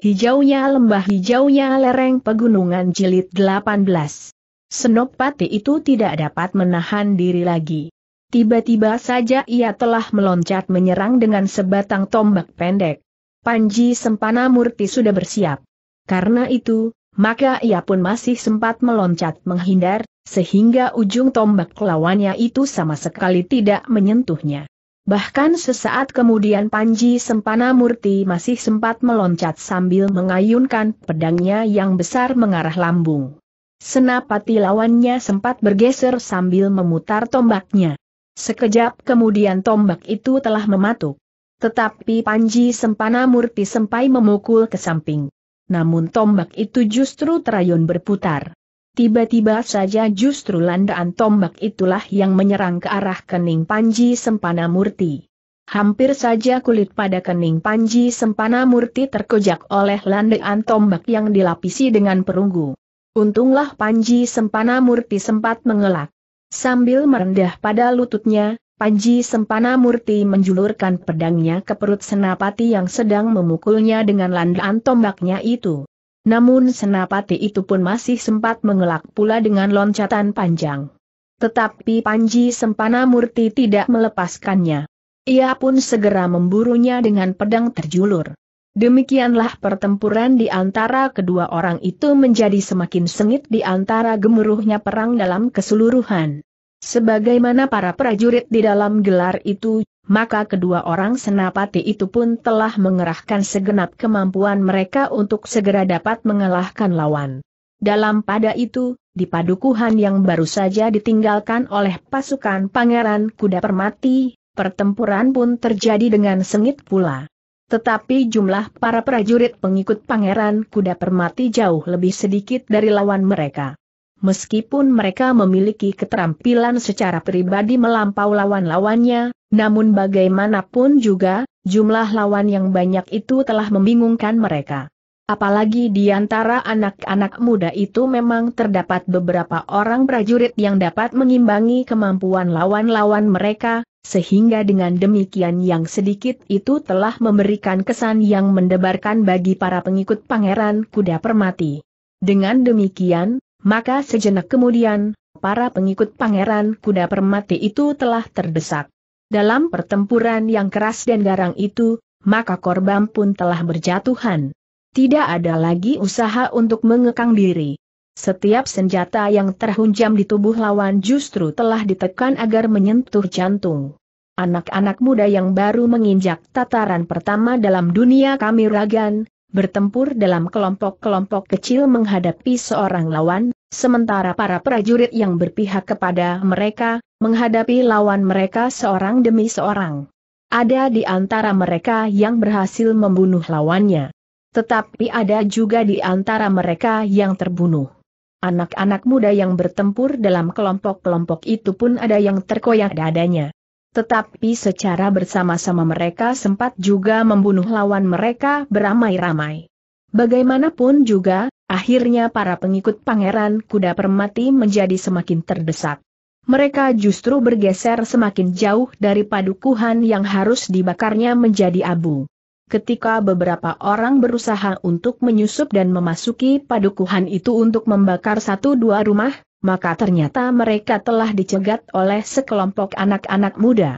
Hijaunya lembah hijaunya lereng pegunungan jilid 18. Senopati itu tidak dapat menahan diri lagi. Tiba-tiba saja ia telah meloncat menyerang dengan sebatang tombak pendek. Panji Sempana Murti sudah bersiap. Karena itu, maka ia pun masih sempat meloncat menghindar, sehingga ujung tombak lawannya itu sama sekali tidak menyentuhnya. Bahkan sesaat kemudian Panji Sempana Murti masih sempat meloncat sambil mengayunkan pedangnya yang besar mengarah lambung. Senapati lawannya sempat bergeser sambil memutar tombaknya. Sekejap kemudian tombak itu telah mematuk. Tetapi Panji Sempana Murti sempai memukul ke samping. Namun tombak itu justru terayun berputar. Tiba-tiba saja justru landaan tombak itulah yang menyerang ke arah kening Panji Sempana Murti. Hampir saja kulit pada kening Panji Sempana Murti terkojak oleh landaan tombak yang dilapisi dengan perunggu. Untunglah Panji Sempana Murti sempat mengelak. Sambil merendah pada lututnya, Panji Sempana Murti menjulurkan pedangnya ke perut senapati yang sedang memukulnya dengan landaan tombaknya itu. Namun senapati itu pun masih sempat mengelak pula dengan loncatan panjang. Tetapi Panji Sempana Murti tidak melepaskannya. Ia pun segera memburunya dengan pedang terjulur. Demikianlah pertempuran di antara kedua orang itu menjadi semakin sengit di antara gemuruhnya perang dalam keseluruhan. Sebagaimana para prajurit di dalam gelar itu maka kedua orang senapati itu pun telah mengerahkan segenap kemampuan mereka untuk segera dapat mengalahkan lawan. Dalam pada itu, di padukuhan yang baru saja ditinggalkan oleh pasukan Pangeran Kuda Permati, pertempuran pun terjadi dengan sengit pula. Tetapi jumlah para prajurit pengikut Pangeran Kuda Permati jauh lebih sedikit dari lawan mereka. Meskipun mereka memiliki keterampilan secara pribadi melampau lawan-lawannya, namun bagaimanapun juga, jumlah lawan yang banyak itu telah membingungkan mereka. Apalagi di antara anak-anak muda itu memang terdapat beberapa orang prajurit yang dapat mengimbangi kemampuan lawan-lawan mereka, sehingga dengan demikian yang sedikit itu telah memberikan kesan yang mendebarkan bagi para pengikut Pangeran Kuda Permati. Dengan demikian, maka sejenak kemudian, para pengikut pangeran kuda permati itu telah terdesak. Dalam pertempuran yang keras dan garang itu, maka korban pun telah berjatuhan. Tidak ada lagi usaha untuk mengekang diri. Setiap senjata yang terhunjam di tubuh lawan justru telah ditekan agar menyentuh jantung. Anak-anak muda yang baru menginjak tataran pertama dalam dunia kami ragan, bertempur dalam kelompok-kelompok kecil menghadapi seorang lawan, sementara para prajurit yang berpihak kepada mereka, menghadapi lawan mereka seorang demi seorang. Ada di antara mereka yang berhasil membunuh lawannya. Tetapi ada juga di antara mereka yang terbunuh. Anak-anak muda yang bertempur dalam kelompok-kelompok itu pun ada yang terkoyak dadanya. Tetapi secara bersama-sama mereka sempat juga membunuh lawan mereka beramai-ramai. Bagaimanapun juga, akhirnya para pengikut pangeran kuda permati menjadi semakin terdesak. Mereka justru bergeser semakin jauh dari padukuhan yang harus dibakarnya menjadi abu. Ketika beberapa orang berusaha untuk menyusup dan memasuki padukuhan itu untuk membakar satu dua rumah, maka ternyata mereka telah dicegat oleh sekelompok anak-anak muda.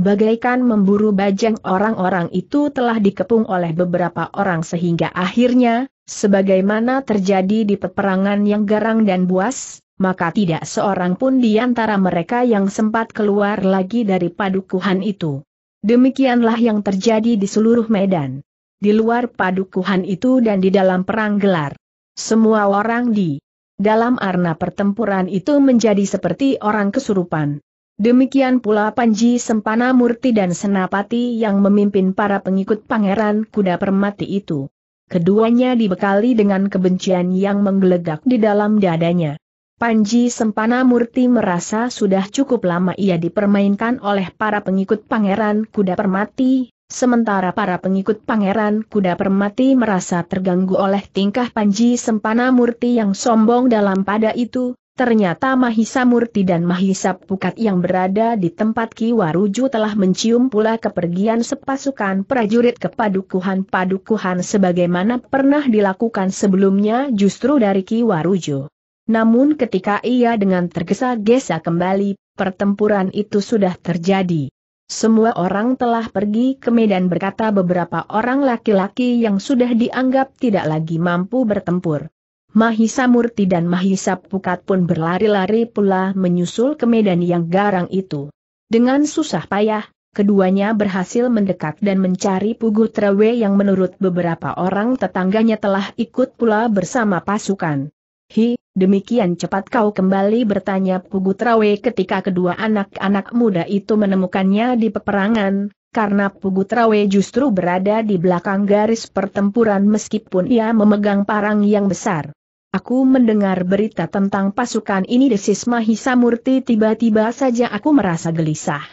Bagaikan memburu bajang orang-orang itu telah dikepung oleh beberapa orang sehingga akhirnya, sebagaimana terjadi di peperangan yang garang dan buas, maka tidak seorang pun di antara mereka yang sempat keluar lagi dari padukuhan itu. Demikianlah yang terjadi di seluruh medan. Di luar padukuhan itu dan di dalam perang gelar. Semua orang di dalam arna pertempuran itu menjadi seperti orang kesurupan. Demikian pula Panji Sempana Murti dan Senapati yang memimpin para pengikut pangeran kuda permati itu. Keduanya dibekali dengan kebencian yang menggelegak di dalam dadanya. Panji Sempana Murti merasa sudah cukup lama ia dipermainkan oleh para pengikut pangeran kuda permati, Sementara para pengikut Pangeran Kuda Permati merasa terganggu oleh tingkah Panji Sempana Murti yang sombong dalam pada itu, ternyata Mahisa Murti dan Mahisa Pukat yang berada di tempat Ki Waruju telah mencium pula kepergian sepasukan prajurit kepadukuhan-padukuhan sebagaimana pernah dilakukan sebelumnya justru dari Ki Waruju. Namun ketika ia dengan tergesa-gesa kembali, pertempuran itu sudah terjadi. Semua orang telah pergi ke medan berkata beberapa orang laki-laki yang sudah dianggap tidak lagi mampu bertempur. Mahisa Murti dan Mahisa Pukat pun berlari-lari pula menyusul ke medan yang garang itu. Dengan susah payah, keduanya berhasil mendekat dan mencari Pugu Trewe yang menurut beberapa orang tetangganya telah ikut pula bersama pasukan. Hi, Demikian cepat kau kembali bertanya Pugutrawe ketika kedua anak-anak muda itu menemukannya di peperangan, karena Pugutrawe justru berada di belakang garis pertempuran meskipun ia memegang parang yang besar. Aku mendengar berita tentang pasukan ini desis Mahisa Murti tiba-tiba saja aku merasa gelisah.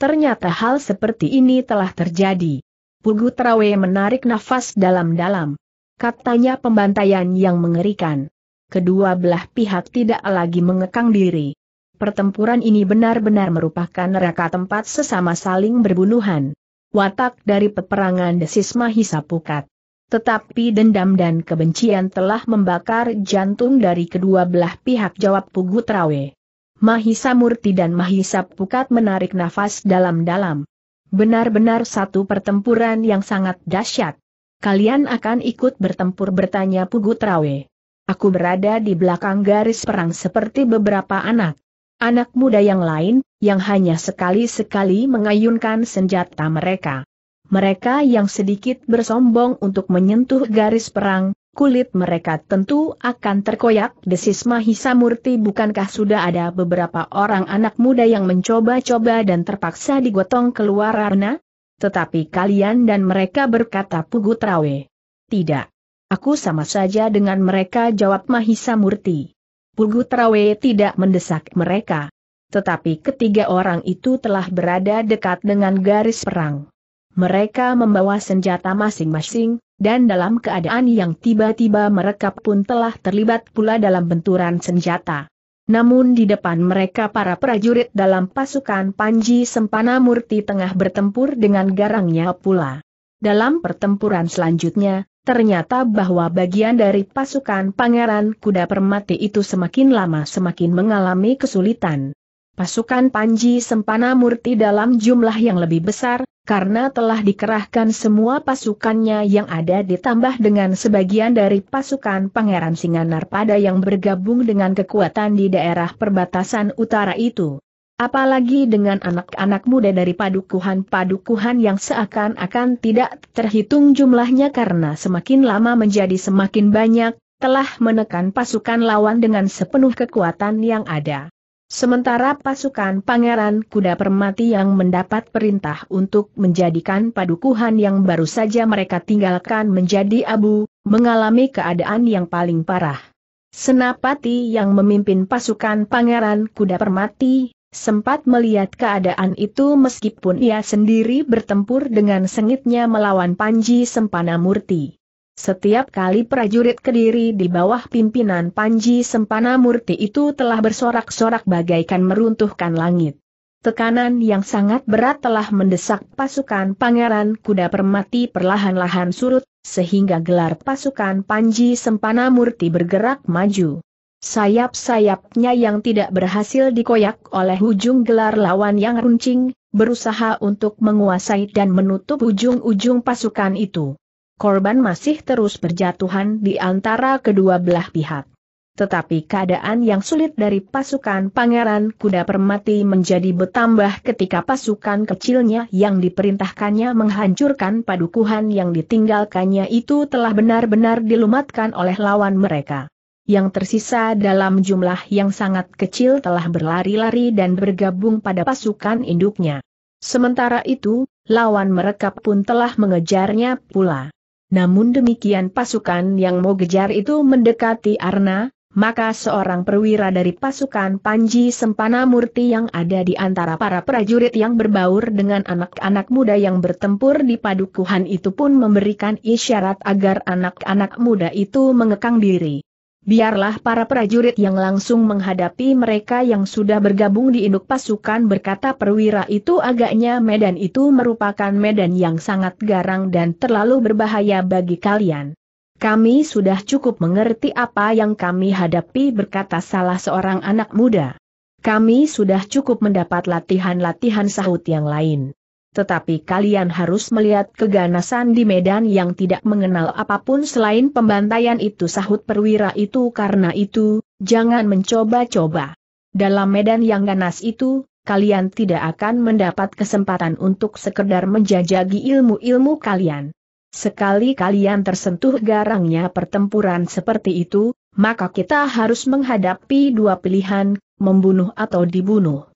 Ternyata hal seperti ini telah terjadi. Pugutrawe menarik nafas dalam-dalam. Katanya pembantaian yang mengerikan kedua belah pihak tidak lagi mengekang diri. Pertempuran ini benar-benar merupakan neraka tempat sesama saling berbunuhan. Watak dari peperangan Desis Mahisa Pukat. Tetapi dendam dan kebencian telah membakar jantung dari kedua belah pihak jawab Pugu Trawe. Mahisa Murti dan Mahisa Pukat menarik nafas dalam-dalam. Benar-benar satu pertempuran yang sangat dahsyat. Kalian akan ikut bertempur bertanya Pugu Trawe. Aku berada di belakang garis perang seperti beberapa anak. Anak muda yang lain, yang hanya sekali-sekali mengayunkan senjata mereka. Mereka yang sedikit bersombong untuk menyentuh garis perang, kulit mereka tentu akan terkoyak desis Mahisa Murti bukankah sudah ada beberapa orang anak muda yang mencoba-coba dan terpaksa digotong keluar arena? Tetapi kalian dan mereka berkata Pugutrawe. Tidak. Aku sama saja dengan mereka jawab Mahisa Murti. Pugu Trawe tidak mendesak mereka. Tetapi ketiga orang itu telah berada dekat dengan garis perang. Mereka membawa senjata masing-masing, dan dalam keadaan yang tiba-tiba mereka pun telah terlibat pula dalam benturan senjata. Namun di depan mereka para prajurit dalam pasukan Panji Sempana Murti tengah bertempur dengan garangnya pula. Dalam pertempuran selanjutnya, ternyata bahwa bagian dari pasukan Pangeran Kuda Permati itu semakin lama semakin mengalami kesulitan. Pasukan Panji Sempana Murti dalam jumlah yang lebih besar, karena telah dikerahkan semua pasukannya yang ada ditambah dengan sebagian dari pasukan Pangeran Singanar pada yang bergabung dengan kekuatan di daerah perbatasan utara itu. Apalagi dengan anak-anak muda dari padukuhan-padukuhan yang seakan-akan tidak terhitung jumlahnya karena semakin lama menjadi semakin banyak, telah menekan pasukan lawan dengan sepenuh kekuatan yang ada. Sementara pasukan Pangeran Kuda Permati yang mendapat perintah untuk menjadikan padukuhan yang baru saja mereka tinggalkan menjadi abu, mengalami keadaan yang paling parah. Senapati yang memimpin pasukan Pangeran Kuda Permati, sempat melihat keadaan itu meskipun ia sendiri bertempur dengan sengitnya melawan Panji Sempana Murti. Setiap kali prajurit Kediri di bawah pimpinan Panji Sempana Murti itu telah bersorak-sorak bagaikan meruntuhkan langit. Tekanan yang sangat berat telah mendesak pasukan Pangeran Kuda Permati perlahan-lahan surut, sehingga gelar pasukan Panji Sempana Murti bergerak maju. Sayap-sayapnya yang tidak berhasil dikoyak oleh ujung gelar lawan yang runcing, berusaha untuk menguasai dan menutup ujung-ujung pasukan itu. Korban masih terus berjatuhan di antara kedua belah pihak. Tetapi keadaan yang sulit dari pasukan Pangeran Kuda Permati menjadi bertambah ketika pasukan kecilnya yang diperintahkannya menghancurkan padukuhan yang ditinggalkannya itu telah benar-benar dilumatkan oleh lawan mereka yang tersisa dalam jumlah yang sangat kecil telah berlari-lari dan bergabung pada pasukan induknya. Sementara itu, lawan mereka pun telah mengejarnya pula. Namun demikian pasukan yang mau gejar itu mendekati Arna, maka seorang perwira dari pasukan Panji Sempana Murti yang ada di antara para prajurit yang berbaur dengan anak-anak muda yang bertempur di padukuhan itu pun memberikan isyarat agar anak-anak muda itu mengekang diri. Biarlah para prajurit yang langsung menghadapi mereka yang sudah bergabung di induk pasukan berkata perwira itu agaknya medan itu merupakan medan yang sangat garang dan terlalu berbahaya bagi kalian. Kami sudah cukup mengerti apa yang kami hadapi berkata salah seorang anak muda. Kami sudah cukup mendapat latihan-latihan sahut yang lain tetapi kalian harus melihat keganasan di medan yang tidak mengenal apapun selain pembantaian itu sahut perwira itu karena itu, jangan mencoba-coba. Dalam medan yang ganas itu, kalian tidak akan mendapat kesempatan untuk sekedar menjajagi ilmu-ilmu kalian. Sekali kalian tersentuh garangnya pertempuran seperti itu, maka kita harus menghadapi dua pilihan, membunuh atau dibunuh.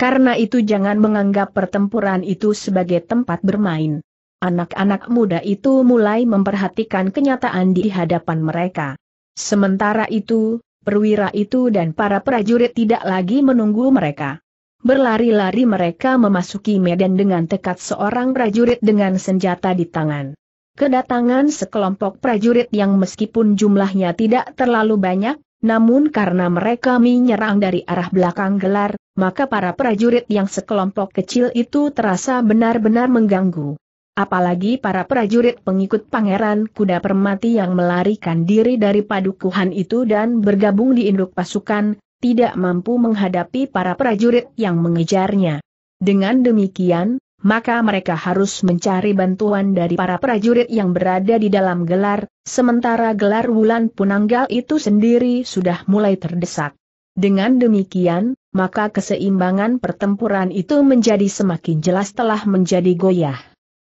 Karena itu jangan menganggap pertempuran itu sebagai tempat bermain. Anak-anak muda itu mulai memperhatikan kenyataan di hadapan mereka. Sementara itu, perwira itu dan para prajurit tidak lagi menunggu mereka. Berlari-lari mereka memasuki medan dengan tekad seorang prajurit dengan senjata di tangan. Kedatangan sekelompok prajurit yang meskipun jumlahnya tidak terlalu banyak, namun karena mereka menyerang dari arah belakang gelar, maka para prajurit yang sekelompok kecil itu terasa benar-benar mengganggu. Apalagi para prajurit pengikut pangeran kuda permati yang melarikan diri dari padukuhan itu dan bergabung di induk pasukan, tidak mampu menghadapi para prajurit yang mengejarnya. Dengan demikian, maka mereka harus mencari bantuan dari para prajurit yang berada di dalam gelar, sementara gelar Wulan punanggal itu sendiri sudah mulai terdesak. Dengan demikian, maka keseimbangan pertempuran itu menjadi semakin jelas telah menjadi goyah.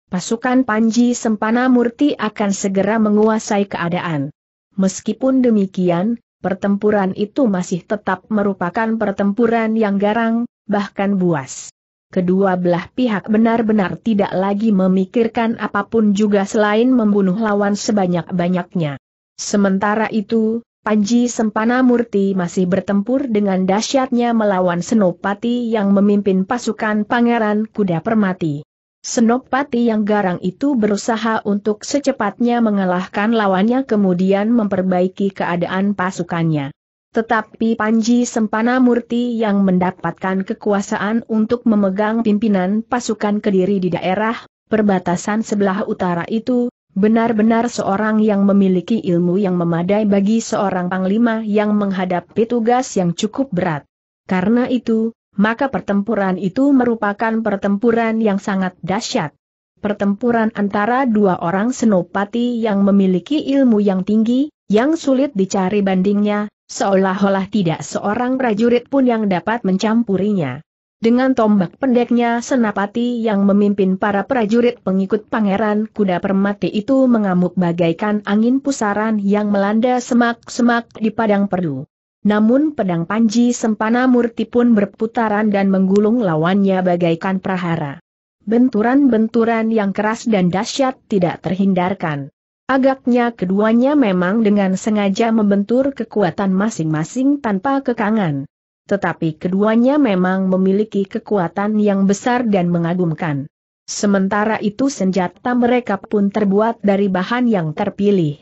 Pasukan Panji Sempana Murti akan segera menguasai keadaan. Meskipun demikian, pertempuran itu masih tetap merupakan pertempuran yang garang, bahkan buas kedua belah pihak benar-benar tidak lagi memikirkan apapun juga selain membunuh lawan sebanyak-banyaknya. Sementara itu, Panji Sempana Murti masih bertempur dengan dahsyatnya melawan Senopati yang memimpin pasukan Pangeran Kuda Permati. Senopati yang garang itu berusaha untuk secepatnya mengalahkan lawannya kemudian memperbaiki keadaan pasukannya. Tetapi Panji Sempana Murti yang mendapatkan kekuasaan untuk memegang pimpinan pasukan Kediri di daerah perbatasan sebelah utara itu, benar-benar seorang yang memiliki ilmu yang memadai bagi seorang panglima yang menghadapi tugas yang cukup berat. Karena itu, maka pertempuran itu merupakan pertempuran yang sangat dahsyat. Pertempuran antara dua orang senopati yang memiliki ilmu yang tinggi, yang sulit dicari bandingnya, seolah-olah tidak seorang prajurit pun yang dapat mencampurinya. Dengan tombak pendeknya Senapati yang memimpin para prajurit pengikut pangeran kuda permati itu mengamuk bagaikan angin pusaran yang melanda semak-semak di padang perdu. Namun pedang Panji Sempana Murti pun berputaran dan menggulung lawannya bagaikan prahara. Benturan-benturan yang keras dan dahsyat tidak terhindarkan. Agaknya keduanya memang dengan sengaja membentur kekuatan masing-masing tanpa kekangan. Tetapi keduanya memang memiliki kekuatan yang besar dan mengagumkan. Sementara itu senjata mereka pun terbuat dari bahan yang terpilih.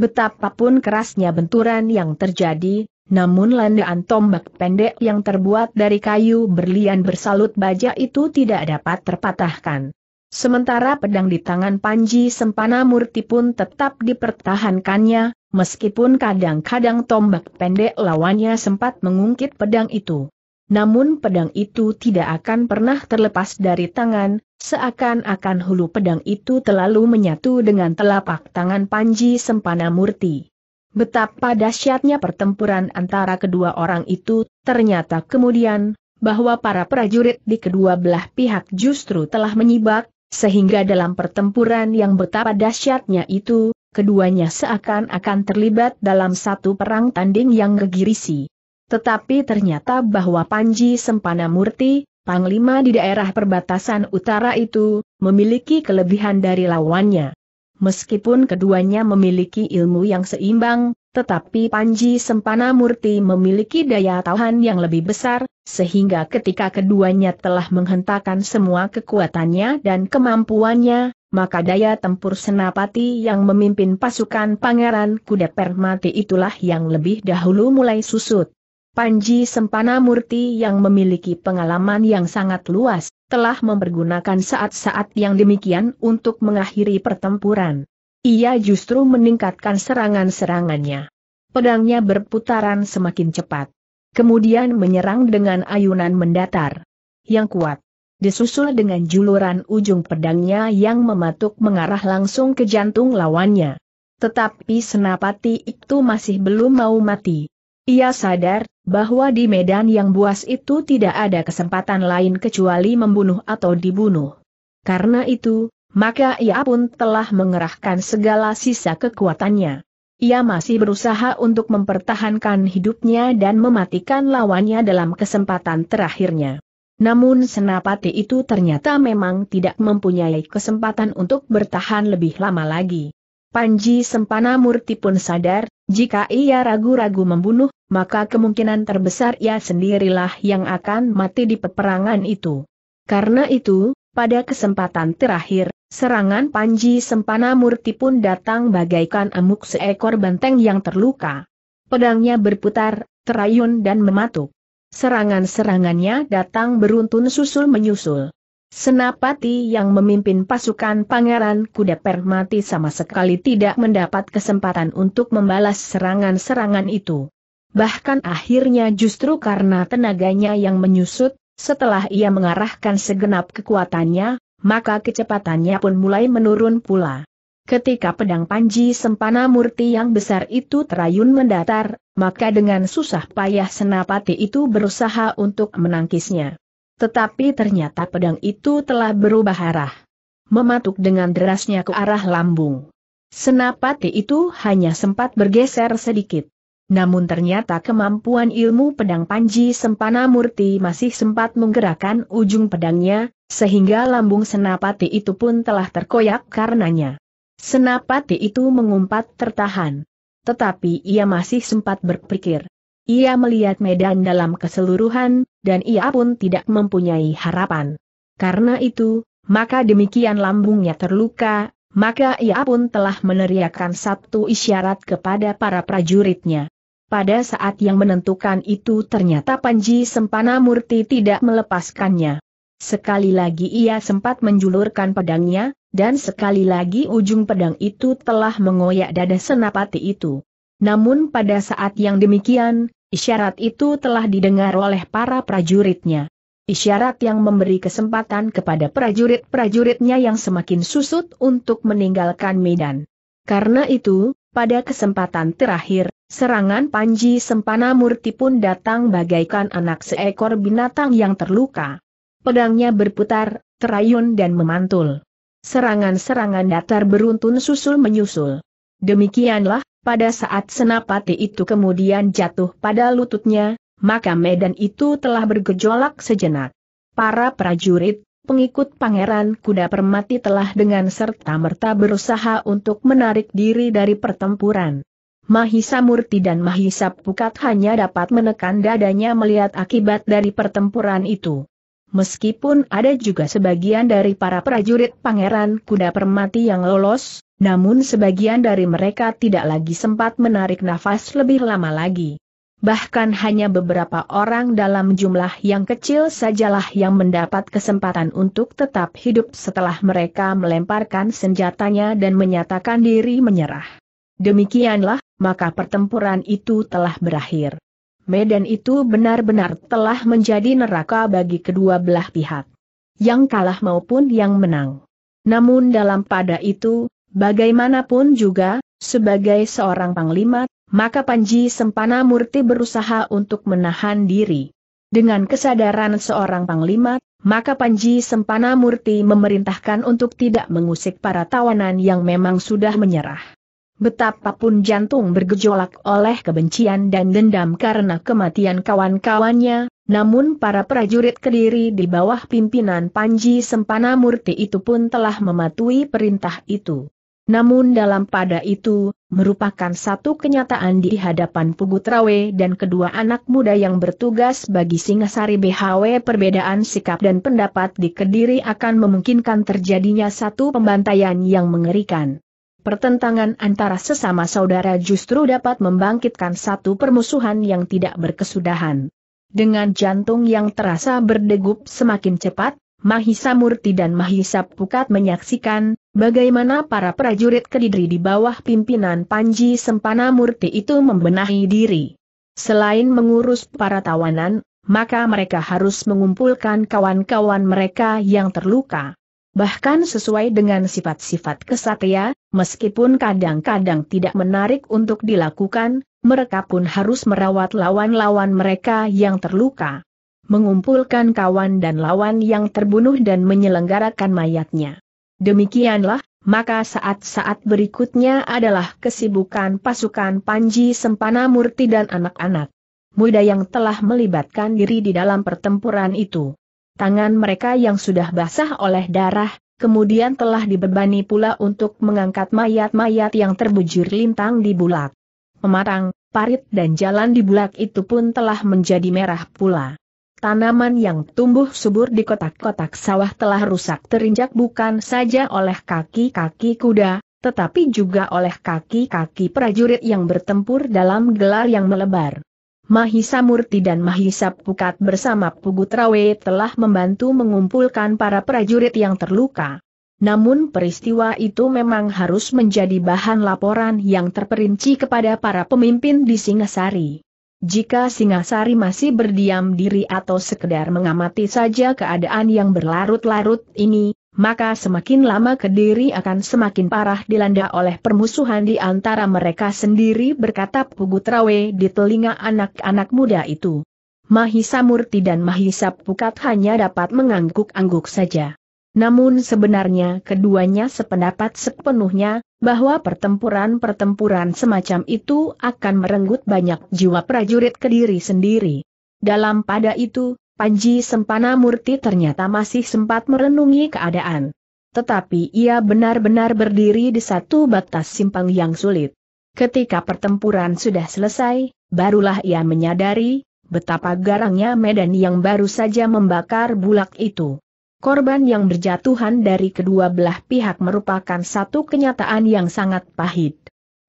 Betapapun kerasnya benturan yang terjadi, namun landaan tombak pendek yang terbuat dari kayu berlian bersalut baja itu tidak dapat terpatahkan. Sementara pedang di tangan Panji Sempana Murti pun tetap dipertahankannya, meskipun kadang-kadang tombak pendek lawannya sempat mengungkit pedang itu. Namun pedang itu tidak akan pernah terlepas dari tangan, seakan-akan hulu pedang itu terlalu menyatu dengan telapak tangan Panji Sempana Murti. Betapa dahsyatnya pertempuran antara kedua orang itu, ternyata kemudian, bahwa para prajurit di kedua belah pihak justru telah menyibak, sehingga dalam pertempuran yang betapa dahsyatnya itu, keduanya seakan-akan terlibat dalam satu perang tanding yang gegirisi. Tetapi ternyata bahwa Panji Sempana Murti, Panglima di daerah perbatasan utara itu, memiliki kelebihan dari lawannya. Meskipun keduanya memiliki ilmu yang seimbang, tetapi Panji Sempana Murti memiliki daya tahan yang lebih besar, sehingga ketika keduanya telah menghentakkan semua kekuatannya dan kemampuannya, maka daya tempur Senapati yang memimpin pasukan Pangeran Kuda Permati itulah yang lebih dahulu mulai susut. Panji Sempana Murti yang memiliki pengalaman yang sangat luas, telah mempergunakan saat-saat yang demikian untuk mengakhiri pertempuran. Ia justru meningkatkan serangan-serangannya. Pedangnya berputaran semakin cepat. Kemudian menyerang dengan ayunan mendatar. Yang kuat. Disusul dengan juluran ujung pedangnya yang mematuk mengarah langsung ke jantung lawannya. Tetapi Senapati itu masih belum mau mati. Ia sadar bahwa di medan yang buas itu tidak ada kesempatan lain kecuali membunuh atau dibunuh. Karena itu, maka ia pun telah mengerahkan segala sisa kekuatannya. Ia masih berusaha untuk mempertahankan hidupnya dan mematikan lawannya dalam kesempatan terakhirnya. Namun senapati itu ternyata memang tidak mempunyai kesempatan untuk bertahan lebih lama lagi. Panji Sempana Murti pun sadar, jika ia ragu-ragu membunuh, maka kemungkinan terbesar ia sendirilah yang akan mati di peperangan itu. Karena itu, pada kesempatan terakhir, Serangan Panji Sempana Murti pun datang bagaikan amuk seekor banteng yang terluka. Pedangnya berputar, terayun dan mematuk. Serangan-serangannya datang beruntun susul menyusul. Senapati yang memimpin pasukan Pangeran Kuda Permati sama sekali tidak mendapat kesempatan untuk membalas serangan-serangan itu. Bahkan akhirnya justru karena tenaganya yang menyusut, setelah ia mengarahkan segenap kekuatannya, maka kecepatannya pun mulai menurun pula. Ketika pedang Panji Sempana Murti yang besar itu terayun mendatar, maka dengan susah payah Senapati itu berusaha untuk menangkisnya. Tetapi ternyata pedang itu telah berubah arah. Mematuk dengan derasnya ke arah lambung. Senapati itu hanya sempat bergeser sedikit. Namun ternyata kemampuan ilmu pedang Panji Sempana Murti masih sempat menggerakkan ujung pedangnya, sehingga lambung senapati itu pun telah terkoyak karenanya. Senapati itu mengumpat tertahan. Tetapi ia masih sempat berpikir. Ia melihat medan dalam keseluruhan, dan ia pun tidak mempunyai harapan. Karena itu, maka demikian lambungnya terluka, maka ia pun telah meneriakkan satu isyarat kepada para prajuritnya. Pada saat yang menentukan itu ternyata Panji Sempana Murti tidak melepaskannya. Sekali lagi ia sempat menjulurkan pedangnya, dan sekali lagi ujung pedang itu telah mengoyak dada senapati itu. Namun pada saat yang demikian, isyarat itu telah didengar oleh para prajuritnya. Isyarat yang memberi kesempatan kepada prajurit-prajuritnya yang semakin susut untuk meninggalkan medan. Karena itu, pada kesempatan terakhir, serangan Panji Sempana Murti pun datang bagaikan anak seekor binatang yang terluka pedangnya berputar, terayun dan memantul. Serangan-serangan datar beruntun susul menyusul. Demikianlah, pada saat senapati itu kemudian jatuh pada lututnya, maka medan itu telah bergejolak sejenak. Para prajurit, pengikut pangeran kuda permati telah dengan serta-merta berusaha untuk menarik diri dari pertempuran. Mahisa Murti dan Mahisa Pukat hanya dapat menekan dadanya melihat akibat dari pertempuran itu. Meskipun ada juga sebagian dari para prajurit pangeran kuda permati yang lolos, namun sebagian dari mereka tidak lagi sempat menarik nafas lebih lama lagi. Bahkan hanya beberapa orang dalam jumlah yang kecil sajalah yang mendapat kesempatan untuk tetap hidup setelah mereka melemparkan senjatanya dan menyatakan diri menyerah. Demikianlah, maka pertempuran itu telah berakhir medan itu benar-benar telah menjadi neraka bagi kedua belah pihak. Yang kalah maupun yang menang. Namun dalam pada itu, bagaimanapun juga, sebagai seorang panglima, maka Panji Sempana Murti berusaha untuk menahan diri. Dengan kesadaran seorang panglima, maka Panji Sempana Murti memerintahkan untuk tidak mengusik para tawanan yang memang sudah menyerah. Betapapun jantung bergejolak oleh kebencian dan dendam karena kematian kawan-kawannya, namun para prajurit kediri di bawah pimpinan Panji Sempana Murti itu pun telah mematuhi perintah itu. Namun dalam pada itu, merupakan satu kenyataan di hadapan Pugutrawe dan kedua anak muda yang bertugas bagi Singasari BHW perbedaan sikap dan pendapat di Kediri akan memungkinkan terjadinya satu pembantaian yang mengerikan pertentangan antara sesama saudara justru dapat membangkitkan satu permusuhan yang tidak berkesudahan. Dengan jantung yang terasa berdegup semakin cepat, Mahisa Murti dan Mahisa Pukat menyaksikan, bagaimana para prajurit kediri di bawah pimpinan Panji Sempana Murti itu membenahi diri. Selain mengurus para tawanan, maka mereka harus mengumpulkan kawan-kawan mereka yang terluka bahkan sesuai dengan sifat-sifat kesatria, meskipun kadang-kadang tidak menarik untuk dilakukan, mereka pun harus merawat lawan-lawan mereka yang terluka. Mengumpulkan kawan dan lawan yang terbunuh dan menyelenggarakan mayatnya. Demikianlah, maka saat-saat berikutnya adalah kesibukan pasukan Panji Sempana Murti dan anak-anak muda yang telah melibatkan diri di dalam pertempuran itu tangan mereka yang sudah basah oleh darah, kemudian telah dibebani pula untuk mengangkat mayat-mayat yang terbujur lintang di bulak. Memarang, parit dan jalan di bulak itu pun telah menjadi merah pula. Tanaman yang tumbuh subur di kotak-kotak sawah telah rusak terinjak bukan saja oleh kaki-kaki kuda, tetapi juga oleh kaki-kaki prajurit yang bertempur dalam gelar yang melebar. Mahisa Murti dan Mahisa Pukat bersama Pugutrawe telah membantu mengumpulkan para prajurit yang terluka. Namun peristiwa itu memang harus menjadi bahan laporan yang terperinci kepada para pemimpin di Singasari. Jika Singasari masih berdiam diri atau sekedar mengamati saja keadaan yang berlarut-larut ini, maka semakin lama Kediri akan semakin parah dilanda oleh permusuhan di antara mereka sendiri berkata Pugutrawe di telinga anak-anak muda itu. Mahisa Murti dan Mahisa Pukat hanya dapat mengangguk-angguk saja. Namun sebenarnya keduanya sependapat sepenuhnya, bahwa pertempuran-pertempuran semacam itu akan merenggut banyak jiwa prajurit kediri sendiri. Dalam pada itu, Panji Sempana Murti ternyata masih sempat merenungi keadaan. Tetapi ia benar-benar berdiri di satu batas simpang yang sulit. Ketika pertempuran sudah selesai, barulah ia menyadari betapa garangnya medan yang baru saja membakar bulak itu. Korban yang berjatuhan dari kedua belah pihak merupakan satu kenyataan yang sangat pahit.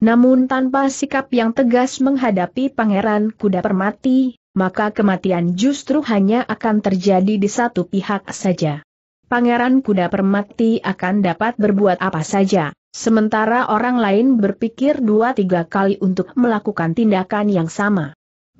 Namun tanpa sikap yang tegas menghadapi Pangeran Kuda Permati, maka kematian justru hanya akan terjadi di satu pihak saja. Pangeran Kuda Permati akan dapat berbuat apa saja, sementara orang lain berpikir dua tiga kali untuk melakukan tindakan yang sama.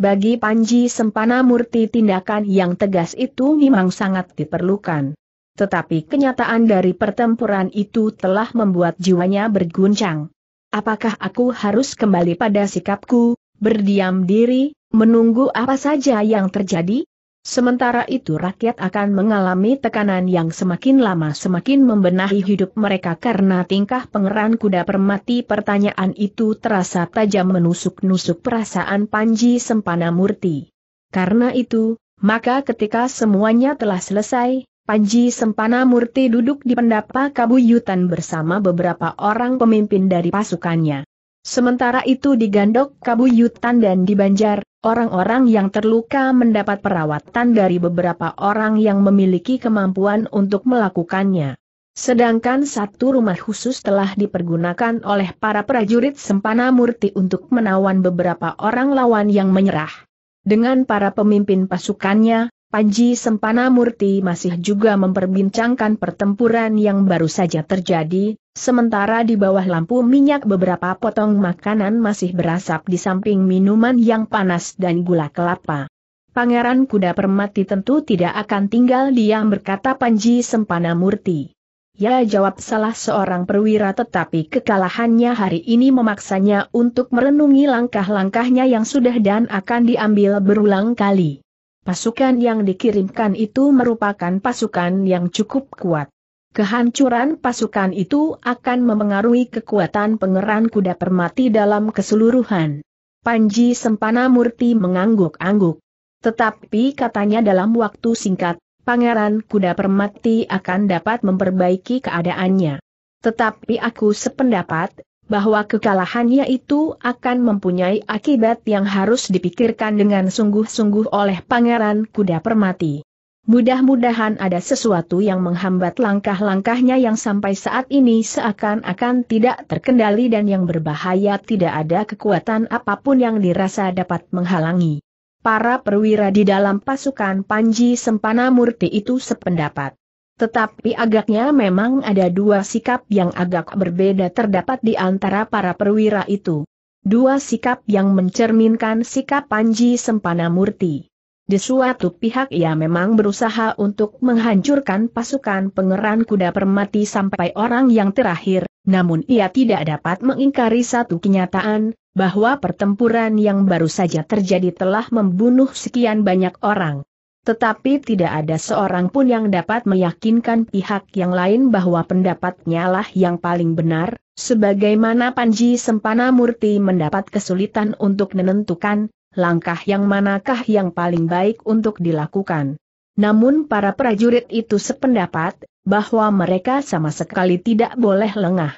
Bagi Panji Sempana Murti tindakan yang tegas itu memang sangat diperlukan. Tetapi kenyataan dari pertempuran itu telah membuat jiwanya berguncang. Apakah aku harus kembali pada sikapku, berdiam diri, menunggu apa saja yang terjadi? Sementara itu rakyat akan mengalami tekanan yang semakin lama semakin membenahi hidup mereka karena tingkah pangeran kuda permati pertanyaan itu terasa tajam menusuk-nusuk perasaan Panji Sempana Murti. Karena itu, maka ketika semuanya telah selesai, Panji Sempana Murti duduk di pendapa kabuyutan bersama beberapa orang pemimpin dari pasukannya. Sementara itu di Gandok Kabuyutan dan di Banjar, orang-orang yang terluka mendapat perawatan dari beberapa orang yang memiliki kemampuan untuk melakukannya. Sedangkan satu rumah khusus telah dipergunakan oleh para prajurit Sempana Murti untuk menawan beberapa orang lawan yang menyerah. Dengan para pemimpin pasukannya, Panji Sempana Murti masih juga memperbincangkan pertempuran yang baru saja terjadi, sementara di bawah lampu minyak beberapa potong makanan masih berasap di samping minuman yang panas dan gula kelapa. Pangeran Kuda Permati tentu tidak akan tinggal diam berkata Panji Sempana Murti. Ya jawab salah seorang perwira tetapi kekalahannya hari ini memaksanya untuk merenungi langkah-langkahnya yang sudah dan akan diambil berulang kali. Pasukan yang dikirimkan itu merupakan pasukan yang cukup kuat. Kehancuran pasukan itu akan memengaruhi kekuatan pengeran kuda permati dalam keseluruhan. Panji Sempana Murti mengangguk-angguk. Tetapi katanya dalam waktu singkat, Pangeran Kuda Permati akan dapat memperbaiki keadaannya. Tetapi aku sependapat, bahwa kekalahannya itu akan mempunyai akibat yang harus dipikirkan dengan sungguh-sungguh oleh Pangeran Kuda Permati. Mudah-mudahan ada sesuatu yang menghambat langkah-langkahnya yang sampai saat ini seakan-akan tidak terkendali dan yang berbahaya tidak ada kekuatan apapun yang dirasa dapat menghalangi. Para perwira di dalam pasukan Panji Sempana Murti itu sependapat. Tetapi agaknya memang ada dua sikap yang agak berbeda terdapat di antara para perwira itu. Dua sikap yang mencerminkan sikap Panji Sempana Murti. Di suatu pihak ia memang berusaha untuk menghancurkan pasukan pengeran kuda permati sampai orang yang terakhir, namun ia tidak dapat mengingkari satu kenyataan, bahwa pertempuran yang baru saja terjadi telah membunuh sekian banyak orang. Tetapi tidak ada seorang pun yang dapat meyakinkan pihak yang lain bahwa pendapatnya lah yang paling benar, sebagaimana Panji Sempana Murti mendapat kesulitan untuk menentukan langkah yang manakah yang paling baik untuk dilakukan. Namun para prajurit itu sependapat bahwa mereka sama sekali tidak boleh lengah.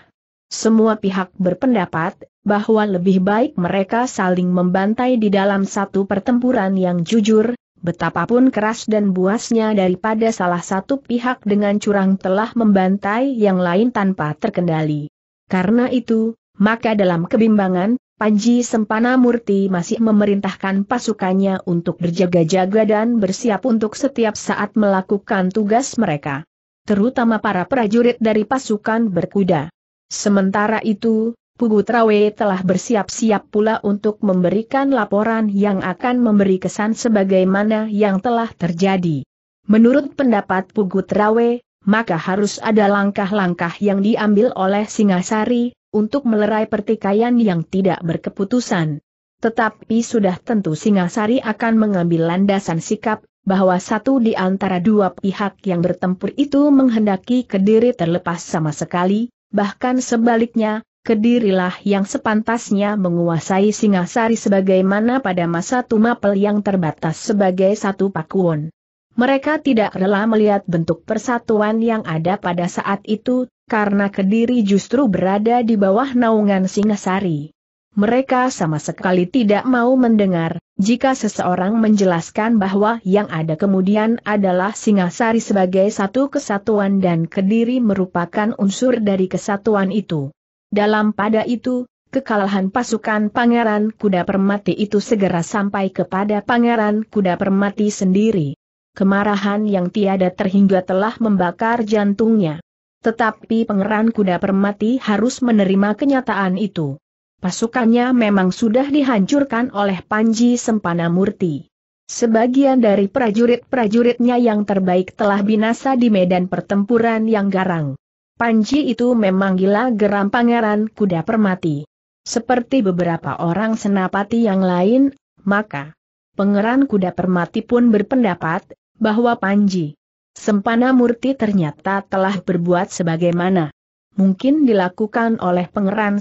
Semua pihak berpendapat bahwa lebih baik mereka saling membantai di dalam satu pertempuran yang jujur Betapapun keras dan buasnya daripada salah satu pihak dengan curang telah membantai yang lain tanpa terkendali. Karena itu, maka dalam kebimbangan, Panji Sempana Murti masih memerintahkan pasukannya untuk berjaga-jaga dan bersiap untuk setiap saat melakukan tugas mereka. Terutama para prajurit dari pasukan berkuda. Sementara itu, Pugu Trawe telah bersiap-siap pula untuk memberikan laporan yang akan memberi kesan sebagaimana yang telah terjadi. Menurut pendapat Pugu Trawe, maka harus ada langkah-langkah yang diambil oleh Singasari, untuk melerai pertikaian yang tidak berkeputusan. Tetapi sudah tentu Singasari akan mengambil landasan sikap, bahwa satu di antara dua pihak yang bertempur itu menghendaki Kediri terlepas sama sekali, bahkan sebaliknya, Kedirilah yang sepantasnya menguasai Singasari sebagaimana pada masa Tumapel yang terbatas sebagai satu pakuan. Mereka tidak rela melihat bentuk persatuan yang ada pada saat itu, karena Kediri justru berada di bawah naungan Singasari. Mereka sama sekali tidak mau mendengar, jika seseorang menjelaskan bahwa yang ada kemudian adalah Singasari sebagai satu kesatuan dan Kediri merupakan unsur dari kesatuan itu. Dalam pada itu, kekalahan pasukan Pangeran Kuda Permati itu segera sampai kepada Pangeran Kuda Permati sendiri. Kemarahan yang tiada terhingga telah membakar jantungnya. Tetapi Pangeran Kuda Permati harus menerima kenyataan itu. Pasukannya memang sudah dihancurkan oleh Panji Sempana Murti. Sebagian dari prajurit-prajuritnya yang terbaik telah binasa di medan pertempuran yang garang. Panji itu memang gila geram pangeran kuda permati. Seperti beberapa orang senapati yang lain, maka pangeran kuda permati pun berpendapat bahwa Panji Sempana Murti ternyata telah berbuat sebagaimana mungkin dilakukan oleh pangeran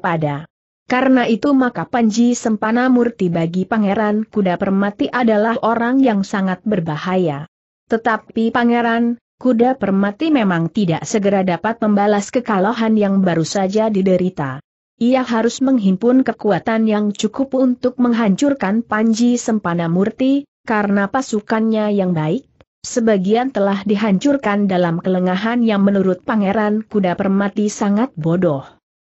pada. Karena itu maka Panji Sempana Murti bagi pangeran kuda permati adalah orang yang sangat berbahaya. Tetapi pangeran kuda permati memang tidak segera dapat membalas kekalahan yang baru saja diderita. Ia harus menghimpun kekuatan yang cukup untuk menghancurkan Panji Sempana Murti, karena pasukannya yang baik, sebagian telah dihancurkan dalam kelengahan yang menurut Pangeran Kuda Permati sangat bodoh.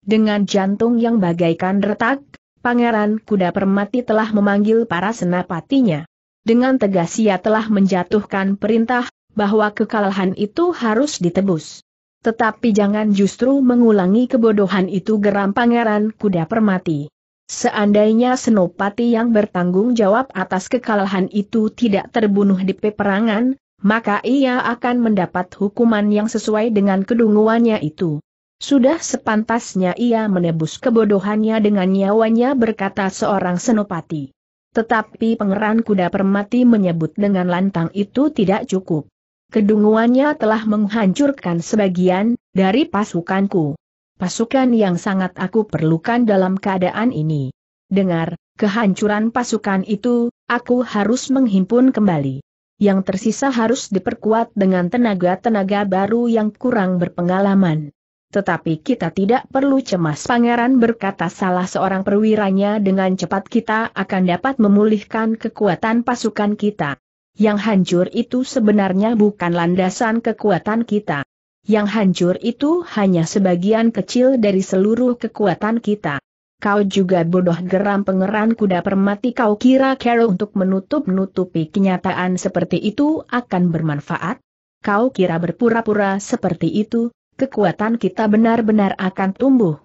Dengan jantung yang bagaikan retak, Pangeran Kuda Permati telah memanggil para senapatinya. Dengan tegas ia telah menjatuhkan perintah bahwa kekalahan itu harus ditebus. Tetapi jangan justru mengulangi kebodohan itu geram pangeran kuda permati. Seandainya Senopati yang bertanggung jawab atas kekalahan itu tidak terbunuh di peperangan, maka ia akan mendapat hukuman yang sesuai dengan kedunguannya itu. Sudah sepantasnya ia menebus kebodohannya dengan nyawanya berkata seorang senopati. Tetapi pangeran kuda permati menyebut dengan lantang itu tidak cukup. Kedunguannya telah menghancurkan sebagian dari pasukanku. Pasukan yang sangat aku perlukan dalam keadaan ini. Dengar, kehancuran pasukan itu, aku harus menghimpun kembali. Yang tersisa harus diperkuat dengan tenaga-tenaga baru yang kurang berpengalaman. Tetapi kita tidak perlu cemas pangeran berkata salah seorang perwiranya dengan cepat kita akan dapat memulihkan kekuatan pasukan kita. Yang hancur itu sebenarnya bukan landasan kekuatan kita. Yang hancur itu hanya sebagian kecil dari seluruh kekuatan kita. Kau juga bodoh geram pengeran kuda permati kau kira Carol untuk menutup-nutupi kenyataan seperti itu akan bermanfaat? Kau kira berpura-pura seperti itu, kekuatan kita benar-benar akan tumbuh.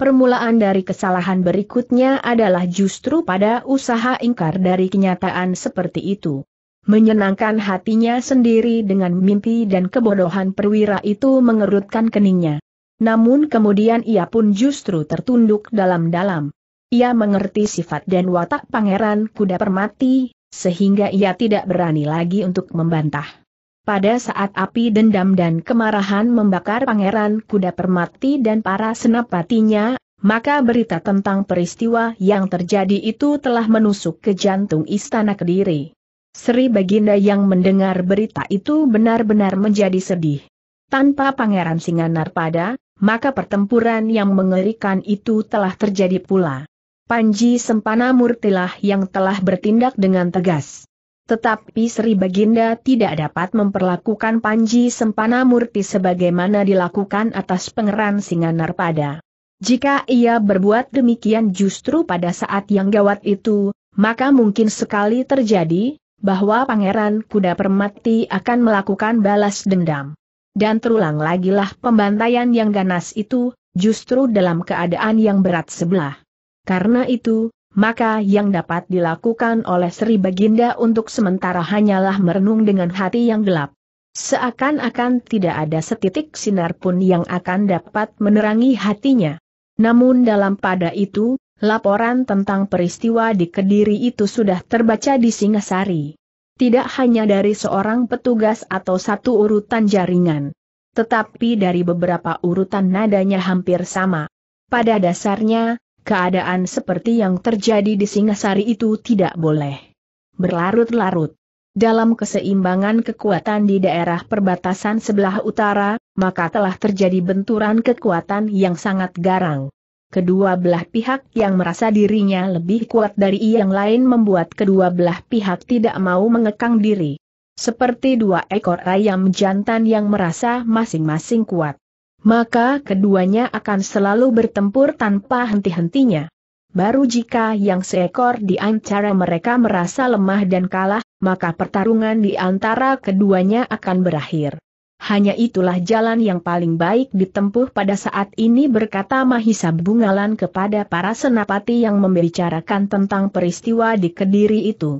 Permulaan dari kesalahan berikutnya adalah justru pada usaha ingkar dari kenyataan seperti itu menyenangkan hatinya sendiri dengan mimpi dan kebodohan perwira itu mengerutkan keningnya. Namun kemudian ia pun justru tertunduk dalam-dalam. Ia mengerti sifat dan watak pangeran kuda permati, sehingga ia tidak berani lagi untuk membantah. Pada saat api dendam dan kemarahan membakar pangeran kuda permati dan para senapatinya, maka berita tentang peristiwa yang terjadi itu telah menusuk ke jantung istana Kediri. Sri Baginda yang mendengar berita itu benar-benar menjadi sedih. Tanpa Pangeran pada, maka pertempuran yang mengerikan itu telah terjadi pula. Panji Sempana Murtilah yang telah bertindak dengan tegas. Tetapi Sri Baginda tidak dapat memperlakukan Panji Sempana Murti sebagaimana dilakukan atas pengeran Pangeran pada. Jika ia berbuat demikian justru pada saat yang gawat itu, maka mungkin sekali terjadi, bahwa Pangeran Kuda Permati akan melakukan balas dendam. Dan terulang lah pembantaian yang ganas itu, justru dalam keadaan yang berat sebelah. Karena itu, maka yang dapat dilakukan oleh Sri Baginda untuk sementara hanyalah merenung dengan hati yang gelap. Seakan-akan tidak ada setitik sinar pun yang akan dapat menerangi hatinya. Namun dalam pada itu, Laporan tentang peristiwa di Kediri itu sudah terbaca di Singasari. Tidak hanya dari seorang petugas atau satu urutan jaringan. Tetapi dari beberapa urutan nadanya hampir sama. Pada dasarnya, keadaan seperti yang terjadi di Singasari itu tidak boleh berlarut-larut. Dalam keseimbangan kekuatan di daerah perbatasan sebelah utara, maka telah terjadi benturan kekuatan yang sangat garang. Kedua belah pihak yang merasa dirinya lebih kuat dari yang lain membuat kedua belah pihak tidak mau mengekang diri. Seperti dua ekor ayam jantan yang merasa masing-masing kuat. Maka keduanya akan selalu bertempur tanpa henti-hentinya. Baru jika yang seekor di antara mereka merasa lemah dan kalah, maka pertarungan di antara keduanya akan berakhir. Hanya itulah jalan yang paling baik ditempuh pada saat ini berkata Mahisa Bungalan kepada para senapati yang membicarakan tentang peristiwa di Kediri itu.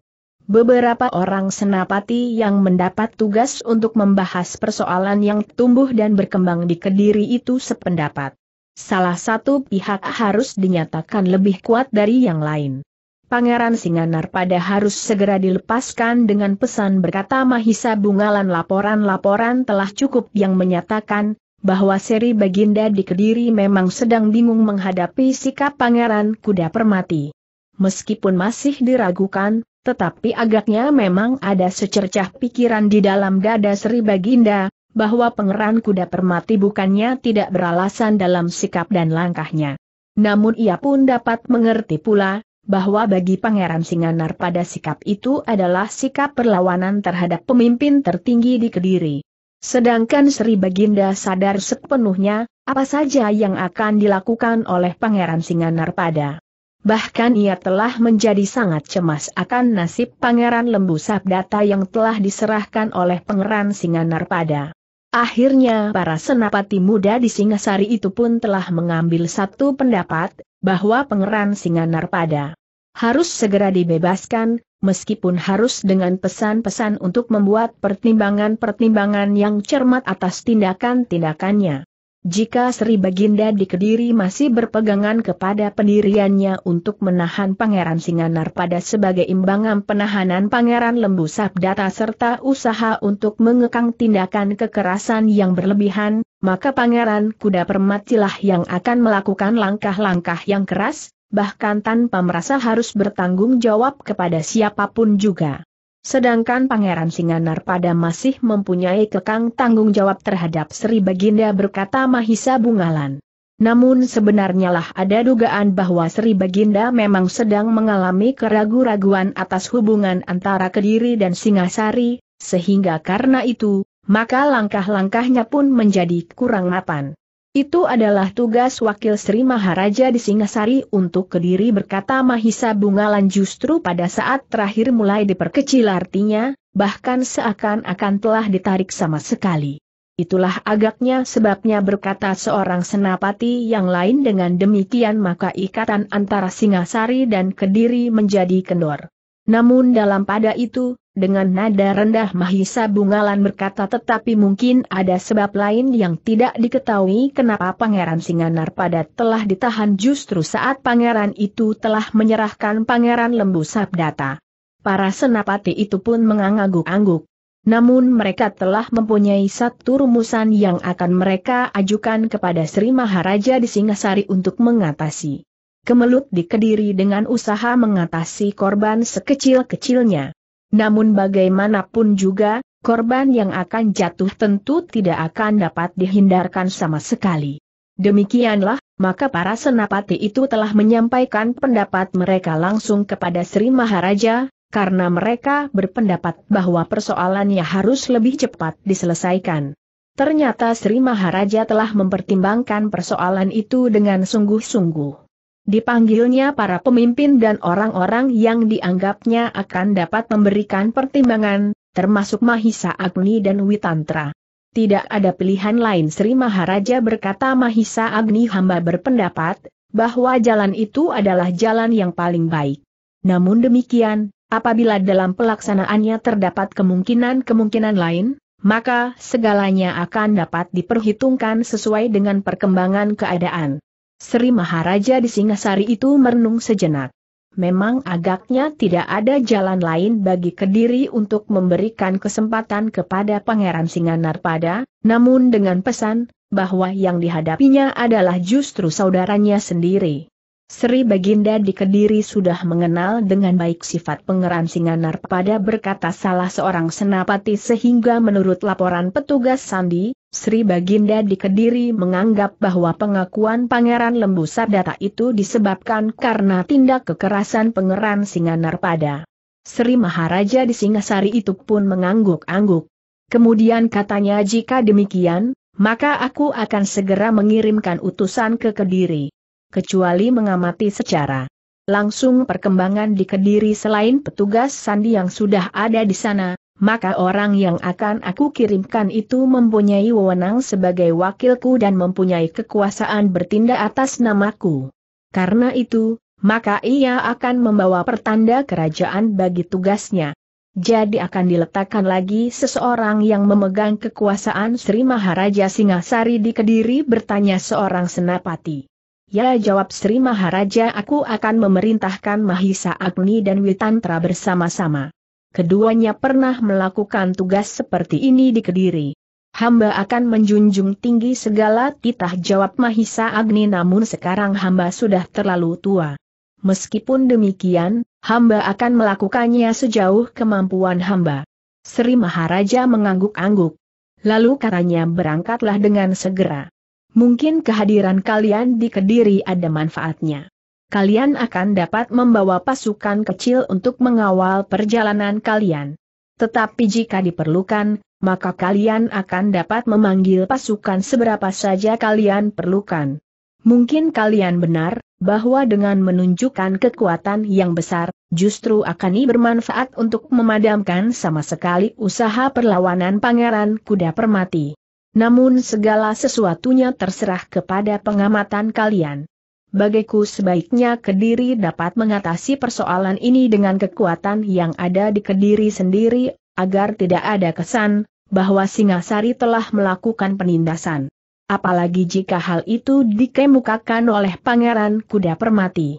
Beberapa orang senapati yang mendapat tugas untuk membahas persoalan yang tumbuh dan berkembang di Kediri itu sependapat. Salah satu pihak harus dinyatakan lebih kuat dari yang lain. Pangeran Singanar pada harus segera dilepaskan dengan pesan berkata Mahisa Bungalan laporan-laporan telah cukup yang menyatakan, bahwa seri Baginda di Kediri memang sedang bingung menghadapi sikap Pangeran Kuda Permati. Meskipun masih diragukan, tetapi agaknya memang ada secercah pikiran di dalam dada Sri Baginda, bahwa Pangeran Kuda Permati bukannya tidak beralasan dalam sikap dan langkahnya. Namun ia pun dapat mengerti pula, bahwa bagi Pangeran Singanar pada sikap itu adalah sikap perlawanan terhadap pemimpin tertinggi di Kediri. Sedangkan Sri Baginda sadar sepenuhnya, apa saja yang akan dilakukan oleh Pangeran Singanar pada. Bahkan ia telah menjadi sangat cemas akan nasib Pangeran Lembu Sabdata yang telah diserahkan oleh Pangeran Singanar pada. Akhirnya para senapati muda di Singasari itu pun telah mengambil satu pendapat, bahwa pengeran Singanar pada harus segera dibebaskan, meskipun harus dengan pesan-pesan untuk membuat pertimbangan-pertimbangan yang cermat atas tindakan-tindakannya. Jika Sri Baginda di Kediri masih berpegangan kepada pendiriannya untuk menahan Pangeran Singanar pada sebagai imbangan penahanan Pangeran Lembu Sabdata serta usaha untuk mengekang tindakan kekerasan yang berlebihan, maka Pangeran Kuda Permatilah yang akan melakukan langkah-langkah yang keras, bahkan tanpa merasa harus bertanggung jawab kepada siapapun juga. Sedangkan Pangeran Singanar pada masih mempunyai kekang tanggung jawab terhadap Sri Baginda berkata Mahisa Bungalan. Namun sebenarnya lah ada dugaan bahwa Sri Baginda memang sedang mengalami keragu-raguan atas hubungan antara Kediri dan Singasari, sehingga karena itu, maka langkah-langkahnya pun menjadi kurang mapan. Itu adalah tugas wakil Sri Maharaja di Singasari untuk Kediri berkata Mahisa Bungalan justru pada saat terakhir mulai diperkecil artinya, bahkan seakan-akan telah ditarik sama sekali. Itulah agaknya sebabnya berkata seorang senapati yang lain dengan demikian maka ikatan antara Singasari dan Kediri menjadi kendor. Namun dalam pada itu, dengan nada rendah Mahisa Bungalan berkata tetapi mungkin ada sebab lain yang tidak diketahui kenapa Pangeran Singanar pada telah ditahan justru saat Pangeran itu telah menyerahkan Pangeran Lembu Sabdata. Para senapati itu pun mengangguk-angguk. Namun mereka telah mempunyai satu rumusan yang akan mereka ajukan kepada Sri Maharaja di Singasari untuk mengatasi kemelut di Kediri dengan usaha mengatasi korban sekecil-kecilnya. Namun bagaimanapun juga, korban yang akan jatuh tentu tidak akan dapat dihindarkan sama sekali. Demikianlah, maka para senapati itu telah menyampaikan pendapat mereka langsung kepada Sri Maharaja, karena mereka berpendapat bahwa persoalannya harus lebih cepat diselesaikan. Ternyata Sri Maharaja telah mempertimbangkan persoalan itu dengan sungguh-sungguh. Dipanggilnya para pemimpin dan orang-orang yang dianggapnya akan dapat memberikan pertimbangan, termasuk Mahisa Agni dan Witantra. Tidak ada pilihan lain Sri Maharaja berkata Mahisa Agni hamba berpendapat, bahwa jalan itu adalah jalan yang paling baik. Namun demikian, apabila dalam pelaksanaannya terdapat kemungkinan-kemungkinan lain, maka segalanya akan dapat diperhitungkan sesuai dengan perkembangan keadaan. Sri Maharaja di Singasari itu merenung sejenak. Memang agaknya tidak ada jalan lain bagi Kediri untuk memberikan kesempatan kepada Pangeran Singanarpada, namun dengan pesan, bahwa yang dihadapinya adalah justru saudaranya sendiri. Sri Baginda di Kediri sudah mengenal dengan baik sifat pengeran Singanar pada berkata salah seorang senapati sehingga menurut laporan petugas Sandi, Sri Baginda di Kediri menganggap bahwa pengakuan Pangeran Lembu data itu disebabkan karena tindak kekerasan pengeran Singanar pada. Sri Maharaja di Singasari itu pun mengangguk-angguk. Kemudian katanya jika demikian, maka aku akan segera mengirimkan utusan ke Kediri kecuali mengamati secara langsung perkembangan di Kediri selain petugas sandi yang sudah ada di sana, maka orang yang akan aku kirimkan itu mempunyai wewenang sebagai wakilku dan mempunyai kekuasaan bertindak atas namaku. Karena itu, maka ia akan membawa pertanda kerajaan bagi tugasnya. Jadi akan diletakkan lagi seseorang yang memegang kekuasaan Sri Maharaja Singasari di Kediri bertanya seorang senapati. Ya jawab Sri Maharaja aku akan memerintahkan Mahisa Agni dan Witantra bersama-sama. Keduanya pernah melakukan tugas seperti ini di Kediri. Hamba akan menjunjung tinggi segala titah jawab Mahisa Agni namun sekarang hamba sudah terlalu tua. Meskipun demikian, hamba akan melakukannya sejauh kemampuan hamba. Sri Maharaja mengangguk-angguk. Lalu katanya berangkatlah dengan segera mungkin kehadiran kalian di Kediri ada manfaatnya. Kalian akan dapat membawa pasukan kecil untuk mengawal perjalanan kalian. Tetapi jika diperlukan, maka kalian akan dapat memanggil pasukan seberapa saja kalian perlukan. Mungkin kalian benar, bahwa dengan menunjukkan kekuatan yang besar, justru akan bermanfaat untuk memadamkan sama sekali usaha perlawanan Pangeran Kuda Permati. Namun segala sesuatunya terserah kepada pengamatan kalian. Bagiku sebaiknya Kediri dapat mengatasi persoalan ini dengan kekuatan yang ada di Kediri sendiri, agar tidak ada kesan bahwa Singasari telah melakukan penindasan. Apalagi jika hal itu dikemukakan oleh Pangeran Kuda Permati.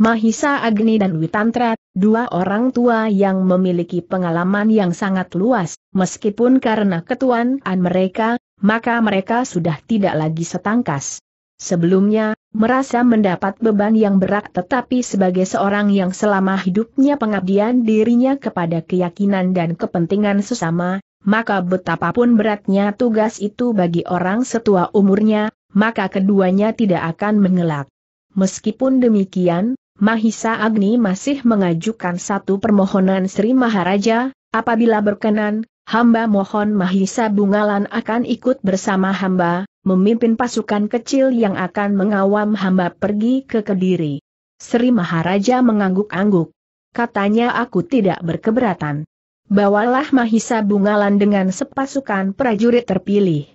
Mahisa Agni dan Witantra, dua orang tua yang memiliki pengalaman yang sangat luas, meskipun karena ketuaan mereka, maka mereka sudah tidak lagi setangkas. Sebelumnya, merasa mendapat beban yang berat tetapi sebagai seorang yang selama hidupnya pengabdian dirinya kepada keyakinan dan kepentingan sesama, maka betapapun beratnya tugas itu bagi orang setua umurnya, maka keduanya tidak akan mengelak. Meskipun demikian, Mahisa Agni masih mengajukan satu permohonan Sri Maharaja, apabila berkenan, hamba mohon Mahisa Bungalan akan ikut bersama hamba, memimpin pasukan kecil yang akan mengawam hamba pergi ke Kediri. Sri Maharaja mengangguk-angguk. Katanya aku tidak berkeberatan. Bawalah Mahisa Bungalan dengan sepasukan prajurit terpilih.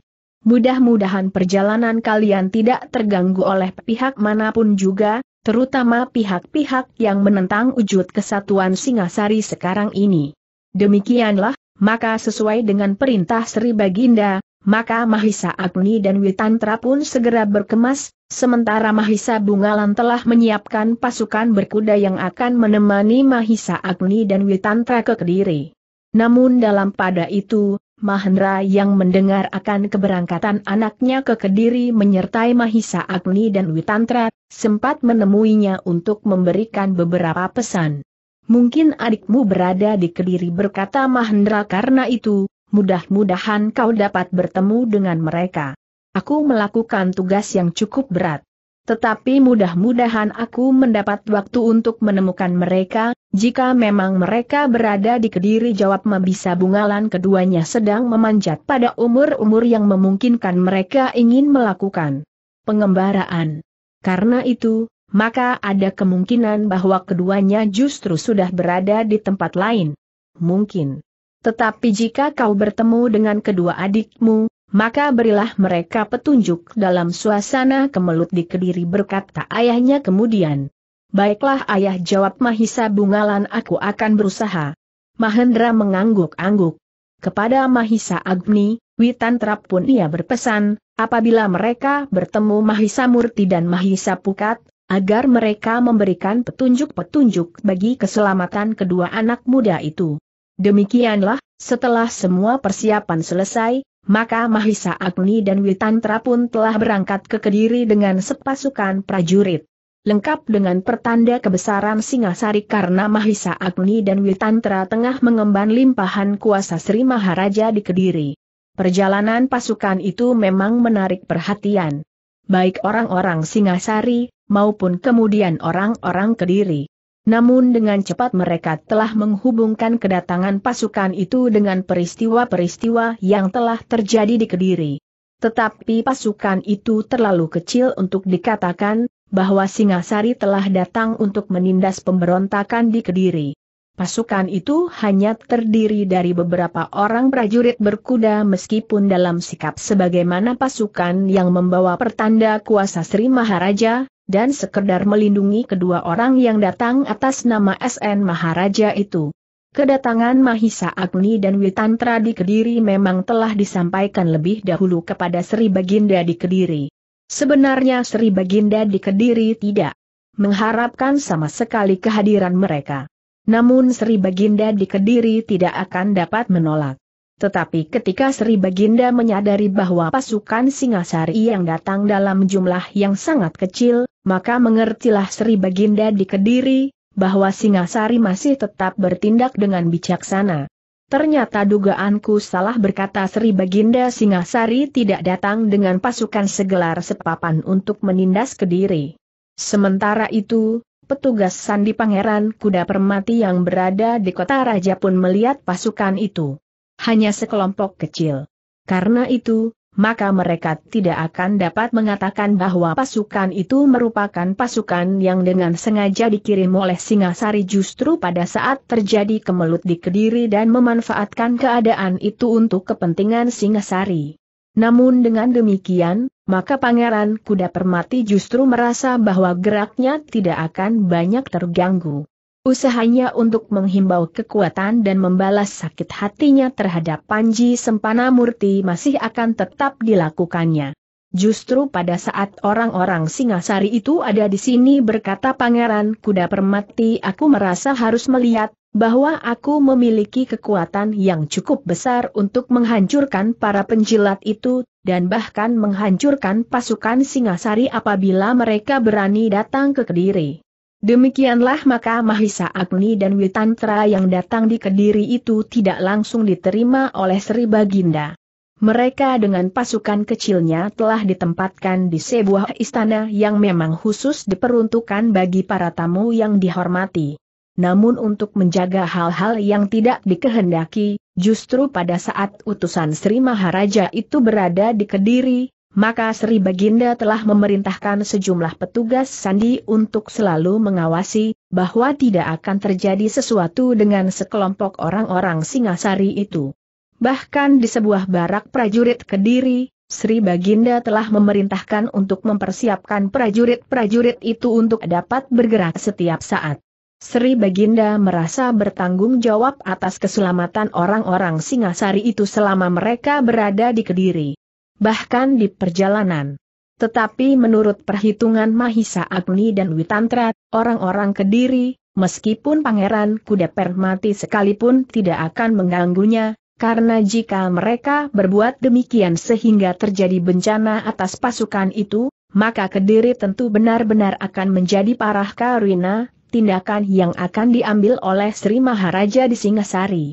Mudah-mudahan perjalanan kalian tidak terganggu oleh pihak manapun juga, terutama pihak-pihak yang menentang wujud kesatuan Singasari sekarang ini. Demikianlah, maka sesuai dengan perintah Sri Baginda, maka Mahisa Agni dan Witantra pun segera berkemas, sementara Mahisa Bungalan telah menyiapkan pasukan berkuda yang akan menemani Mahisa Agni dan Witantra ke Kediri. Namun dalam pada itu, Mahendra yang mendengar akan keberangkatan anaknya ke Kediri menyertai Mahisa Agni dan Witantra, sempat menemuinya untuk memberikan beberapa pesan. Mungkin adikmu berada di Kediri berkata Mahendra karena itu, mudah-mudahan kau dapat bertemu dengan mereka. Aku melakukan tugas yang cukup berat. Tetapi mudah-mudahan aku mendapat waktu untuk menemukan mereka, jika memang mereka berada di kediri jawab Mabisa Bungalan keduanya sedang memanjat pada umur-umur yang memungkinkan mereka ingin melakukan pengembaraan. Karena itu, maka ada kemungkinan bahwa keduanya justru sudah berada di tempat lain. Mungkin. Tetapi jika kau bertemu dengan kedua adikmu, maka berilah mereka petunjuk dalam suasana kemelut di Kediri berkata ayahnya kemudian. Baiklah ayah jawab Mahisa Bungalan aku akan berusaha. Mahendra mengangguk-angguk. Kepada Mahisa Agni, Witantra pun ia berpesan, apabila mereka bertemu Mahisa Murti dan Mahisa Pukat, agar mereka memberikan petunjuk-petunjuk bagi keselamatan kedua anak muda itu. Demikianlah, setelah semua persiapan selesai, maka Mahisa Agni dan Witantra pun telah berangkat ke Kediri dengan sepasukan prajurit. Lengkap dengan pertanda kebesaran Singasari karena Mahisa Agni dan Witantra tengah mengemban limpahan kuasa Sri Maharaja di Kediri. Perjalanan pasukan itu memang menarik perhatian. Baik orang-orang Singasari, maupun kemudian orang-orang Kediri. Namun dengan cepat mereka telah menghubungkan kedatangan pasukan itu dengan peristiwa-peristiwa yang telah terjadi di Kediri. Tetapi pasukan itu terlalu kecil untuk dikatakan bahwa Singasari telah datang untuk menindas pemberontakan di Kediri. Pasukan itu hanya terdiri dari beberapa orang prajurit berkuda meskipun dalam sikap sebagaimana pasukan yang membawa pertanda kuasa Sri Maharaja, dan sekedar melindungi kedua orang yang datang atas nama SN Maharaja itu. Kedatangan Mahisa Agni dan Witantra di Kediri memang telah disampaikan lebih dahulu kepada Sri Baginda di Kediri. Sebenarnya Sri Baginda di Kediri tidak mengharapkan sama sekali kehadiran mereka. Namun Sri Baginda di Kediri tidak akan dapat menolak. Tetapi ketika Sri Baginda menyadari bahwa pasukan Singasari yang datang dalam jumlah yang sangat kecil, maka mengertilah Sri Baginda di Kediri, bahwa Singasari masih tetap bertindak dengan bijaksana. Ternyata dugaanku salah berkata Sri Baginda Singasari tidak datang dengan pasukan segelar sepapan untuk menindas Kediri. Sementara itu, petugas Sandi Pangeran Kuda Permati yang berada di kota Raja pun melihat pasukan itu hanya sekelompok kecil. Karena itu, maka mereka tidak akan dapat mengatakan bahwa pasukan itu merupakan pasukan yang dengan sengaja dikirim oleh Singasari justru pada saat terjadi kemelut di Kediri dan memanfaatkan keadaan itu untuk kepentingan Singasari. Namun dengan demikian, maka Pangeran Kuda Permati justru merasa bahwa geraknya tidak akan banyak terganggu. Usahanya untuk menghimbau kekuatan dan membalas sakit hatinya terhadap Panji Sempana Murti masih akan tetap dilakukannya. Justru pada saat orang-orang Singasari itu ada di sini berkata Pangeran Kuda Permati aku merasa harus melihat bahwa aku memiliki kekuatan yang cukup besar untuk menghancurkan para penjilat itu, dan bahkan menghancurkan pasukan Singasari apabila mereka berani datang ke Kediri. Demikianlah maka Mahisa Agni dan Witantra yang datang di Kediri itu tidak langsung diterima oleh Sri Baginda. Mereka dengan pasukan kecilnya telah ditempatkan di sebuah istana yang memang khusus diperuntukkan bagi para tamu yang dihormati. Namun untuk menjaga hal-hal yang tidak dikehendaki, justru pada saat utusan Sri Maharaja itu berada di Kediri, maka Sri Baginda telah memerintahkan sejumlah petugas sandi untuk selalu mengawasi, bahwa tidak akan terjadi sesuatu dengan sekelompok orang-orang Singasari itu. Bahkan di sebuah barak prajurit Kediri, Sri Baginda telah memerintahkan untuk mempersiapkan prajurit-prajurit itu untuk dapat bergerak setiap saat. Sri Baginda merasa bertanggung jawab atas keselamatan orang-orang Singasari itu selama mereka berada di Kediri bahkan di perjalanan. Tetapi menurut perhitungan Mahisa Agni dan Witantra, orang-orang Kediri, meskipun Pangeran Kuda Permati sekalipun tidak akan mengganggunya, karena jika mereka berbuat demikian sehingga terjadi bencana atas pasukan itu, maka Kediri tentu benar-benar akan menjadi parah karina, tindakan yang akan diambil oleh Sri Maharaja di Singasari.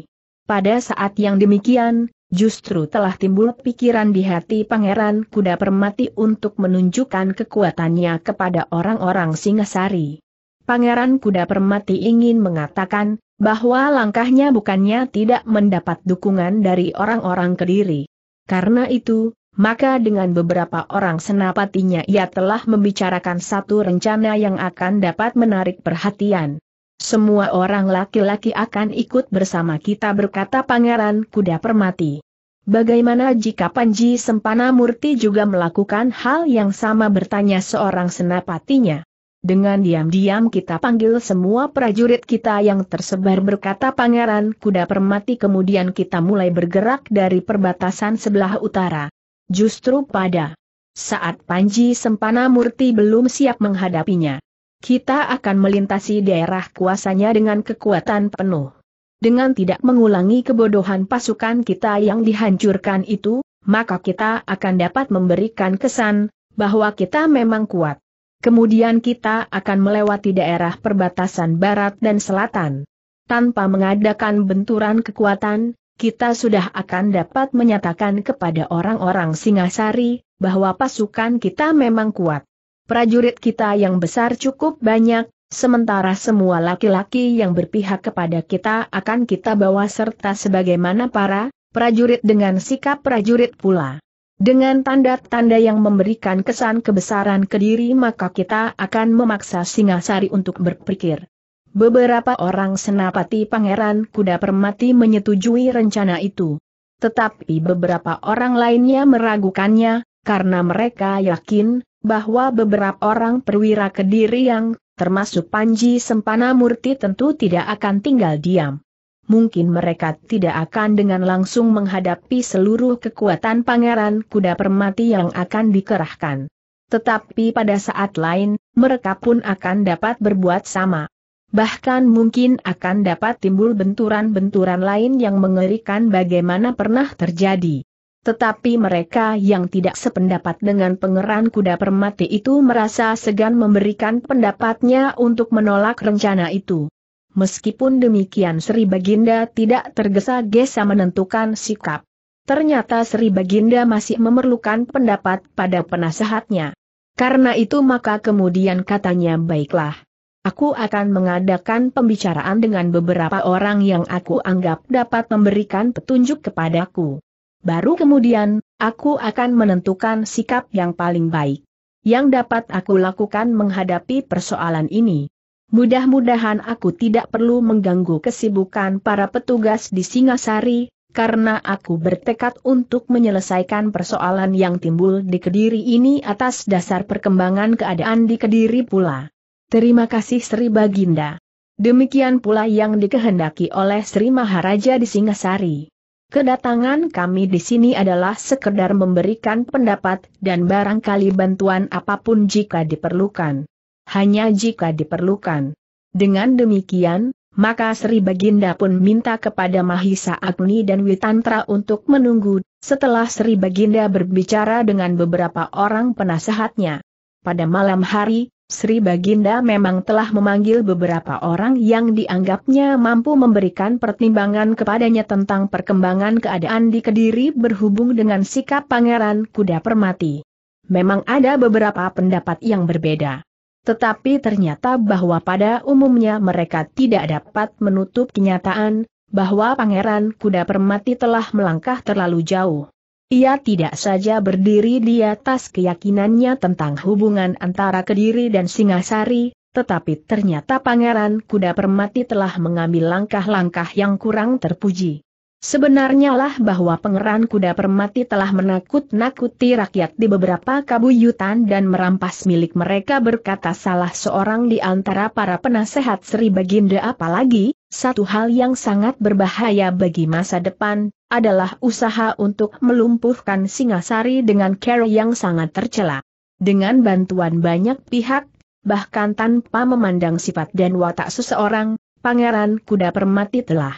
Pada saat yang demikian, Justru telah timbul pikiran di hati Pangeran Kuda Permati untuk menunjukkan kekuatannya kepada orang-orang Singasari. Pangeran Kuda Permati ingin mengatakan, bahwa langkahnya bukannya tidak mendapat dukungan dari orang-orang Kediri. Karena itu, maka dengan beberapa orang senapatinya ia telah membicarakan satu rencana yang akan dapat menarik perhatian. Semua orang laki-laki akan ikut bersama kita berkata Pangeran Kuda Permati. Bagaimana jika Panji Sempana Murti juga melakukan hal yang sama bertanya seorang senapatinya? Dengan diam-diam kita panggil semua prajurit kita yang tersebar berkata Pangeran Kuda Permati kemudian kita mulai bergerak dari perbatasan sebelah utara. Justru pada saat Panji Sempana Murti belum siap menghadapinya kita akan melintasi daerah kuasanya dengan kekuatan penuh. Dengan tidak mengulangi kebodohan pasukan kita yang dihancurkan itu, maka kita akan dapat memberikan kesan bahwa kita memang kuat. Kemudian kita akan melewati daerah perbatasan barat dan selatan. Tanpa mengadakan benturan kekuatan, kita sudah akan dapat menyatakan kepada orang-orang Singasari bahwa pasukan kita memang kuat. Prajurit kita yang besar cukup banyak, sementara semua laki-laki yang berpihak kepada kita akan kita bawa serta sebagaimana para prajurit dengan sikap prajurit pula. Dengan tanda-tanda yang memberikan kesan kebesaran ke diri maka kita akan memaksa Singasari untuk berpikir. Beberapa orang senapati pangeran kuda permati menyetujui rencana itu. Tetapi beberapa orang lainnya meragukannya, karena mereka yakin, bahwa beberapa orang perwira kediri yang, termasuk Panji Sempana Murti tentu tidak akan tinggal diam. Mungkin mereka tidak akan dengan langsung menghadapi seluruh kekuatan pangeran kuda permati yang akan dikerahkan. Tetapi pada saat lain, mereka pun akan dapat berbuat sama. Bahkan mungkin akan dapat timbul benturan-benturan lain yang mengerikan bagaimana pernah terjadi. Tetapi mereka yang tidak sependapat dengan pengeran kuda permati itu merasa segan memberikan pendapatnya untuk menolak rencana itu. Meskipun demikian Sri Baginda tidak tergesa-gesa menentukan sikap. Ternyata Sri Baginda masih memerlukan pendapat pada penasehatnya. Karena itu maka kemudian katanya baiklah. Aku akan mengadakan pembicaraan dengan beberapa orang yang aku anggap dapat memberikan petunjuk kepadaku. Baru kemudian, aku akan menentukan sikap yang paling baik. Yang dapat aku lakukan menghadapi persoalan ini. Mudah-mudahan aku tidak perlu mengganggu kesibukan para petugas di Singasari, karena aku bertekad untuk menyelesaikan persoalan yang timbul di Kediri ini atas dasar perkembangan keadaan di Kediri pula. Terima kasih Sri Baginda. Demikian pula yang dikehendaki oleh Sri Maharaja di Singasari. Kedatangan kami di sini adalah sekedar memberikan pendapat dan barangkali bantuan apapun jika diperlukan. Hanya jika diperlukan. Dengan demikian, maka Sri Baginda pun minta kepada Mahisa Agni dan Witantra untuk menunggu, setelah Sri Baginda berbicara dengan beberapa orang penasehatnya. Pada malam hari, Sri Baginda memang telah memanggil beberapa orang yang dianggapnya mampu memberikan pertimbangan kepadanya tentang perkembangan keadaan di Kediri berhubung dengan sikap Pangeran Kuda Permati. Memang ada beberapa pendapat yang berbeda. Tetapi ternyata bahwa pada umumnya mereka tidak dapat menutup kenyataan, bahwa Pangeran Kuda Permati telah melangkah terlalu jauh. Ia tidak saja berdiri di atas keyakinannya tentang hubungan antara Kediri dan Singasari, tetapi ternyata Pangeran Kuda Permati telah mengambil langkah-langkah yang kurang terpuji. Sebenarnya lah bahwa pengeran kuda permati telah menakut-nakuti rakyat di beberapa kabuyutan dan merampas milik mereka berkata salah seorang di antara para penasehat Sri Baginda apalagi, satu hal yang sangat berbahaya bagi masa depan, adalah usaha untuk melumpuhkan Singasari dengan cara yang sangat tercela. Dengan bantuan banyak pihak, bahkan tanpa memandang sifat dan watak seseorang, pangeran kuda permati telah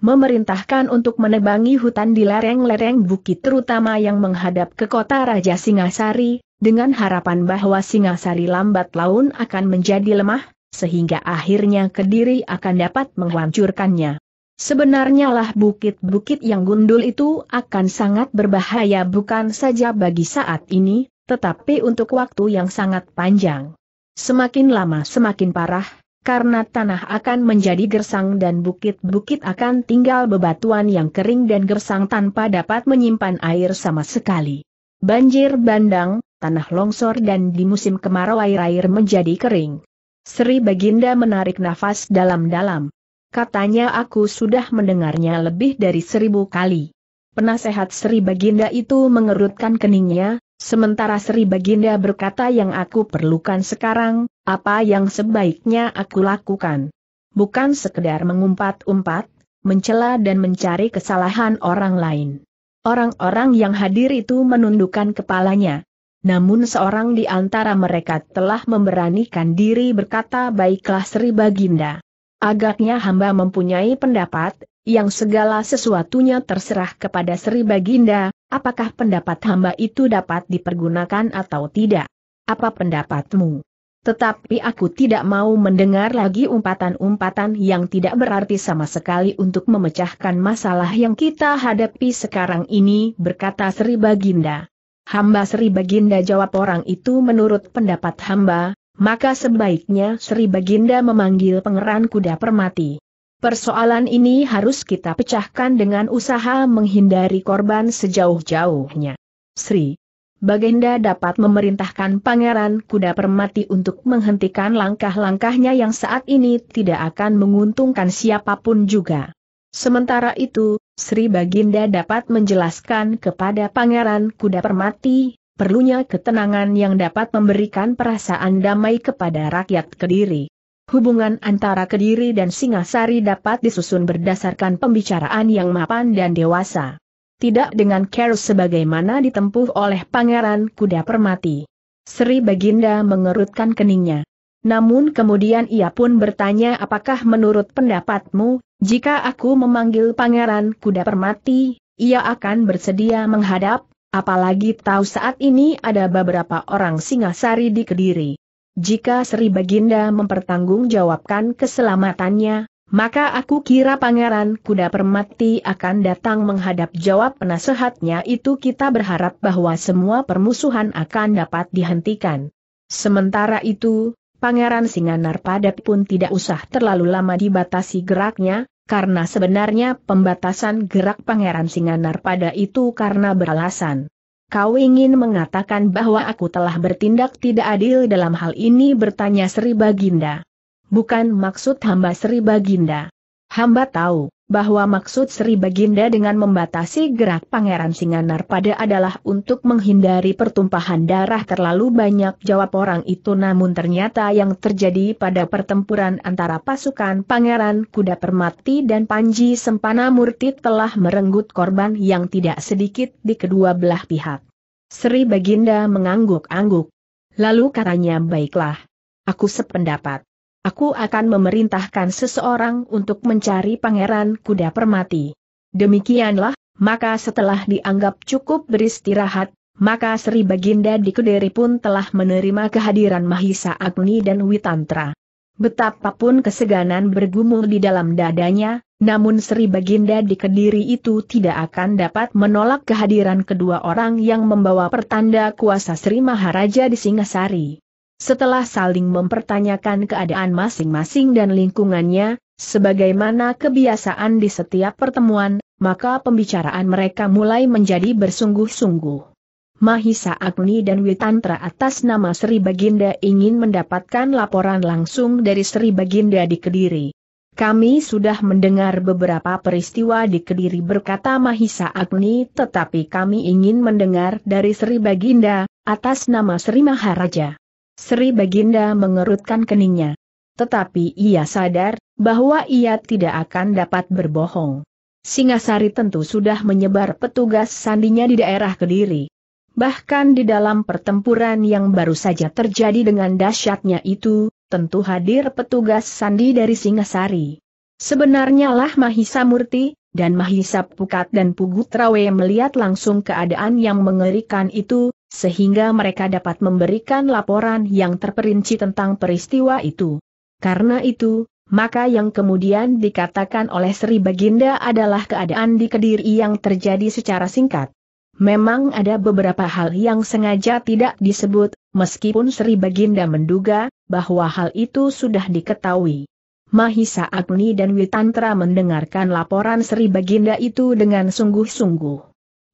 memerintahkan untuk menebangi hutan di lereng-lereng bukit terutama yang menghadap ke kota Raja Singasari, dengan harapan bahwa Singasari lambat laun akan menjadi lemah, sehingga akhirnya Kediri akan dapat menghancurkannya. Sebenarnya lah bukit-bukit yang gundul itu akan sangat berbahaya bukan saja bagi saat ini, tetapi untuk waktu yang sangat panjang. Semakin lama semakin parah, karena tanah akan menjadi gersang dan bukit-bukit akan tinggal bebatuan yang kering dan gersang tanpa dapat menyimpan air sama sekali. Banjir bandang, tanah longsor dan di musim kemarau air-air menjadi kering. Sri Baginda menarik nafas dalam-dalam. Katanya aku sudah mendengarnya lebih dari seribu kali. Penasehat Sri Baginda itu mengerutkan keningnya, Sementara Sri Baginda berkata yang aku perlukan sekarang, apa yang sebaiknya aku lakukan. Bukan sekedar mengumpat-umpat, mencela dan mencari kesalahan orang lain. Orang-orang yang hadir itu menundukkan kepalanya. Namun seorang di antara mereka telah memberanikan diri berkata baiklah Sri Baginda. Agaknya hamba mempunyai pendapat, yang segala sesuatunya terserah kepada Sri Baginda, Apakah pendapat hamba itu dapat dipergunakan atau tidak? Apa pendapatmu? Tetapi aku tidak mau mendengar lagi umpatan-umpatan yang tidak berarti sama sekali untuk memecahkan masalah yang kita hadapi sekarang ini, berkata Sri Baginda. Hamba Sri Baginda jawab orang itu menurut pendapat hamba, maka sebaiknya Sri Baginda memanggil Pengeran kuda permati. Persoalan ini harus kita pecahkan dengan usaha menghindari korban sejauh-jauhnya. Sri Baginda dapat memerintahkan Pangeran Kuda Permati untuk menghentikan langkah-langkahnya yang saat ini tidak akan menguntungkan siapapun juga. Sementara itu, Sri Baginda dapat menjelaskan kepada Pangeran Kuda Permati, perlunya ketenangan yang dapat memberikan perasaan damai kepada rakyat Kediri. Hubungan antara Kediri dan Singasari dapat disusun berdasarkan pembicaraan yang mapan dan dewasa. Tidak dengan carus sebagaimana ditempuh oleh Pangeran Kuda Permati. Sri Baginda mengerutkan keningnya. Namun kemudian ia pun bertanya apakah menurut pendapatmu, jika aku memanggil Pangeran Kuda Permati, ia akan bersedia menghadap, apalagi tahu saat ini ada beberapa orang Singasari di Kediri. Jika Sri Baginda mempertanggungjawabkan keselamatannya, maka aku kira Pangeran Kuda Permati akan datang menghadap jawab penasehatnya itu kita berharap bahwa semua permusuhan akan dapat dihentikan. Sementara itu, Pangeran Singanar Padat pun tidak usah terlalu lama dibatasi geraknya, karena sebenarnya pembatasan gerak Pangeran Singanar pada itu karena beralasan. Kau ingin mengatakan bahwa aku telah bertindak tidak adil dalam hal ini bertanya Sri Baginda. Bukan maksud hamba Sri Baginda. Hamba tahu, bahwa maksud Sri Baginda dengan membatasi gerak Pangeran Singanar pada adalah untuk menghindari pertumpahan darah terlalu banyak jawab orang itu namun ternyata yang terjadi pada pertempuran antara pasukan Pangeran Kuda Permati dan Panji Sempana Murti telah merenggut korban yang tidak sedikit di kedua belah pihak. Sri Baginda mengangguk-angguk. Lalu katanya baiklah. Aku sependapat. Aku akan memerintahkan seseorang untuk mencari pangeran kuda permati. Demikianlah, maka setelah dianggap cukup beristirahat, maka Sri Baginda di Kediri pun telah menerima kehadiran Mahisa Agni dan Witantra. Betapapun keseganan bergumul di dalam dadanya, namun Sri Baginda di Kediri itu tidak akan dapat menolak kehadiran kedua orang yang membawa pertanda kuasa Sri Maharaja di Singasari. Setelah saling mempertanyakan keadaan masing-masing dan lingkungannya, sebagaimana kebiasaan di setiap pertemuan, maka pembicaraan mereka mulai menjadi bersungguh-sungguh. Mahisa Agni dan Witantra atas nama Sri Baginda ingin mendapatkan laporan langsung dari Sri Baginda di Kediri. Kami sudah mendengar beberapa peristiwa di Kediri berkata Mahisa Agni tetapi kami ingin mendengar dari Sri Baginda, atas nama Sri Maharaja. Sri Baginda mengerutkan keningnya. Tetapi ia sadar, bahwa ia tidak akan dapat berbohong. Singasari tentu sudah menyebar petugas sandinya di daerah Kediri. Bahkan di dalam pertempuran yang baru saja terjadi dengan dahsyatnya itu, tentu hadir petugas sandi dari Singasari. Sebenarnya lah Mahisa Murti, dan Mahisa Pukat dan Pugutrawe melihat langsung keadaan yang mengerikan itu, sehingga mereka dapat memberikan laporan yang terperinci tentang peristiwa itu. Karena itu, maka yang kemudian dikatakan oleh Sri Baginda adalah keadaan di Kediri yang terjadi secara singkat. Memang ada beberapa hal yang sengaja tidak disebut, meskipun Sri Baginda menduga bahwa hal itu sudah diketahui. Mahisa Agni dan Witantra mendengarkan laporan Sri Baginda itu dengan sungguh-sungguh.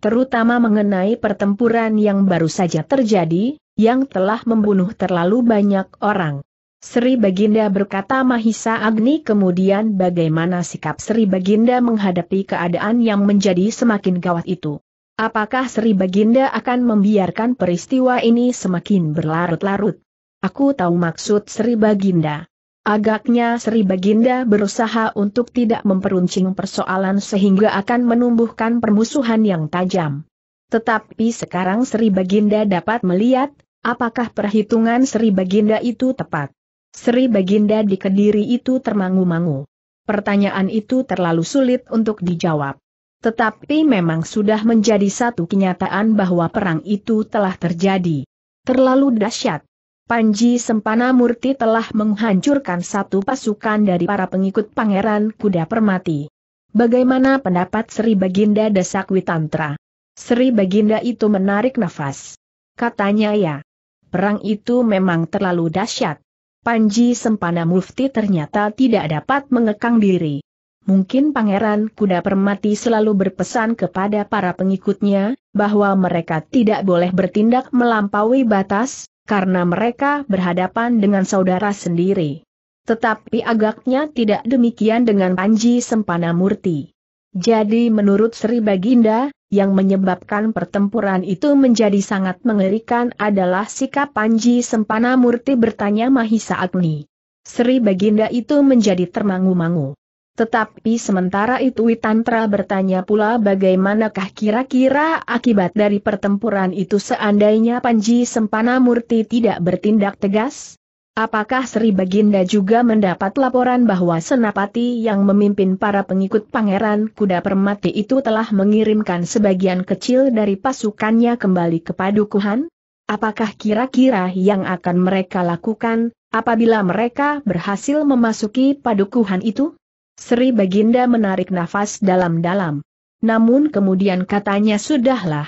Terutama mengenai pertempuran yang baru saja terjadi, yang telah membunuh terlalu banyak orang. Sri Baginda berkata Mahisa Agni kemudian bagaimana sikap Sri Baginda menghadapi keadaan yang menjadi semakin gawat itu. Apakah Sri Baginda akan membiarkan peristiwa ini semakin berlarut-larut? Aku tahu maksud Sri Baginda. Agaknya Sri Baginda berusaha untuk tidak memperuncing persoalan sehingga akan menumbuhkan permusuhan yang tajam. Tetapi sekarang Sri Baginda dapat melihat, apakah perhitungan Sri Baginda itu tepat. Sri Baginda di Kediri itu termangu-mangu. Pertanyaan itu terlalu sulit untuk dijawab. Tetapi memang sudah menjadi satu kenyataan bahwa perang itu telah terjadi. Terlalu dahsyat. Panji Sempana Murti telah menghancurkan satu pasukan dari para pengikut Pangeran Kuda Permati. Bagaimana pendapat Sri Baginda Desak Witantra? Sri Baginda itu menarik nafas. Katanya ya, perang itu memang terlalu dahsyat. Panji Sempana Mufti ternyata tidak dapat mengekang diri. Mungkin Pangeran Kuda Permati selalu berpesan kepada para pengikutnya, bahwa mereka tidak boleh bertindak melampaui batas, karena mereka berhadapan dengan saudara sendiri. Tetapi agaknya tidak demikian dengan Panji Sempana Murti. Jadi menurut Sri Baginda, yang menyebabkan pertempuran itu menjadi sangat mengerikan adalah sikap Panji Sempana Murti bertanya Mahisa Agni. Sri Baginda itu menjadi termangu-mangu. Tetapi sementara itu Witantra bertanya pula bagaimanakah kira-kira akibat dari pertempuran itu seandainya Panji Sempana Murti tidak bertindak tegas? Apakah Sri Baginda juga mendapat laporan bahwa Senapati yang memimpin para pengikut Pangeran Kuda Permati itu telah mengirimkan sebagian kecil dari pasukannya kembali ke Padukuhan? Apakah kira-kira yang akan mereka lakukan apabila mereka berhasil memasuki Padukuhan itu? Sri Baginda menarik nafas dalam-dalam. Namun kemudian katanya sudahlah.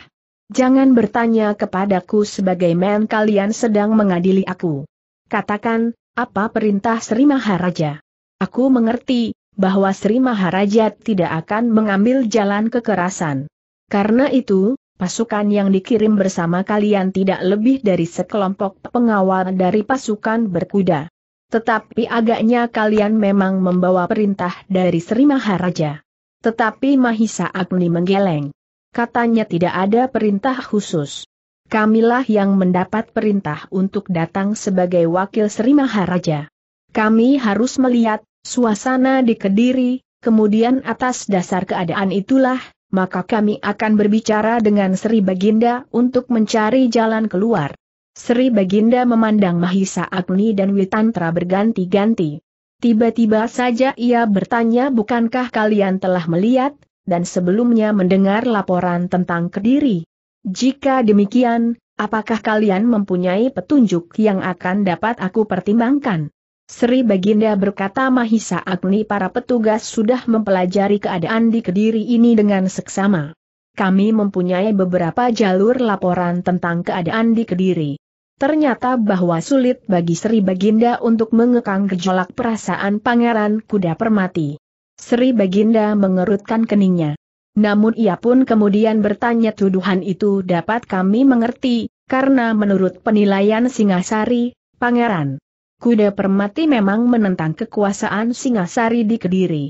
Jangan bertanya kepadaku sebagai men kalian sedang mengadili aku. Katakan, apa perintah Sri Maharaja? Aku mengerti, bahwa Sri Maharaja tidak akan mengambil jalan kekerasan. Karena itu, pasukan yang dikirim bersama kalian tidak lebih dari sekelompok pengawal dari pasukan berkuda. Tetapi agaknya kalian memang membawa perintah dari Sri Maharaja. Tetapi Mahisa Agni menggeleng. Katanya tidak ada perintah khusus. Kamilah yang mendapat perintah untuk datang sebagai wakil Sri Maharaja. Kami harus melihat suasana di Kediri, kemudian atas dasar keadaan itulah, maka kami akan berbicara dengan Sri Baginda untuk mencari jalan keluar. Sri Baginda memandang Mahisa Agni dan Witantra berganti-ganti. Tiba-tiba saja ia bertanya bukankah kalian telah melihat, dan sebelumnya mendengar laporan tentang Kediri? Jika demikian, apakah kalian mempunyai petunjuk yang akan dapat aku pertimbangkan? Sri Baginda berkata Mahisa Agni para petugas sudah mempelajari keadaan di Kediri ini dengan seksama. Kami mempunyai beberapa jalur laporan tentang keadaan di Kediri. Ternyata bahwa sulit bagi Sri Baginda untuk mengekang gejolak perasaan Pangeran Kuda Permati. Sri Baginda mengerutkan keningnya. Namun ia pun kemudian bertanya tuduhan itu dapat kami mengerti, karena menurut penilaian Singasari, Pangeran Kuda Permati memang menentang kekuasaan Singasari di Kediri.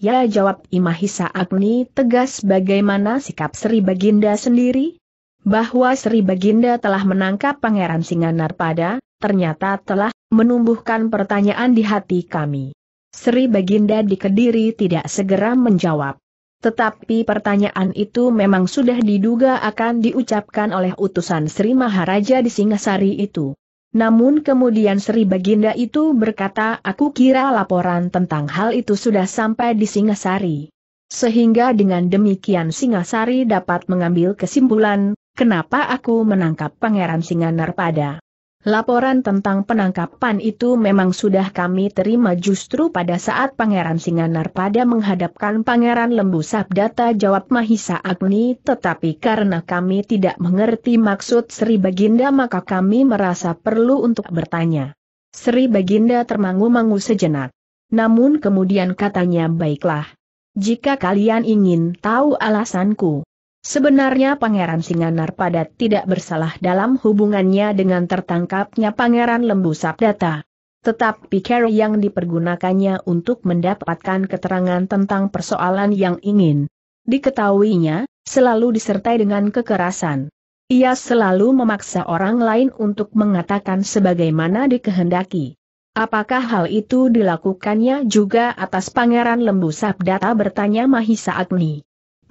Ya jawab Imahisa Agni tegas bagaimana sikap Sri Baginda sendiri? bahwa Sri Baginda telah menangkap Pangeran Singanar pada, ternyata telah menumbuhkan pertanyaan di hati kami. Sri Baginda di Kediri tidak segera menjawab. Tetapi pertanyaan itu memang sudah diduga akan diucapkan oleh utusan Sri Maharaja di Singasari itu. Namun kemudian Sri Baginda itu berkata aku kira laporan tentang hal itu sudah sampai di Singasari. Sehingga dengan demikian Singasari dapat mengambil kesimpulan, kenapa aku menangkap Pangeran Singanar pada? Laporan tentang penangkapan itu memang sudah kami terima justru pada saat Pangeran Singanar pada menghadapkan Pangeran Lembu Sabdata jawab Mahisa Agni tetapi karena kami tidak mengerti maksud Sri Baginda maka kami merasa perlu untuk bertanya. Sri Baginda termangu-mangu sejenak. Namun kemudian katanya baiklah. Jika kalian ingin tahu alasanku, Sebenarnya Pangeran Singanar Padat tidak bersalah dalam hubungannya dengan tertangkapnya Pangeran Lembu Sabdata. Tetapi cara yang dipergunakannya untuk mendapatkan keterangan tentang persoalan yang ingin diketahuinya, selalu disertai dengan kekerasan. Ia selalu memaksa orang lain untuk mengatakan sebagaimana dikehendaki. Apakah hal itu dilakukannya juga atas Pangeran Lembu Sabdata bertanya Mahisa Agni.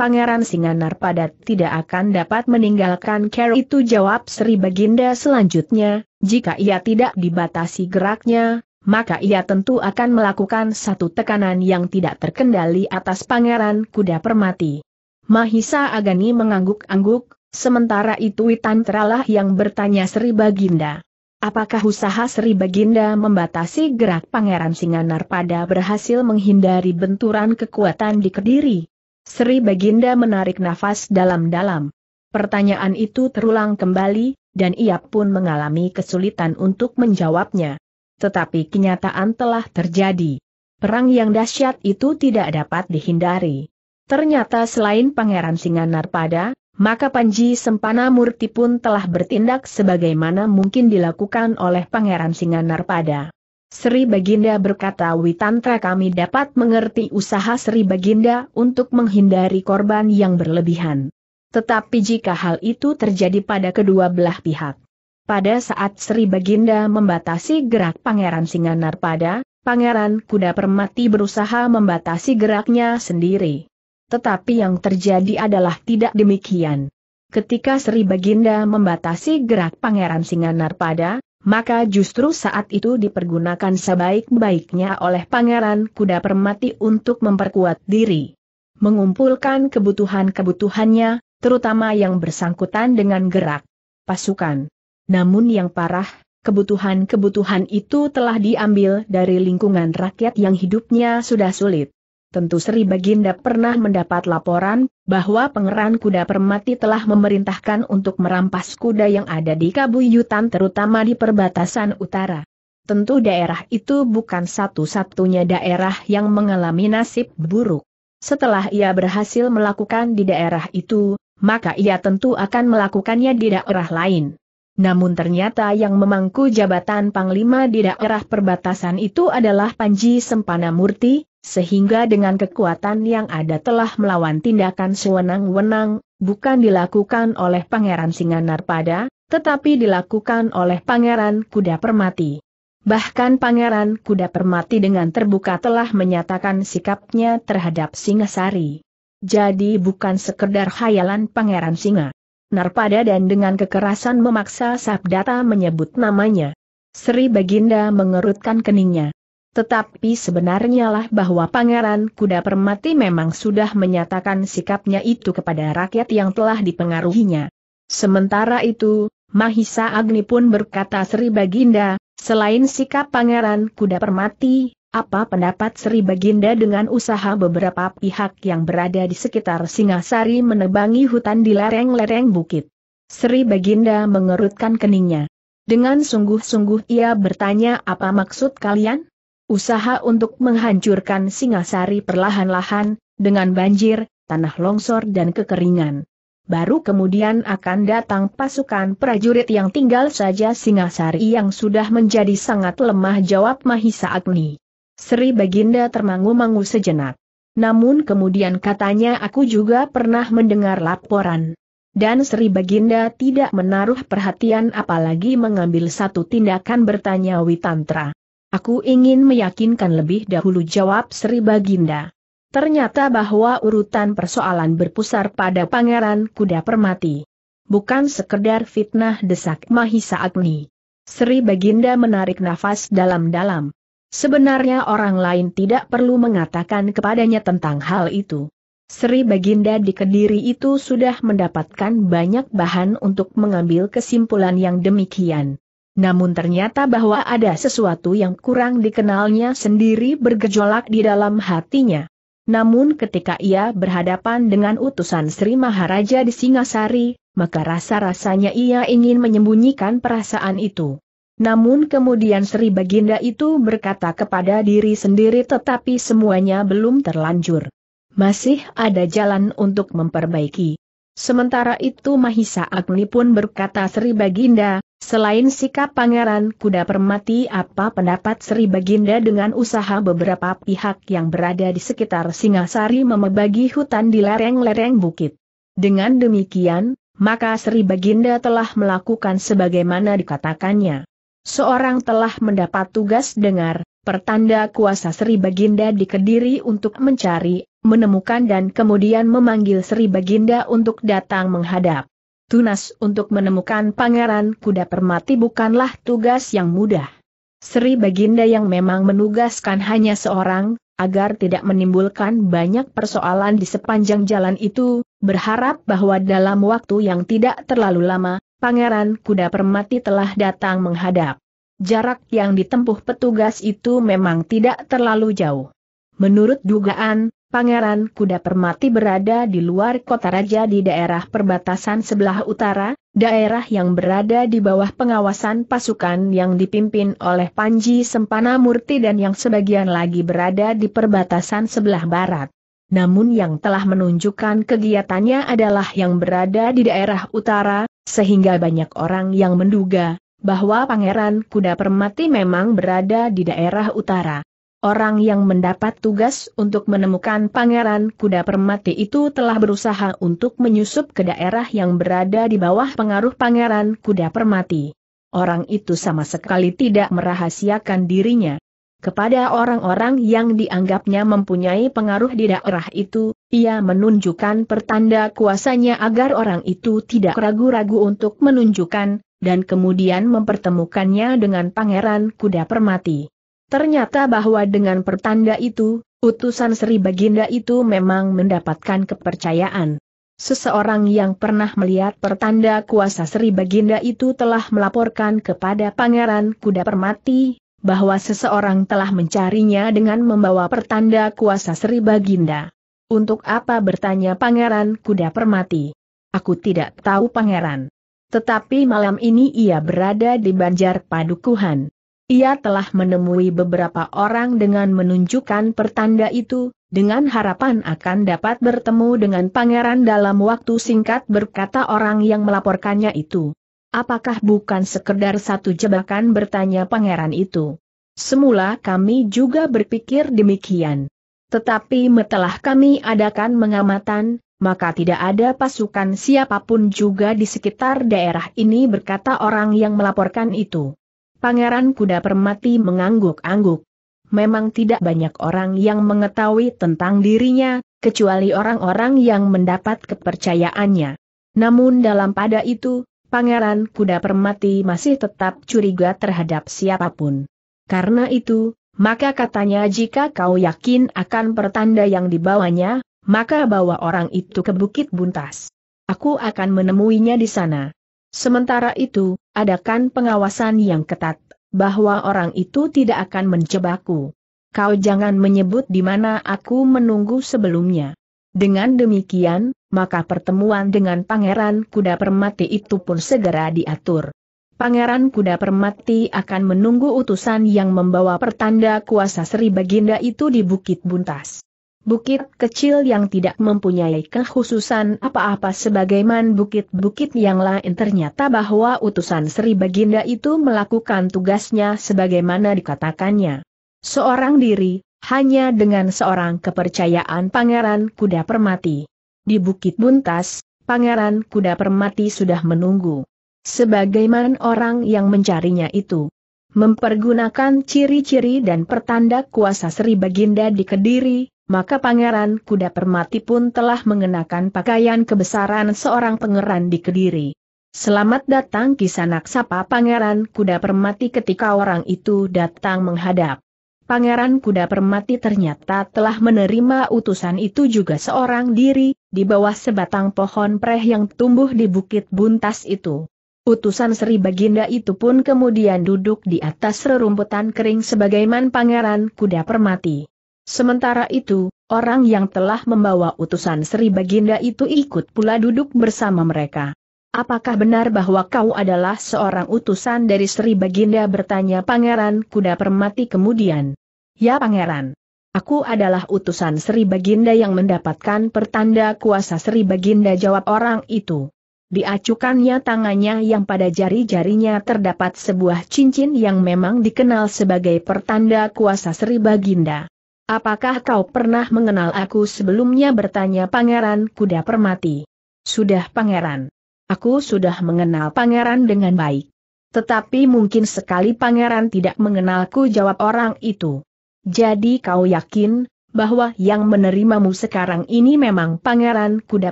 Pangeran Singanar Padat tidak akan dapat meninggalkan Carol itu jawab Sri Baginda selanjutnya, jika ia tidak dibatasi geraknya, maka ia tentu akan melakukan satu tekanan yang tidak terkendali atas Pangeran Kuda Permati. Mahisa Agani mengangguk-angguk, sementara itu Witantralah yang bertanya Sri Baginda. Apakah usaha Sri Baginda membatasi gerak Pangeran Singanar pada berhasil menghindari benturan kekuatan di Kediri? Sri Baginda menarik nafas dalam-dalam. Pertanyaan itu terulang kembali, dan ia pun mengalami kesulitan untuk menjawabnya. Tetapi kenyataan telah terjadi. Perang yang dahsyat itu tidak dapat dihindari. Ternyata selain Pangeran Narpada, maka Panji Sempana Murti pun telah bertindak sebagaimana mungkin dilakukan oleh Pangeran Narpada. Sri Baginda berkata Witantra kami dapat mengerti usaha Sri Baginda untuk menghindari korban yang berlebihan. Tetapi jika hal itu terjadi pada kedua belah pihak. Pada saat Sri Baginda membatasi gerak Pangeran Singanar pada, Pangeran Kuda Permati berusaha membatasi geraknya sendiri. Tetapi yang terjadi adalah tidak demikian. Ketika Sri Baginda membatasi gerak Pangeran Singanar pada, maka justru saat itu dipergunakan sebaik-baiknya oleh Pangeran Kuda Permati untuk memperkuat diri. Mengumpulkan kebutuhan-kebutuhannya, terutama yang bersangkutan dengan gerak pasukan. Namun yang parah, kebutuhan-kebutuhan itu telah diambil dari lingkungan rakyat yang hidupnya sudah sulit. Tentu Sri Baginda pernah mendapat laporan, bahwa pengeran kuda permati telah memerintahkan untuk merampas kuda yang ada di Kabuyutan terutama di perbatasan utara. Tentu daerah itu bukan satu-satunya daerah yang mengalami nasib buruk. Setelah ia berhasil melakukan di daerah itu, maka ia tentu akan melakukannya di daerah lain. Namun ternyata yang memangku jabatan Panglima di daerah perbatasan itu adalah Panji Sempana Murti, sehingga dengan kekuatan yang ada telah melawan tindakan sewenang-wenang, bukan dilakukan oleh Pangeran pada, tetapi dilakukan oleh Pangeran Kuda Permati. Bahkan Pangeran Kuda Permati dengan terbuka telah menyatakan sikapnya terhadap Singasari. Jadi bukan sekedar khayalan Pangeran Singa. Narpada dan dengan kekerasan memaksa Sabdata menyebut namanya. Sri Baginda mengerutkan keningnya. Tetapi sebenarnya lah bahwa Pangeran Kuda Permati memang sudah menyatakan sikapnya itu kepada rakyat yang telah dipengaruhinya. Sementara itu, Mahisa Agni pun berkata Sri Baginda, selain sikap Pangeran Kuda Permati, apa pendapat Sri Baginda dengan usaha beberapa pihak yang berada di sekitar Singasari menebangi hutan di lereng-lereng bukit? Sri Baginda mengerutkan keningnya. Dengan sungguh-sungguh ia bertanya apa maksud kalian? Usaha untuk menghancurkan Singasari perlahan-lahan, dengan banjir, tanah longsor dan kekeringan. Baru kemudian akan datang pasukan prajurit yang tinggal saja Singasari yang sudah menjadi sangat lemah jawab Mahisa Agni. Sri Baginda termangu-mangu sejenak. Namun kemudian katanya aku juga pernah mendengar laporan. Dan Sri Baginda tidak menaruh perhatian apalagi mengambil satu tindakan bertanya Witantra. Aku ingin meyakinkan lebih dahulu jawab Sri Baginda. Ternyata bahwa urutan persoalan berpusar pada Pangeran Kuda Permati. Bukan sekedar fitnah desak Mahisa Agni. Sri Baginda menarik nafas dalam-dalam. Sebenarnya orang lain tidak perlu mengatakan kepadanya tentang hal itu. Sri Baginda di Kediri itu sudah mendapatkan banyak bahan untuk mengambil kesimpulan yang demikian. Namun ternyata bahwa ada sesuatu yang kurang dikenalnya sendiri bergejolak di dalam hatinya. Namun ketika ia berhadapan dengan utusan Sri Maharaja di Singasari, maka rasa-rasanya ia ingin menyembunyikan perasaan itu. Namun kemudian Sri Baginda itu berkata kepada diri sendiri tetapi semuanya belum terlanjur. Masih ada jalan untuk memperbaiki. Sementara itu Mahisa Agni pun berkata Sri Baginda, selain sikap Pangeran Kuda Permati apa pendapat Sri Baginda dengan usaha beberapa pihak yang berada di sekitar Singasari membagi hutan di lereng-lereng bukit. Dengan demikian, maka Sri Baginda telah melakukan sebagaimana dikatakannya. Seorang telah mendapat tugas dengar, pertanda kuasa Sri Baginda di Kediri untuk mencari menemukan dan kemudian memanggil Sri Baginda untuk datang menghadap. Tunas untuk menemukan pangeran kuda permati bukanlah tugas yang mudah. Sri Baginda yang memang menugaskan hanya seorang, agar tidak menimbulkan banyak persoalan di sepanjang jalan itu, berharap bahwa dalam waktu yang tidak terlalu lama, pangeran kuda permati telah datang menghadap. Jarak yang ditempuh petugas itu memang tidak terlalu jauh. Menurut dugaan, Pangeran Kuda Permati berada di luar kota raja di daerah perbatasan sebelah utara, daerah yang berada di bawah pengawasan pasukan yang dipimpin oleh Panji Sempana Murti dan yang sebagian lagi berada di perbatasan sebelah barat. Namun yang telah menunjukkan kegiatannya adalah yang berada di daerah utara, sehingga banyak orang yang menduga bahwa Pangeran Kuda Permati memang berada di daerah utara. Orang yang mendapat tugas untuk menemukan pangeran kuda permati itu telah berusaha untuk menyusup ke daerah yang berada di bawah pengaruh pangeran kuda permati. Orang itu sama sekali tidak merahasiakan dirinya. Kepada orang-orang yang dianggapnya mempunyai pengaruh di daerah itu, ia menunjukkan pertanda kuasanya agar orang itu tidak ragu-ragu untuk menunjukkan, dan kemudian mempertemukannya dengan pangeran kuda permati. Ternyata bahwa dengan pertanda itu, utusan Sri Baginda itu memang mendapatkan kepercayaan. Seseorang yang pernah melihat pertanda kuasa Sri Baginda itu telah melaporkan kepada Pangeran Kuda Permati, bahwa seseorang telah mencarinya dengan membawa pertanda kuasa Sri Baginda. Untuk apa bertanya Pangeran Kuda Permati? Aku tidak tahu Pangeran. Tetapi malam ini ia berada di Banjar Padukuhan. Ia telah menemui beberapa orang dengan menunjukkan pertanda itu, dengan harapan akan dapat bertemu dengan pangeran dalam waktu singkat berkata orang yang melaporkannya itu. Apakah bukan sekedar satu jebakan bertanya pangeran itu? Semula kami juga berpikir demikian. Tetapi setelah kami adakan mengamatan, maka tidak ada pasukan siapapun juga di sekitar daerah ini berkata orang yang melaporkan itu. Pangeran Kuda Permati mengangguk-angguk. Memang tidak banyak orang yang mengetahui tentang dirinya, kecuali orang-orang yang mendapat kepercayaannya. Namun dalam pada itu, Pangeran Kuda Permati masih tetap curiga terhadap siapapun. Karena itu, maka katanya jika kau yakin akan pertanda yang dibawanya, maka bawa orang itu ke Bukit Buntas. Aku akan menemuinya di sana. Sementara itu, adakan pengawasan yang ketat, bahwa orang itu tidak akan mencebaku. Kau jangan menyebut di mana aku menunggu sebelumnya. Dengan demikian, maka pertemuan dengan Pangeran Kuda Permati itu pun segera diatur. Pangeran Kuda Permati akan menunggu utusan yang membawa pertanda kuasa Sri Baginda itu di Bukit Buntas. Bukit kecil yang tidak mempunyai kekhususan apa-apa sebagaiman bukit-bukit yang lain ternyata bahwa utusan Sri Baginda itu melakukan tugasnya sebagaimana dikatakannya. Seorang diri, hanya dengan seorang kepercayaan Pangeran Kuda Permati. Di Bukit Buntas, Pangeran Kuda Permati sudah menunggu. Sebagaimana orang yang mencarinya itu mempergunakan ciri-ciri dan pertanda kuasa Sri Baginda di Kediri, maka Pangeran Kuda Permati pun telah mengenakan pakaian kebesaran seorang pangeran di Kediri. Selamat datang kisanak sapa Pangeran Kuda Permati ketika orang itu datang menghadap. Pangeran Kuda Permati ternyata telah menerima utusan itu juga seorang diri, di bawah sebatang pohon preh yang tumbuh di bukit buntas itu. Utusan Sri Baginda itu pun kemudian duduk di atas rerumputan kering sebagaimana Pangeran Kuda Permati. Sementara itu, orang yang telah membawa utusan Sri Baginda itu ikut pula duduk bersama mereka. Apakah benar bahwa kau adalah seorang utusan dari Sri Baginda bertanya Pangeran Kuda Permati kemudian. Ya Pangeran. Aku adalah utusan Sri Baginda yang mendapatkan pertanda kuasa Sri Baginda jawab orang itu. Diacukannya tangannya yang pada jari-jarinya terdapat sebuah cincin yang memang dikenal sebagai pertanda kuasa Sri Baginda. Apakah kau pernah mengenal aku sebelumnya bertanya Pangeran Kuda Permati? Sudah Pangeran. Aku sudah mengenal Pangeran dengan baik. Tetapi mungkin sekali Pangeran tidak mengenalku jawab orang itu. Jadi kau yakin, bahwa yang menerimamu sekarang ini memang Pangeran Kuda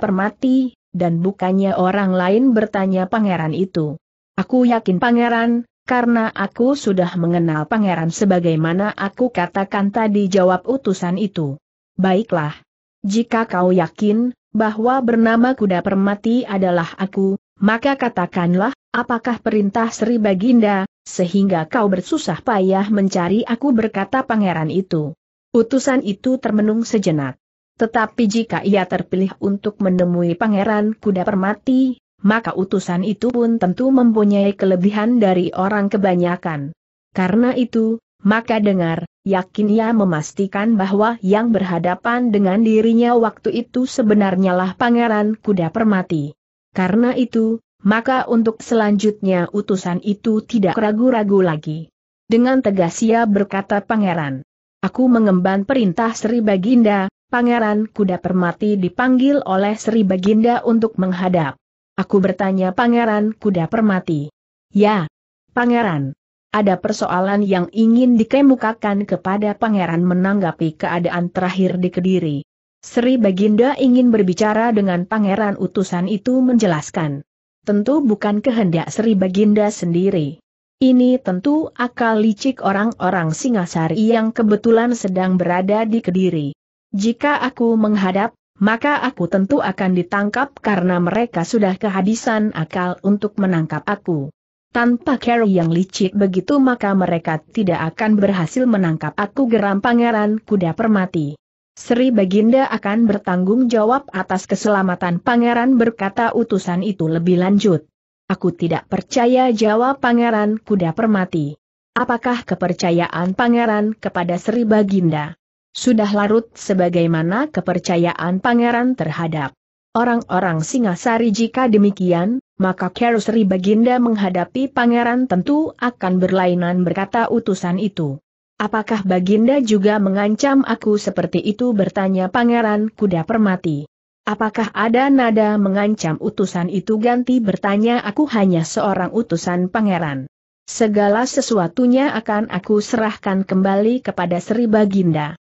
Permati, dan bukannya orang lain bertanya Pangeran itu. Aku yakin Pangeran, karena aku sudah mengenal pangeran sebagaimana aku katakan tadi jawab utusan itu. Baiklah. Jika kau yakin, bahwa bernama kuda permati adalah aku, maka katakanlah, apakah perintah Sri Baginda, sehingga kau bersusah payah mencari aku berkata pangeran itu. Utusan itu termenung sejenak. Tetapi jika ia terpilih untuk menemui pangeran kuda permati, maka utusan itu pun tentu mempunyai kelebihan dari orang kebanyakan. Karena itu, maka dengar, yakin ia memastikan bahwa yang berhadapan dengan dirinya waktu itu sebenarnya lah pangeran kuda permati. Karena itu, maka untuk selanjutnya utusan itu tidak ragu-ragu lagi. Dengan tegas ia berkata pangeran, Aku mengemban perintah Sri Baginda, pangeran kuda permati dipanggil oleh Sri Baginda untuk menghadap. Aku bertanya Pangeran Kuda Permati. Ya, Pangeran. Ada persoalan yang ingin dikemukakan kepada Pangeran menanggapi keadaan terakhir di Kediri. Sri Baginda ingin berbicara dengan Pangeran utusan itu menjelaskan. Tentu bukan kehendak Sri Baginda sendiri. Ini tentu akal licik orang-orang Singasari yang kebetulan sedang berada di Kediri. Jika aku menghadap, maka aku tentu akan ditangkap karena mereka sudah kehabisan akal untuk menangkap aku. Tanpa Carrie yang licik begitu maka mereka tidak akan berhasil menangkap aku geram pangeran kuda permati. Sri Baginda akan bertanggung jawab atas keselamatan pangeran berkata utusan itu lebih lanjut. Aku tidak percaya jawab pangeran kuda permati. Apakah kepercayaan pangeran kepada Sri Baginda? Sudah larut sebagaimana kepercayaan pangeran terhadap orang-orang Singasari jika demikian, maka Kerusri Baginda menghadapi pangeran tentu akan berlainan berkata utusan itu. Apakah Baginda juga mengancam aku seperti itu bertanya pangeran kuda permati. Apakah ada nada mengancam utusan itu ganti bertanya aku hanya seorang utusan pangeran. Segala sesuatunya akan aku serahkan kembali kepada Sri Baginda.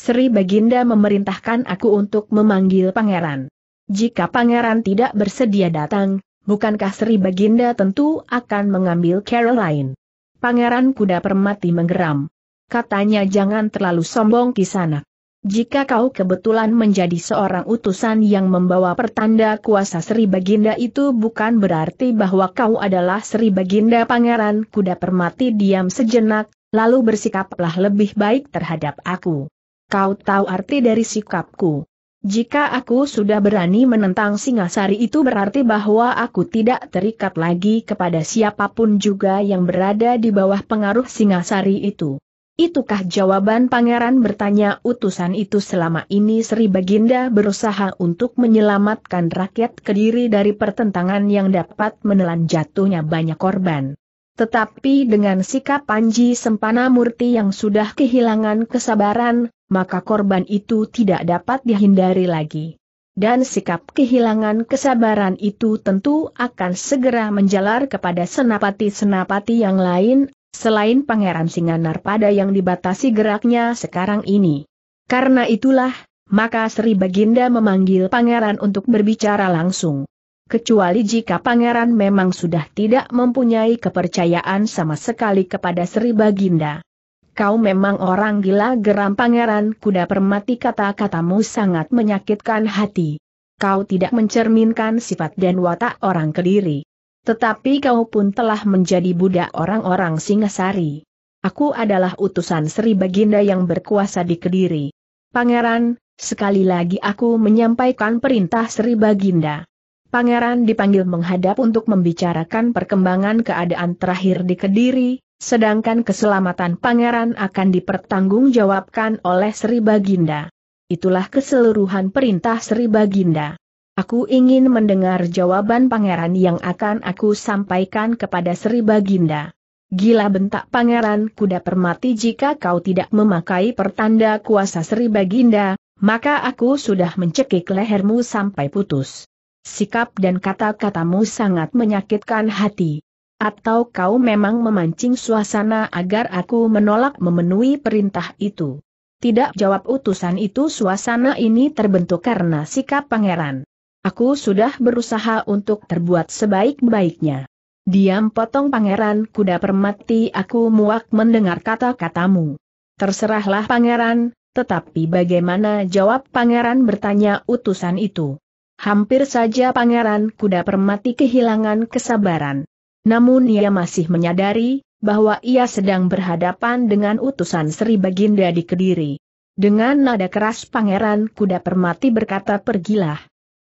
Sri Baginda memerintahkan aku untuk memanggil pangeran. Jika pangeran tidak bersedia datang, bukankah Sri Baginda tentu akan mengambil Carol lain? Pangeran kuda permati menggeram. Katanya jangan terlalu sombong di sana. Jika kau kebetulan menjadi seorang utusan yang membawa pertanda kuasa Sri Baginda itu bukan berarti bahwa kau adalah Sri Baginda Pangeran Kuda Permati diam sejenak, lalu bersikaplah lebih baik terhadap aku. Kau tahu arti dari sikapku. Jika aku sudah berani menentang Singasari itu berarti bahwa aku tidak terikat lagi kepada siapapun juga yang berada di bawah pengaruh Singasari itu. Itukah jawaban pangeran bertanya utusan itu selama ini Sri Baginda berusaha untuk menyelamatkan rakyat Kediri dari pertentangan yang dapat menelan jatuhnya banyak korban. Tetapi dengan sikap Panji Sempana Murti yang sudah kehilangan kesabaran, maka korban itu tidak dapat dihindari lagi. Dan sikap kehilangan kesabaran itu tentu akan segera menjalar kepada senapati-senapati yang lain, selain Pangeran Singanar pada yang dibatasi geraknya sekarang ini. Karena itulah, maka Sri Baginda memanggil Pangeran untuk berbicara langsung. Kecuali jika Pangeran memang sudah tidak mempunyai kepercayaan sama sekali kepada Sri Baginda. Kau memang orang gila geram pangeran kuda permati kata-katamu sangat menyakitkan hati. Kau tidak mencerminkan sifat dan watak orang kediri. Tetapi kau pun telah menjadi budak orang-orang Singasari. Aku adalah utusan Sri Baginda yang berkuasa di Kediri. Pangeran, sekali lagi aku menyampaikan perintah Sri Baginda. Pangeran dipanggil menghadap untuk membicarakan perkembangan keadaan terakhir di Kediri, Sedangkan keselamatan pangeran akan dipertanggungjawabkan oleh Sri Baginda. Itulah keseluruhan perintah Sri Baginda. Aku ingin mendengar jawaban pangeran yang akan aku sampaikan kepada Sri Baginda. Gila bentak pangeran kuda permati jika kau tidak memakai pertanda kuasa Sri Baginda, maka aku sudah mencekik lehermu sampai putus. Sikap dan kata-katamu sangat menyakitkan hati. Atau kau memang memancing suasana agar aku menolak memenuhi perintah itu? Tidak jawab utusan itu suasana ini terbentuk karena sikap pangeran. Aku sudah berusaha untuk terbuat sebaik-baiknya. Diam potong pangeran kuda permati aku muak mendengar kata-katamu. Terserahlah pangeran, tetapi bagaimana jawab pangeran bertanya utusan itu. Hampir saja pangeran kuda permati kehilangan kesabaran. Namun ia masih menyadari bahwa ia sedang berhadapan dengan utusan Sri Baginda di Kediri. Dengan nada keras Pangeran Kuda Permati berkata pergilah.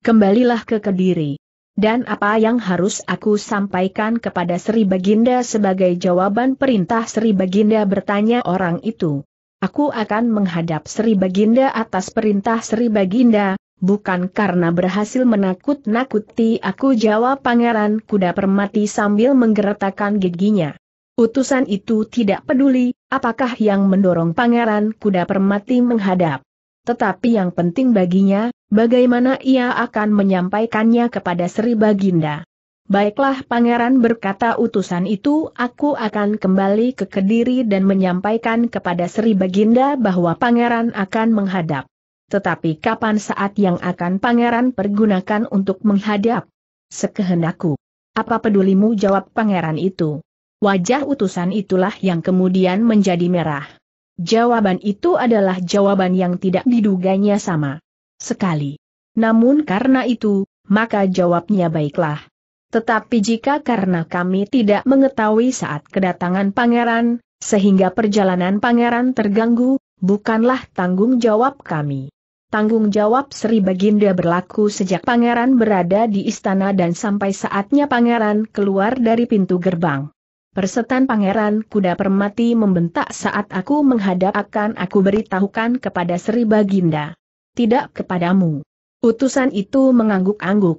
Kembalilah ke Kediri. Dan apa yang harus aku sampaikan kepada Sri Baginda sebagai jawaban perintah Sri Baginda bertanya orang itu. Aku akan menghadap Sri Baginda atas perintah Sri Baginda, bukan karena berhasil menakut-nakuti aku jawab pangeran kuda permati sambil menggeretakkan giginya. Utusan itu tidak peduli, apakah yang mendorong pangeran kuda permati menghadap. Tetapi yang penting baginya, bagaimana ia akan menyampaikannya kepada Sri Baginda. Baiklah pangeran berkata utusan itu aku akan kembali ke Kediri dan menyampaikan kepada Sri Baginda bahwa pangeran akan menghadap. Tetapi kapan saat yang akan pangeran pergunakan untuk menghadap? Sekehendakku. Apa pedulimu jawab pangeran itu? Wajah utusan itulah yang kemudian menjadi merah. Jawaban itu adalah jawaban yang tidak diduganya sama sekali. Namun karena itu, maka jawabnya baiklah. Tetapi jika karena kami tidak mengetahui saat kedatangan pangeran, sehingga perjalanan pangeran terganggu, bukanlah tanggung jawab kami. Tanggung jawab Sri Baginda berlaku sejak pangeran berada di istana dan sampai saatnya pangeran keluar dari pintu gerbang. Persetan pangeran kuda permati membentak saat aku menghadap akan aku beritahukan kepada Sri Baginda. Tidak kepadamu. Utusan itu mengangguk-angguk.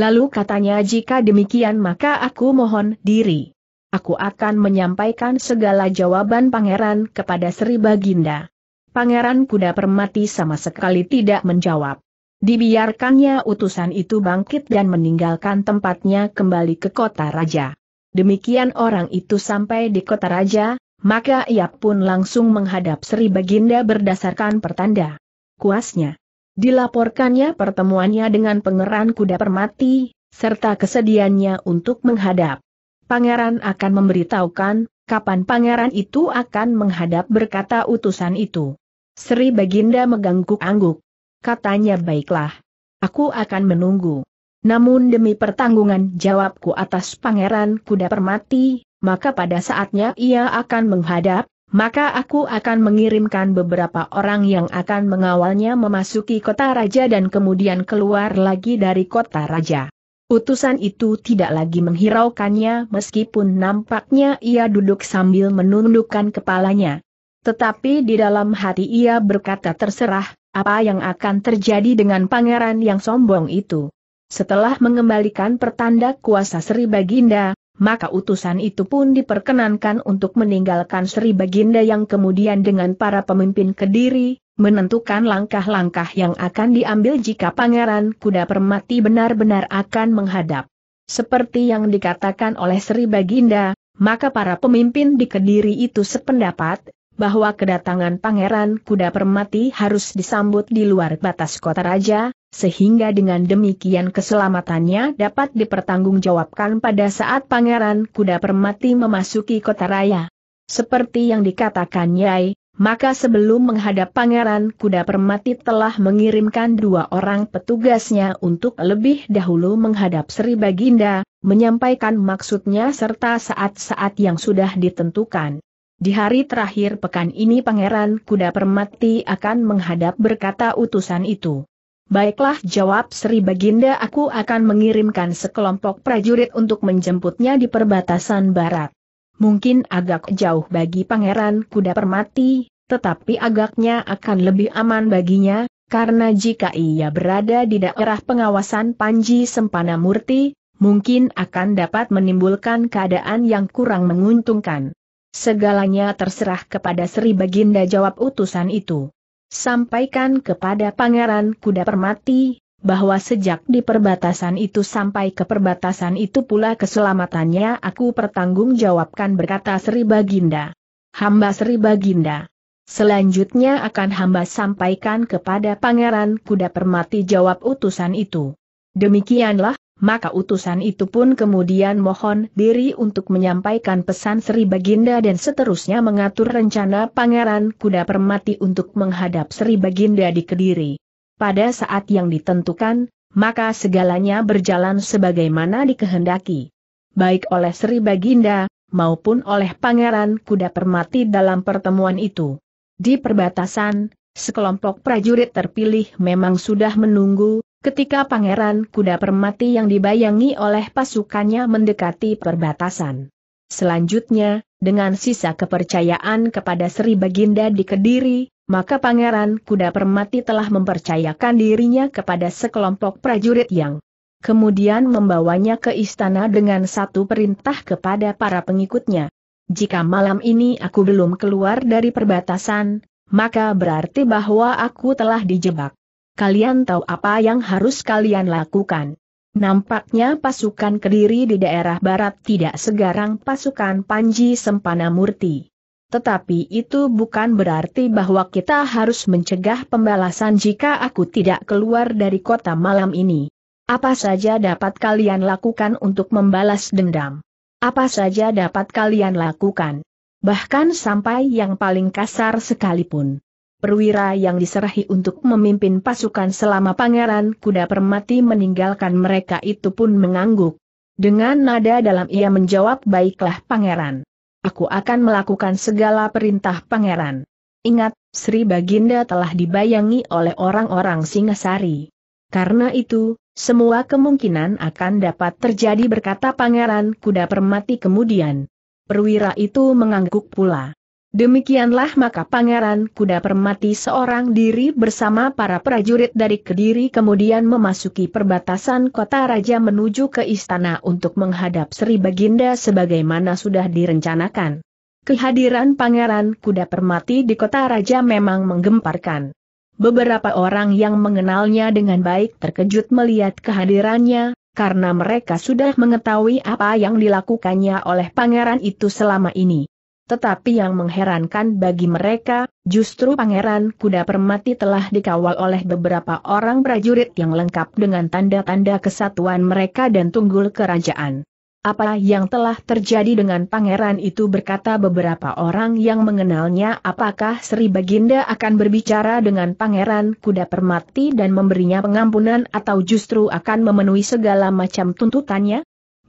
Lalu katanya jika demikian maka aku mohon diri. Aku akan menyampaikan segala jawaban pangeran kepada Sri Baginda. Pangeran Kuda Permati sama sekali tidak menjawab. Dibiarkannya utusan itu bangkit dan meninggalkan tempatnya kembali ke kota raja. Demikian orang itu sampai di kota raja, maka ia pun langsung menghadap Sri Baginda berdasarkan pertanda kuasnya. Dilaporkannya pertemuannya dengan pangeran kuda permati, serta kesediaannya untuk menghadap. Pangeran akan memberitahukan, kapan pangeran itu akan menghadap berkata utusan itu. Sri Baginda mengangguk-angguk. Katanya baiklah. Aku akan menunggu. Namun demi pertanggungan jawabku atas pangeran kuda permati, maka pada saatnya ia akan menghadap, maka aku akan mengirimkan beberapa orang yang akan mengawalnya memasuki kota raja dan kemudian keluar lagi dari kota raja. Utusan itu tidak lagi menghiraukannya meskipun nampaknya ia duduk sambil menundukkan kepalanya. Tetapi di dalam hati ia berkata terserah, apa yang akan terjadi dengan pangeran yang sombong itu. Setelah mengembalikan pertanda kuasa Sri Baginda, maka utusan itu pun diperkenankan untuk meninggalkan Sri Baginda yang kemudian dengan para pemimpin Kediri, menentukan langkah-langkah yang akan diambil jika Pangeran Kuda Permati benar-benar akan menghadap. Seperti yang dikatakan oleh Sri Baginda, maka para pemimpin di Kediri itu sependapat, bahwa kedatangan Pangeran Kuda Permati harus disambut di luar batas kota raja, sehingga dengan demikian keselamatannya dapat dipertanggungjawabkan pada saat Pangeran Kuda Permati memasuki kota raya. Seperti yang dikatakan Nyai, maka sebelum menghadap Pangeran Kuda Permati telah mengirimkan dua orang petugasnya untuk lebih dahulu menghadap Sri Baginda, menyampaikan maksudnya serta saat-saat yang sudah ditentukan. Di hari terakhir pekan ini Pangeran Kuda Permati akan menghadap berkata utusan itu. Baiklah jawab Sri Baginda aku akan mengirimkan sekelompok prajurit untuk menjemputnya di perbatasan barat. Mungkin agak jauh bagi Pangeran Kuda Permati, tetapi agaknya akan lebih aman baginya, karena jika ia berada di daerah pengawasan Panji Sempana Murti, mungkin akan dapat menimbulkan keadaan yang kurang menguntungkan. Segalanya terserah kepada Sri Baginda jawab utusan itu. Sampaikan kepada Pangeran Kuda Permati, bahwa sejak di perbatasan itu sampai ke perbatasan itu pula keselamatannya aku pertanggungjawabkan berkata Sri Baginda. Hamba Sri Baginda. Selanjutnya akan hamba sampaikan kepada Pangeran Kuda Permati jawab utusan itu. Demikianlah, maka utusan itu pun kemudian mohon diri untuk menyampaikan pesan Sri Baginda dan seterusnya mengatur rencana Pangeran Kuda Permati untuk menghadap Sri Baginda di Kediri. Pada saat yang ditentukan, maka segalanya berjalan sebagaimana dikehendaki. Baik oleh Sri Baginda, maupun oleh Pangeran Kuda Permati dalam pertemuan itu. Di perbatasan, sekelompok prajurit terpilih memang sudah menunggu, ketika pangeran kuda permati yang dibayangi oleh pasukannya mendekati perbatasan. Selanjutnya, dengan sisa kepercayaan kepada Sri Baginda di Kediri, maka pangeran kuda permati telah mempercayakan dirinya kepada sekelompok prajurit yang kemudian membawanya ke istana dengan satu perintah kepada para pengikutnya. Jika malam ini aku belum keluar dari perbatasan, maka berarti bahwa aku telah dijebak kalian tahu apa yang harus kalian lakukan. Nampaknya pasukan Kediri di daerah barat tidak segarang pasukan Panji Sempana Murti. Tetapi itu bukan berarti bahwa kita harus mencegah pembalasan jika aku tidak keluar dari kota malam ini. Apa saja dapat kalian lakukan untuk membalas dendam? Apa saja dapat kalian lakukan? Bahkan sampai yang paling kasar sekalipun perwira yang diserahi untuk memimpin pasukan selama Pangeran Kuda Permati meninggalkan mereka itu pun mengangguk. Dengan nada dalam ia menjawab baiklah Pangeran. Aku akan melakukan segala perintah Pangeran. Ingat, Sri Baginda telah dibayangi oleh orang-orang Singasari. Karena itu, semua kemungkinan akan dapat terjadi berkata Pangeran Kuda Permati kemudian. Perwira itu mengangguk pula. Demikianlah maka Pangeran Kuda Permati seorang diri bersama para prajurit dari Kediri kemudian memasuki perbatasan kota raja menuju ke istana untuk menghadap Sri Baginda sebagaimana sudah direncanakan. Kehadiran Pangeran Kuda Permati di kota raja memang menggemparkan. Beberapa orang yang mengenalnya dengan baik terkejut melihat kehadirannya, karena mereka sudah mengetahui apa yang dilakukannya oleh pangeran itu selama ini. Tetapi yang mengherankan bagi mereka, justru Pangeran Kuda Permati telah dikawal oleh beberapa orang prajurit yang lengkap dengan tanda-tanda kesatuan mereka dan tunggul kerajaan. Apa yang telah terjadi dengan pangeran itu berkata beberapa orang yang mengenalnya apakah Sri Baginda akan berbicara dengan pangeran kuda permati dan memberinya pengampunan atau justru akan memenuhi segala macam tuntutannya?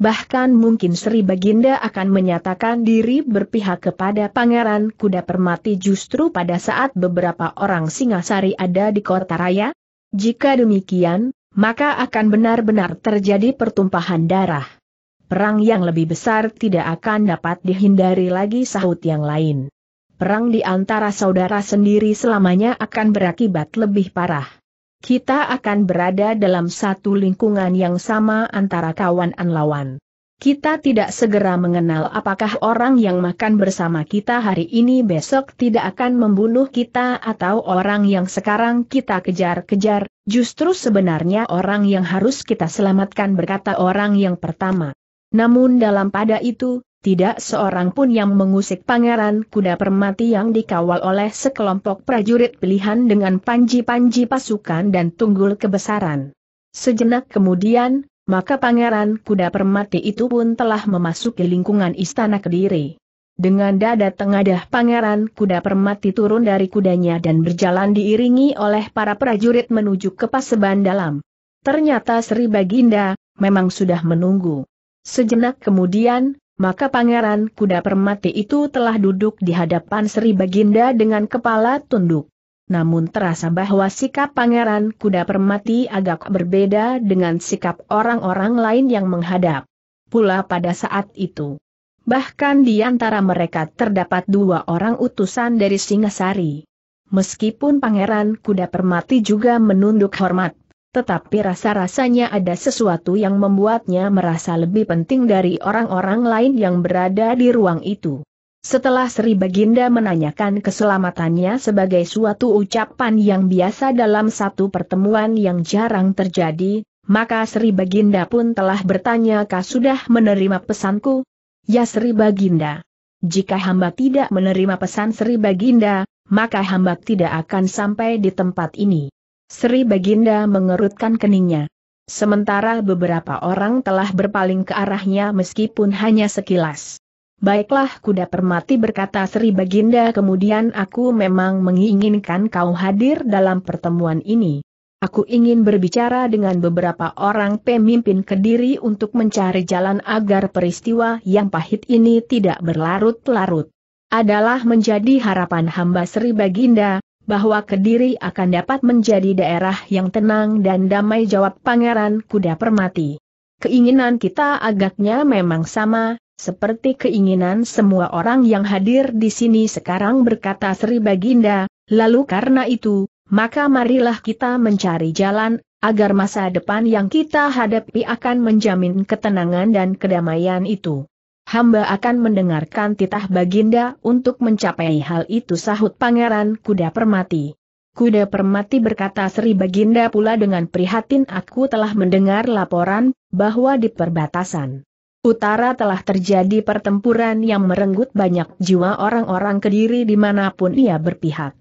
Bahkan mungkin Sri Baginda akan menyatakan diri berpihak kepada Pangeran Kuda Permati justru pada saat beberapa orang Singasari ada di kota raya? Jika demikian, maka akan benar-benar terjadi pertumpahan darah. Perang yang lebih besar tidak akan dapat dihindari lagi sahut yang lain. Perang di antara saudara sendiri selamanya akan berakibat lebih parah kita akan berada dalam satu lingkungan yang sama antara kawan dan lawan. Kita tidak segera mengenal apakah orang yang makan bersama kita hari ini besok tidak akan membunuh kita atau orang yang sekarang kita kejar-kejar, justru sebenarnya orang yang harus kita selamatkan berkata orang yang pertama. Namun dalam pada itu, tidak seorang pun yang mengusik pangeran kuda permati yang dikawal oleh sekelompok prajurit pilihan dengan panji-panji pasukan dan tunggul kebesaran. Sejenak kemudian, maka pangeran kuda permati itu pun telah memasuki lingkungan istana Kediri. Dengan dada tengadah pangeran kuda permati turun dari kudanya dan berjalan diiringi oleh para prajurit menuju ke paseban dalam. Ternyata Sri Baginda, memang sudah menunggu. Sejenak kemudian, maka pangeran kuda permati itu telah duduk di hadapan Sri Baginda dengan kepala tunduk. Namun terasa bahwa sikap pangeran kuda permati agak berbeda dengan sikap orang-orang lain yang menghadap. Pula pada saat itu. Bahkan di antara mereka terdapat dua orang utusan dari Singasari. Meskipun Pangeran Kuda Permati juga menunduk hormat, tetapi rasa-rasanya ada sesuatu yang membuatnya merasa lebih penting dari orang-orang lain yang berada di ruang itu. Setelah Sri Baginda menanyakan keselamatannya sebagai suatu ucapan yang biasa dalam satu pertemuan yang jarang terjadi, maka Sri Baginda pun telah bertanya kah sudah menerima pesanku? Ya Sri Baginda. Jika hamba tidak menerima pesan Sri Baginda, maka hamba tidak akan sampai di tempat ini. Sri Baginda mengerutkan keningnya. Sementara beberapa orang telah berpaling ke arahnya meskipun hanya sekilas. Baiklah kuda permati berkata Sri Baginda kemudian aku memang menginginkan kau hadir dalam pertemuan ini. Aku ingin berbicara dengan beberapa orang pemimpin kediri untuk mencari jalan agar peristiwa yang pahit ini tidak berlarut-larut. Adalah menjadi harapan hamba Sri Baginda, bahwa Kediri akan dapat menjadi daerah yang tenang dan damai jawab Pangeran Kuda Permati. Keinginan kita agaknya memang sama, seperti keinginan semua orang yang hadir di sini sekarang berkata Sri Baginda, lalu karena itu, maka marilah kita mencari jalan, agar masa depan yang kita hadapi akan menjamin ketenangan dan kedamaian itu. Hamba akan mendengarkan titah Baginda untuk mencapai hal itu sahut Pangeran Kuda Permati. Kuda Permati berkata Sri Baginda pula dengan prihatin aku telah mendengar laporan, bahwa di perbatasan utara telah terjadi pertempuran yang merenggut banyak jiwa orang-orang kediri dimanapun ia berpihak.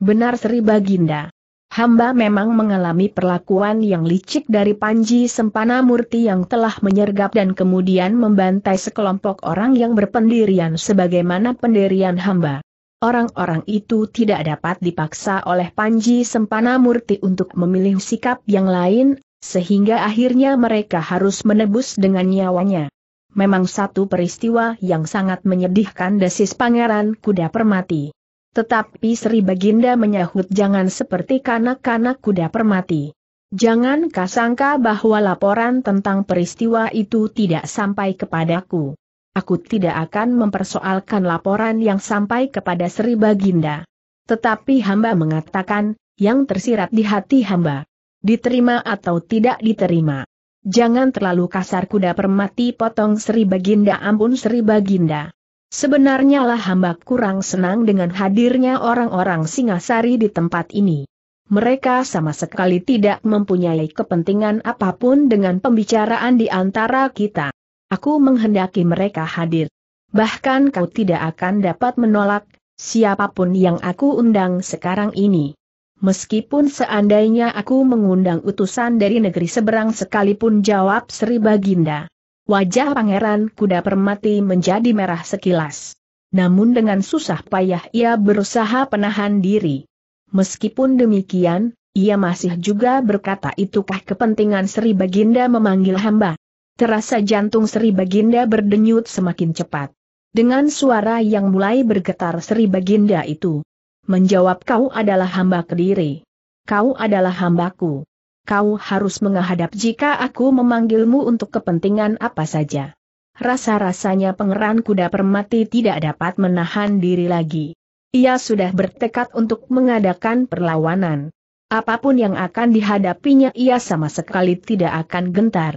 Benar Sri Baginda hamba memang mengalami perlakuan yang licik dari Panji Sempana Murti yang telah menyergap dan kemudian membantai sekelompok orang yang berpendirian sebagaimana pendirian hamba. Orang-orang itu tidak dapat dipaksa oleh Panji Sempana Murti untuk memilih sikap yang lain, sehingga akhirnya mereka harus menebus dengan nyawanya. Memang satu peristiwa yang sangat menyedihkan desis Pangeran Kuda Permati. Tetapi Sri Baginda menyahut jangan seperti kanak-kanak kuda permati. Jangan kasangka bahwa laporan tentang peristiwa itu tidak sampai kepadaku. Aku tidak akan mempersoalkan laporan yang sampai kepada Sri Baginda. Tetapi hamba mengatakan, yang tersirat di hati hamba. Diterima atau tidak diterima. Jangan terlalu kasar kuda permati potong Sri Baginda ampun Sri Baginda. Sebenarnya lah hamba kurang senang dengan hadirnya orang-orang Singasari di tempat ini. Mereka sama sekali tidak mempunyai kepentingan apapun dengan pembicaraan di antara kita. Aku menghendaki mereka hadir. Bahkan kau tidak akan dapat menolak siapapun yang aku undang sekarang ini. Meskipun seandainya aku mengundang utusan dari negeri seberang sekalipun jawab Sri Baginda. Wajah pangeran kuda permati menjadi merah sekilas. Namun dengan susah payah ia berusaha penahan diri. Meskipun demikian, ia masih juga berkata itukah kepentingan Sri Baginda memanggil hamba. Terasa jantung Sri Baginda berdenyut semakin cepat. Dengan suara yang mulai bergetar Sri Baginda itu. Menjawab kau adalah hamba kediri. Kau adalah hambaku kau harus menghadap jika aku memanggilmu untuk kepentingan apa saja. Rasa-rasanya pengeran kuda permati tidak dapat menahan diri lagi. Ia sudah bertekad untuk mengadakan perlawanan. Apapun yang akan dihadapinya ia sama sekali tidak akan gentar.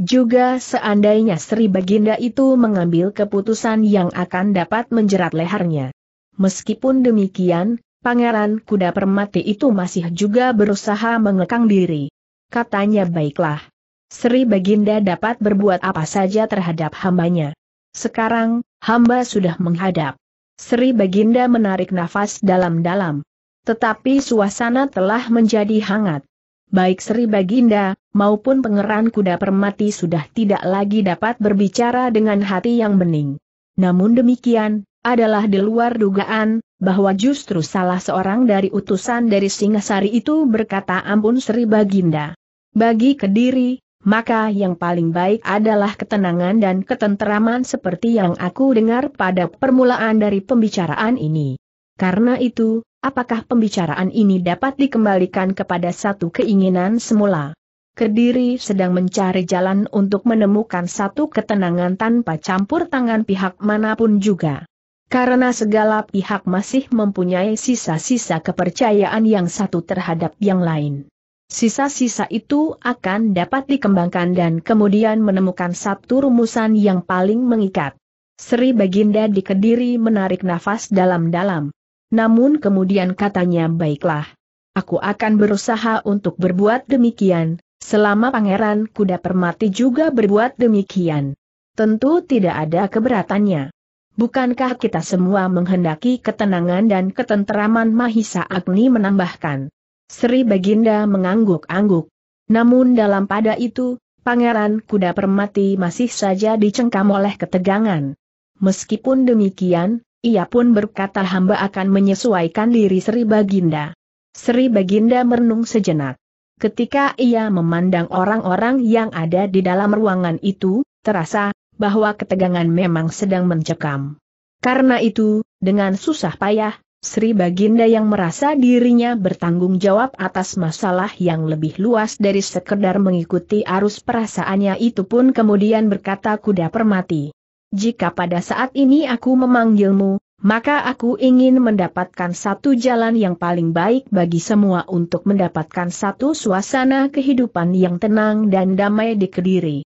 Juga seandainya Sri Baginda itu mengambil keputusan yang akan dapat menjerat lehernya. Meskipun demikian, Pangeran kuda permati itu masih juga berusaha mengekang diri. Katanya baiklah. Sri Baginda dapat berbuat apa saja terhadap hambanya. Sekarang, hamba sudah menghadap. Sri Baginda menarik nafas dalam-dalam. Tetapi suasana telah menjadi hangat. Baik Sri Baginda, maupun pangeran kuda permati sudah tidak lagi dapat berbicara dengan hati yang bening. Namun demikian, adalah di luar dugaan, bahwa justru salah seorang dari utusan dari Singasari itu berkata ampun Sri Baginda. Bagi Kediri, maka yang paling baik adalah ketenangan dan ketenteraman seperti yang aku dengar pada permulaan dari pembicaraan ini. Karena itu, apakah pembicaraan ini dapat dikembalikan kepada satu keinginan semula? Kediri sedang mencari jalan untuk menemukan satu ketenangan tanpa campur tangan pihak manapun juga. Karena segala pihak masih mempunyai sisa-sisa kepercayaan yang satu terhadap yang lain. Sisa-sisa itu akan dapat dikembangkan dan kemudian menemukan satu rumusan yang paling mengikat. Sri Baginda di Kediri menarik nafas dalam-dalam. Namun kemudian katanya baiklah. Aku akan berusaha untuk berbuat demikian, selama Pangeran Kuda Permati juga berbuat demikian. Tentu tidak ada keberatannya. Bukankah kita semua menghendaki ketenangan dan ketenteraman Mahisa Agni menambahkan. Sri Baginda mengangguk-angguk. Namun dalam pada itu, Pangeran Kuda Permati masih saja dicengkam oleh ketegangan. Meskipun demikian, ia pun berkata hamba akan menyesuaikan diri Sri Baginda. Sri Baginda merenung sejenak. Ketika ia memandang orang-orang yang ada di dalam ruangan itu, terasa, bahwa ketegangan memang sedang mencekam. Karena itu, dengan susah payah, Sri Baginda yang merasa dirinya bertanggung jawab atas masalah yang lebih luas dari sekedar mengikuti arus perasaannya itu pun kemudian berkata kuda permati. Jika pada saat ini aku memanggilmu, maka aku ingin mendapatkan satu jalan yang paling baik bagi semua untuk mendapatkan satu suasana kehidupan yang tenang dan damai di Kediri.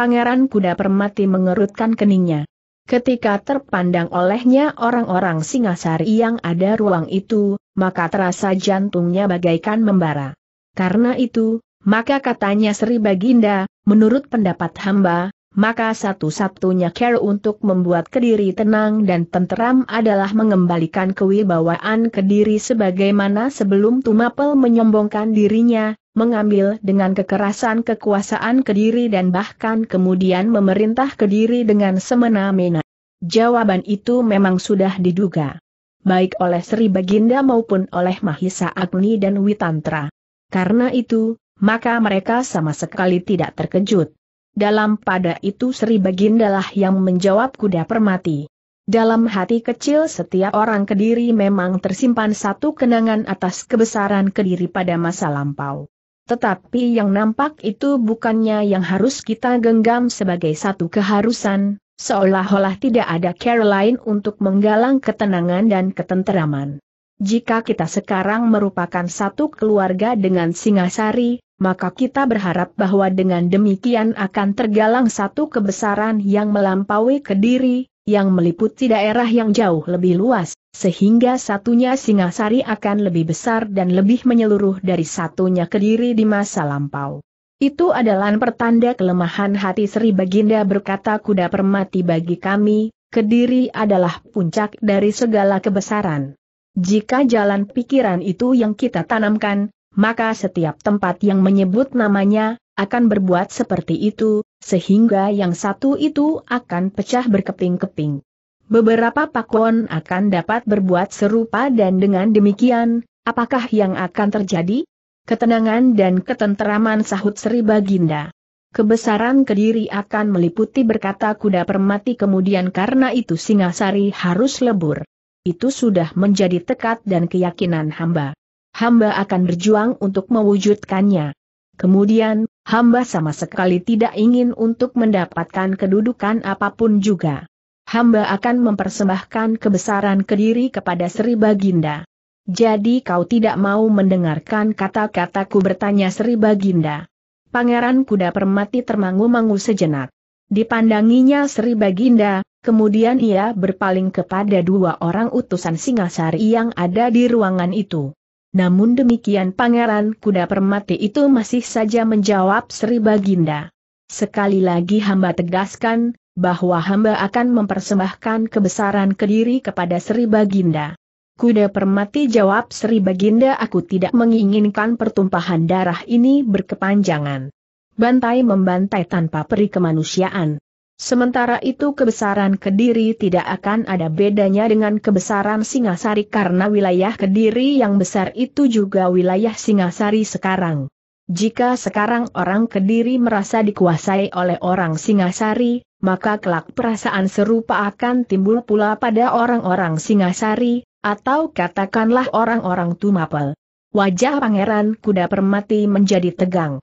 Pangeran Kuda Permati mengerutkan keningnya. Ketika terpandang olehnya orang-orang Singasari yang ada ruang itu, maka terasa jantungnya bagaikan membara. Karena itu, maka katanya Sri Baginda, menurut pendapat hamba, maka satu-satunya cara untuk membuat Kediri tenang dan tenteram adalah mengembalikan kewibawaan Kediri sebagaimana sebelum Tumapel menyombongkan dirinya, mengambil dengan kekerasan kekuasaan Kediri dan bahkan kemudian memerintah Kediri dengan semena-mena. Jawaban itu memang sudah diduga. Baik oleh Sri Baginda maupun oleh Mahisa Agni dan Witantra. Karena itu, maka mereka sama sekali tidak terkejut. Dalam pada itu Sri Bagindalah yang menjawab kuda permati. Dalam hati kecil setiap orang Kediri memang tersimpan satu kenangan atas kebesaran Kediri pada masa lampau. Tetapi yang nampak itu bukannya yang harus kita genggam sebagai satu keharusan, seolah-olah tidak ada care lain untuk menggalang ketenangan dan ketenteraman. Jika kita sekarang merupakan satu keluarga dengan Singasari, maka kita berharap bahwa dengan demikian akan tergalang satu kebesaran yang melampaui Kediri, yang meliputi daerah yang jauh lebih luas, sehingga satunya Singasari akan lebih besar dan lebih menyeluruh dari satunya Kediri di masa lampau. Itu adalah pertanda kelemahan hati Sri Baginda berkata kuda permati bagi kami, Kediri adalah puncak dari segala kebesaran. Jika jalan pikiran itu yang kita tanamkan, maka setiap tempat yang menyebut namanya, akan berbuat seperti itu, sehingga yang satu itu akan pecah berkeping-keping. Beberapa pakon akan dapat berbuat serupa dan dengan demikian, apakah yang akan terjadi? Ketenangan dan ketenteraman sahut Sri Baginda. Kebesaran Kediri akan meliputi berkata kuda permati kemudian karena itu Singasari harus lebur. Itu sudah menjadi tekad dan keyakinan hamba hamba akan berjuang untuk mewujudkannya. Kemudian, hamba sama sekali tidak ingin untuk mendapatkan kedudukan apapun juga. Hamba akan mempersembahkan kebesaran kediri kepada Sri Baginda. Jadi kau tidak mau mendengarkan kata-kataku bertanya Sri Baginda. Pangeran kuda permati termangu-mangu sejenak. Dipandanginya Sri Baginda, kemudian ia berpaling kepada dua orang utusan Singasari yang ada di ruangan itu. Namun demikian Pangeran Kuda Permati itu masih saja menjawab Sri Baginda. Sekali lagi hamba tegaskan, bahwa hamba akan mempersembahkan kebesaran kediri kepada Sri Baginda. Kuda Permati jawab Sri Baginda aku tidak menginginkan pertumpahan darah ini berkepanjangan. Bantai membantai tanpa peri kemanusiaan. Sementara itu kebesaran Kediri tidak akan ada bedanya dengan kebesaran Singasari karena wilayah Kediri yang besar itu juga wilayah Singasari sekarang. Jika sekarang orang Kediri merasa dikuasai oleh orang Singasari, maka kelak perasaan serupa akan timbul pula pada orang-orang Singasari, atau katakanlah orang-orang Tumapel. Wajah Pangeran Kuda Permati menjadi tegang.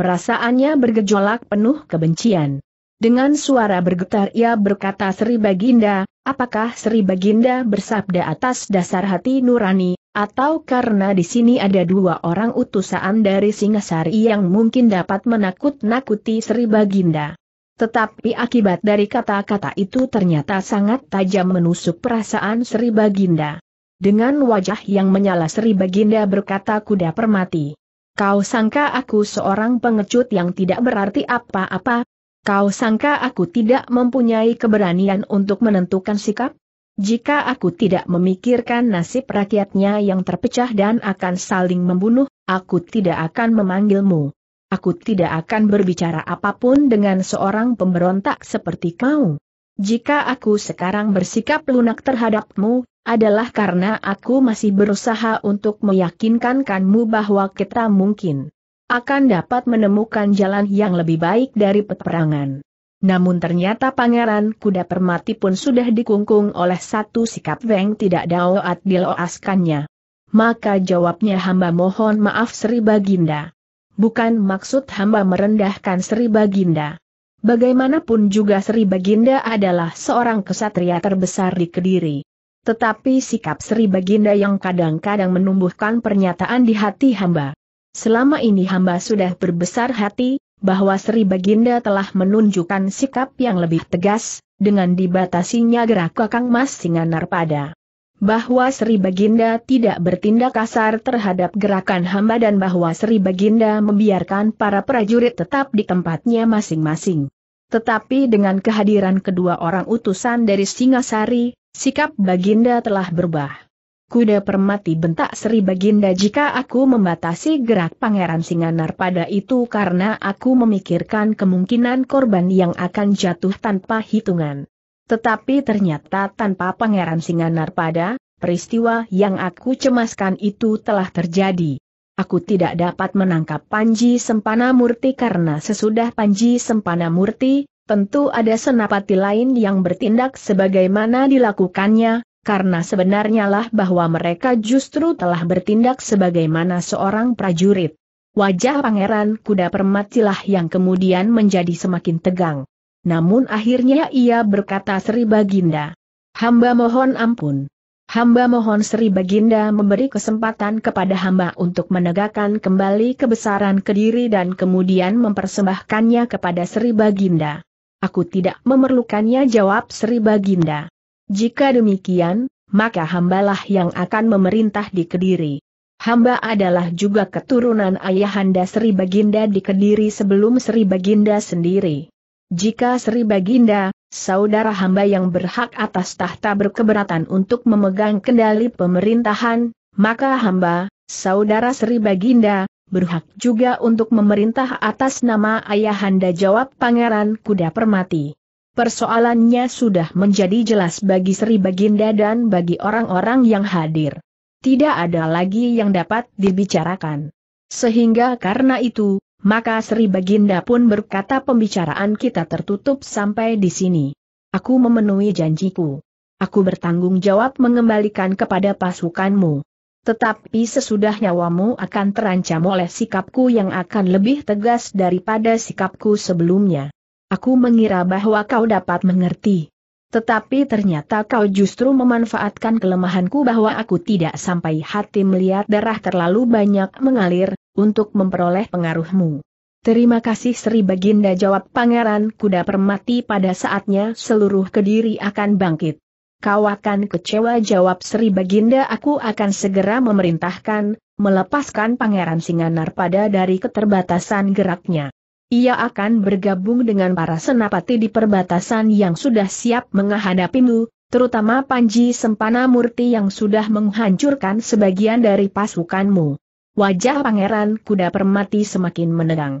Perasaannya bergejolak penuh kebencian. Dengan suara bergetar ia berkata Sri Baginda, apakah Sri Baginda bersabda atas dasar hati nurani, atau karena di sini ada dua orang utusan dari Singasari yang mungkin dapat menakut-nakuti Sri Baginda. Tetapi akibat dari kata-kata itu ternyata sangat tajam menusuk perasaan Sri Baginda. Dengan wajah yang menyala Sri Baginda berkata kuda permati. Kau sangka aku seorang pengecut yang tidak berarti apa-apa, Kau sangka aku tidak mempunyai keberanian untuk menentukan sikap? Jika aku tidak memikirkan nasib rakyatnya yang terpecah dan akan saling membunuh, aku tidak akan memanggilmu. Aku tidak akan berbicara apapun dengan seorang pemberontak seperti kau. Jika aku sekarang bersikap lunak terhadapmu, adalah karena aku masih berusaha untuk meyakinkan kamu bahwa kita mungkin akan dapat menemukan jalan yang lebih baik dari peperangan. Namun ternyata Pangeran Kuda Permati pun sudah dikungkung oleh satu sikap Weng tidak daoat diloaskannya. Maka jawabnya hamba mohon maaf Sri Baginda. Bukan maksud hamba merendahkan Sri Baginda. Bagaimanapun juga Sri Baginda adalah seorang kesatria terbesar di Kediri. Tetapi sikap Sri Baginda yang kadang-kadang menumbuhkan pernyataan di hati hamba Selama ini hamba sudah berbesar hati, bahwa Sri Baginda telah menunjukkan sikap yang lebih tegas, dengan dibatasinya gerak kakang mas Singanar pada. Bahwa Sri Baginda tidak bertindak kasar terhadap gerakan hamba dan bahwa Sri Baginda membiarkan para prajurit tetap di tempatnya masing-masing. Tetapi dengan kehadiran kedua orang utusan dari Singasari, sikap Baginda telah berubah kuda permati bentak Sri Baginda jika aku membatasi gerak Pangeran Singanar pada itu karena aku memikirkan kemungkinan korban yang akan jatuh tanpa hitungan. Tetapi ternyata tanpa Pangeran Singanar pada, peristiwa yang aku cemaskan itu telah terjadi. Aku tidak dapat menangkap Panji Sempana Murti karena sesudah Panji Sempana Murti, tentu ada senapati lain yang bertindak sebagaimana dilakukannya, karena sebenarnya lah bahwa mereka justru telah bertindak sebagaimana seorang prajurit. Wajah pangeran kuda permatilah yang kemudian menjadi semakin tegang. Namun akhirnya ia berkata Sri Baginda. Hamba mohon ampun. Hamba mohon Sri Baginda memberi kesempatan kepada hamba untuk menegakkan kembali kebesaran kediri dan kemudian mempersembahkannya kepada Sri Baginda. Aku tidak memerlukannya jawab Sri Baginda. Jika demikian, maka hambalah yang akan memerintah di Kediri. Hamba adalah juga keturunan ayahanda Sri Baginda di Kediri sebelum Sri Baginda sendiri. Jika Sri Baginda, saudara hamba yang berhak atas tahta berkeberatan untuk memegang kendali pemerintahan, maka hamba, saudara Sri Baginda, berhak juga untuk memerintah atas nama ayahanda jawab Pangeran Kuda Permati persoalannya sudah menjadi jelas bagi Sri Baginda dan bagi orang-orang yang hadir. Tidak ada lagi yang dapat dibicarakan. Sehingga karena itu, maka Sri Baginda pun berkata pembicaraan kita tertutup sampai di sini. Aku memenuhi janjiku. Aku bertanggung jawab mengembalikan kepada pasukanmu. Tetapi sesudah nyawamu akan terancam oleh sikapku yang akan lebih tegas daripada sikapku sebelumnya. Aku mengira bahwa kau dapat mengerti. Tetapi ternyata kau justru memanfaatkan kelemahanku bahwa aku tidak sampai hati melihat darah terlalu banyak mengalir, untuk memperoleh pengaruhmu. Terima kasih Sri Baginda jawab pangeran kuda permati pada saatnya seluruh kediri akan bangkit. Kau akan kecewa jawab Sri Baginda aku akan segera memerintahkan, melepaskan pangeran Singanar pada dari keterbatasan geraknya. Ia akan bergabung dengan para senapati di perbatasan yang sudah siap menghadapimu, terutama Panji Sempana Murti yang sudah menghancurkan sebagian dari pasukanmu. Wajah Pangeran Kuda Permati semakin menegang.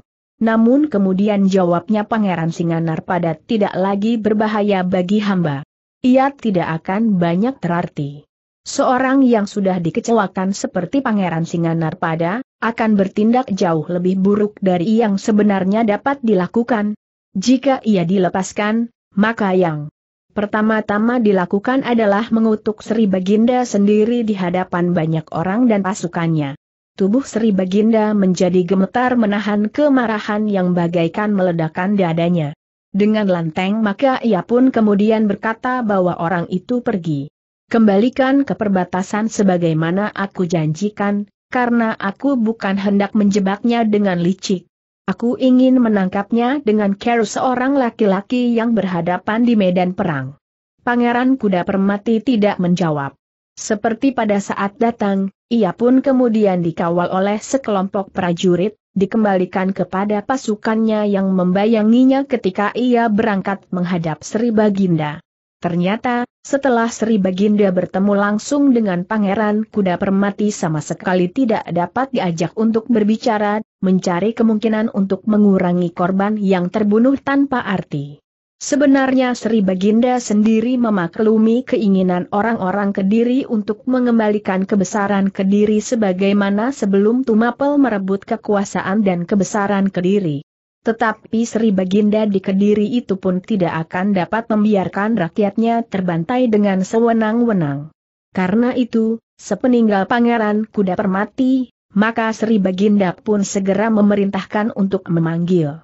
Namun kemudian jawabnya Pangeran Singanar pada tidak lagi berbahaya bagi hamba. Ia tidak akan banyak terarti. Seorang yang sudah dikecewakan seperti Pangeran pada, akan bertindak jauh lebih buruk dari yang sebenarnya dapat dilakukan. Jika ia dilepaskan, maka yang pertama-tama dilakukan adalah mengutuk Sri Baginda sendiri di hadapan banyak orang dan pasukannya. Tubuh Sri Baginda menjadi gemetar menahan kemarahan yang bagaikan meledakan dadanya. Dengan lanteng maka ia pun kemudian berkata bahwa orang itu pergi kembalikan ke perbatasan sebagaimana aku janjikan, karena aku bukan hendak menjebaknya dengan licik. Aku ingin menangkapnya dengan care seorang laki-laki yang berhadapan di medan perang. Pangeran Kuda Permati tidak menjawab. Seperti pada saat datang, ia pun kemudian dikawal oleh sekelompok prajurit, dikembalikan kepada pasukannya yang membayanginya ketika ia berangkat menghadap Sri Baginda. Ternyata, setelah Sri Baginda bertemu langsung dengan Pangeran Kuda Permati sama sekali tidak dapat diajak untuk berbicara, mencari kemungkinan untuk mengurangi korban yang terbunuh tanpa arti. Sebenarnya Sri Baginda sendiri memaklumi keinginan orang-orang Kediri untuk mengembalikan kebesaran Kediri sebagaimana sebelum Tumapel merebut kekuasaan dan kebesaran Kediri. Tetapi Sri Baginda di Kediri itu pun tidak akan dapat membiarkan rakyatnya terbantai dengan sewenang-wenang. Karena itu, sepeninggal Pangeran Kuda Permati, maka Sri Baginda pun segera memerintahkan untuk memanggil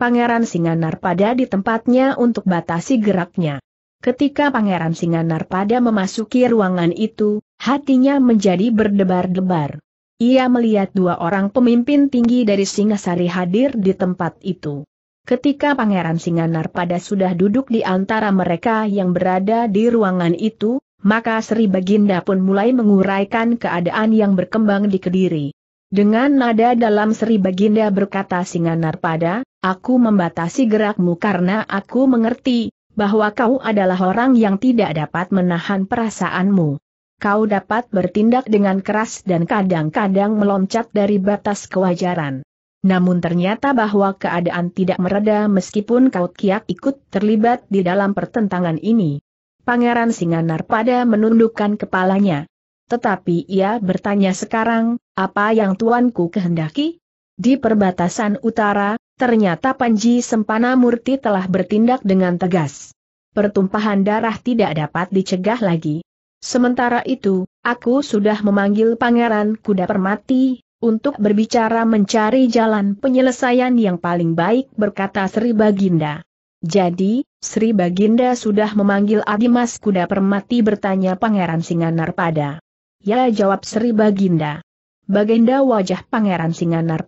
Pangeran Singanar pada di tempatnya untuk batasi geraknya. Ketika Pangeran Singanar pada memasuki ruangan itu, hatinya menjadi berdebar-debar. Ia melihat dua orang pemimpin tinggi dari Singasari hadir di tempat itu. Ketika Pangeran Singanar pada sudah duduk di antara mereka yang berada di ruangan itu, maka Sri Baginda pun mulai menguraikan keadaan yang berkembang di Kediri. Dengan nada dalam Sri Baginda berkata Singanar pada, aku membatasi gerakmu karena aku mengerti, bahwa kau adalah orang yang tidak dapat menahan perasaanmu kau dapat bertindak dengan keras dan kadang-kadang meloncat dari batas kewajaran. Namun ternyata bahwa keadaan tidak mereda meskipun kau kiak ikut terlibat di dalam pertentangan ini. Pangeran Singanar pada menundukkan kepalanya. Tetapi ia bertanya sekarang, apa yang tuanku kehendaki? Di perbatasan utara, ternyata Panji Sempana Murti telah bertindak dengan tegas. Pertumpahan darah tidak dapat dicegah lagi, Sementara itu, aku sudah memanggil Pangeran Kuda Permati, untuk berbicara mencari jalan penyelesaian yang paling baik berkata Sri Baginda. Jadi, Sri Baginda sudah memanggil Adimas Kuda Permati bertanya Pangeran pada. Ya jawab Sri Baginda. Baginda wajah Pangeran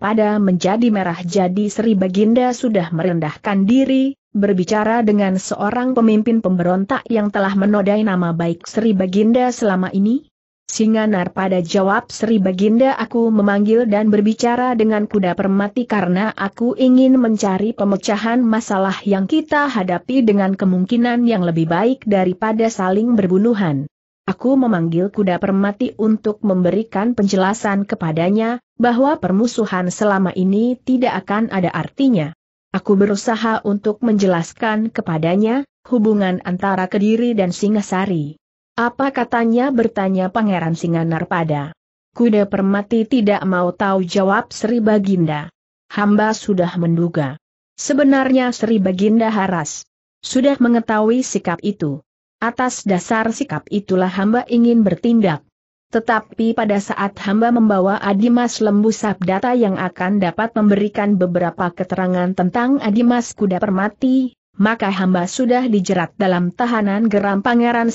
pada menjadi merah jadi Sri Baginda sudah merendahkan diri, berbicara dengan seorang pemimpin pemberontak yang telah menodai nama baik Sri Baginda selama ini? Singanar pada jawab Sri Baginda aku memanggil dan berbicara dengan kuda permati karena aku ingin mencari pemecahan masalah yang kita hadapi dengan kemungkinan yang lebih baik daripada saling berbunuhan. Aku memanggil kuda permati untuk memberikan penjelasan kepadanya, bahwa permusuhan selama ini tidak akan ada artinya. Aku berusaha untuk menjelaskan kepadanya, hubungan antara Kediri dan Singasari. Apa katanya bertanya Pangeran Singanar pada Kuda Permati tidak mau tahu jawab Sri Baginda. Hamba sudah menduga. Sebenarnya Sri Baginda Haras sudah mengetahui sikap itu. Atas dasar sikap itulah hamba ingin bertindak. Tetapi pada saat hamba membawa Adimas Lembu Sabdata yang akan dapat memberikan beberapa keterangan tentang Adimas Kuda Permati, maka hamba sudah dijerat dalam tahanan geram Pangeran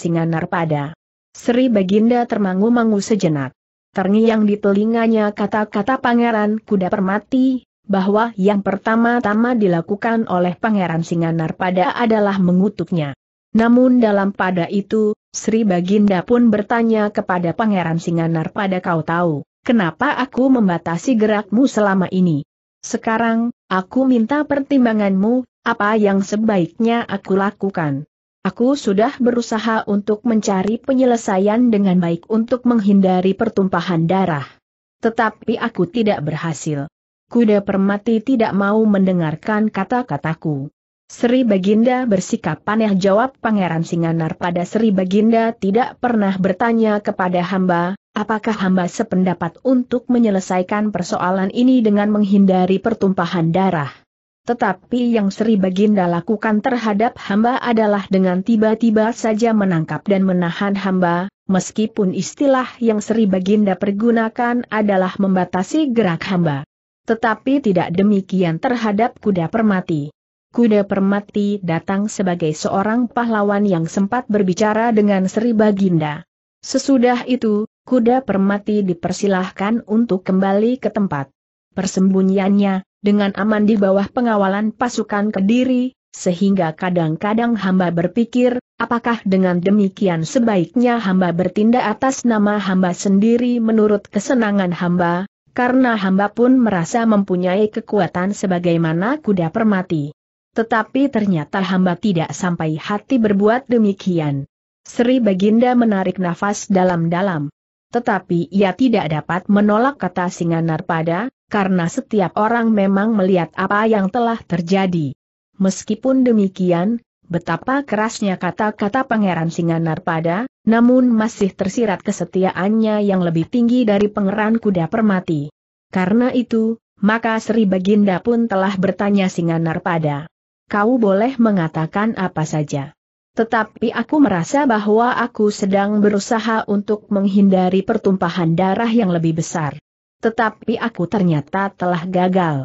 pada. Sri Baginda termangu-mangu sejenak. Terngiang di telinganya kata-kata Pangeran Kuda Permati, bahwa yang pertama-tama dilakukan oleh Pangeran pada adalah mengutuknya. Namun dalam pada itu, Sri Baginda pun bertanya kepada Pangeran Singanar pada kau tahu, kenapa aku membatasi gerakmu selama ini? Sekarang, aku minta pertimbanganmu, apa yang sebaiknya aku lakukan. Aku sudah berusaha untuk mencari penyelesaian dengan baik untuk menghindari pertumpahan darah. Tetapi aku tidak berhasil. Kuda permati tidak mau mendengarkan kata-kataku. Sri Baginda bersikap paneh jawab Pangeran Singanar pada Sri Baginda tidak pernah bertanya kepada hamba, apakah hamba sependapat untuk menyelesaikan persoalan ini dengan menghindari pertumpahan darah. Tetapi yang Sri Baginda lakukan terhadap hamba adalah dengan tiba-tiba saja menangkap dan menahan hamba, meskipun istilah yang Sri Baginda pergunakan adalah membatasi gerak hamba. Tetapi tidak demikian terhadap kuda permati kuda permati datang sebagai seorang pahlawan yang sempat berbicara dengan Sri Baginda. Sesudah itu, kuda permati dipersilahkan untuk kembali ke tempat persembunyiannya, dengan aman di bawah pengawalan pasukan Kediri, sehingga kadang-kadang hamba berpikir, apakah dengan demikian sebaiknya hamba bertindak atas nama hamba sendiri menurut kesenangan hamba, karena hamba pun merasa mempunyai kekuatan sebagaimana kuda permati. Tetapi ternyata hamba tidak sampai hati berbuat demikian. Sri Baginda menarik nafas dalam-dalam. Tetapi ia tidak dapat menolak kata pada, karena setiap orang memang melihat apa yang telah terjadi. Meskipun demikian, betapa kerasnya kata-kata Pangeran pada, namun masih tersirat kesetiaannya yang lebih tinggi dari Pangeran Kuda Permati. Karena itu, maka Sri Baginda pun telah bertanya pada kau boleh mengatakan apa saja. Tetapi aku merasa bahwa aku sedang berusaha untuk menghindari pertumpahan darah yang lebih besar. Tetapi aku ternyata telah gagal.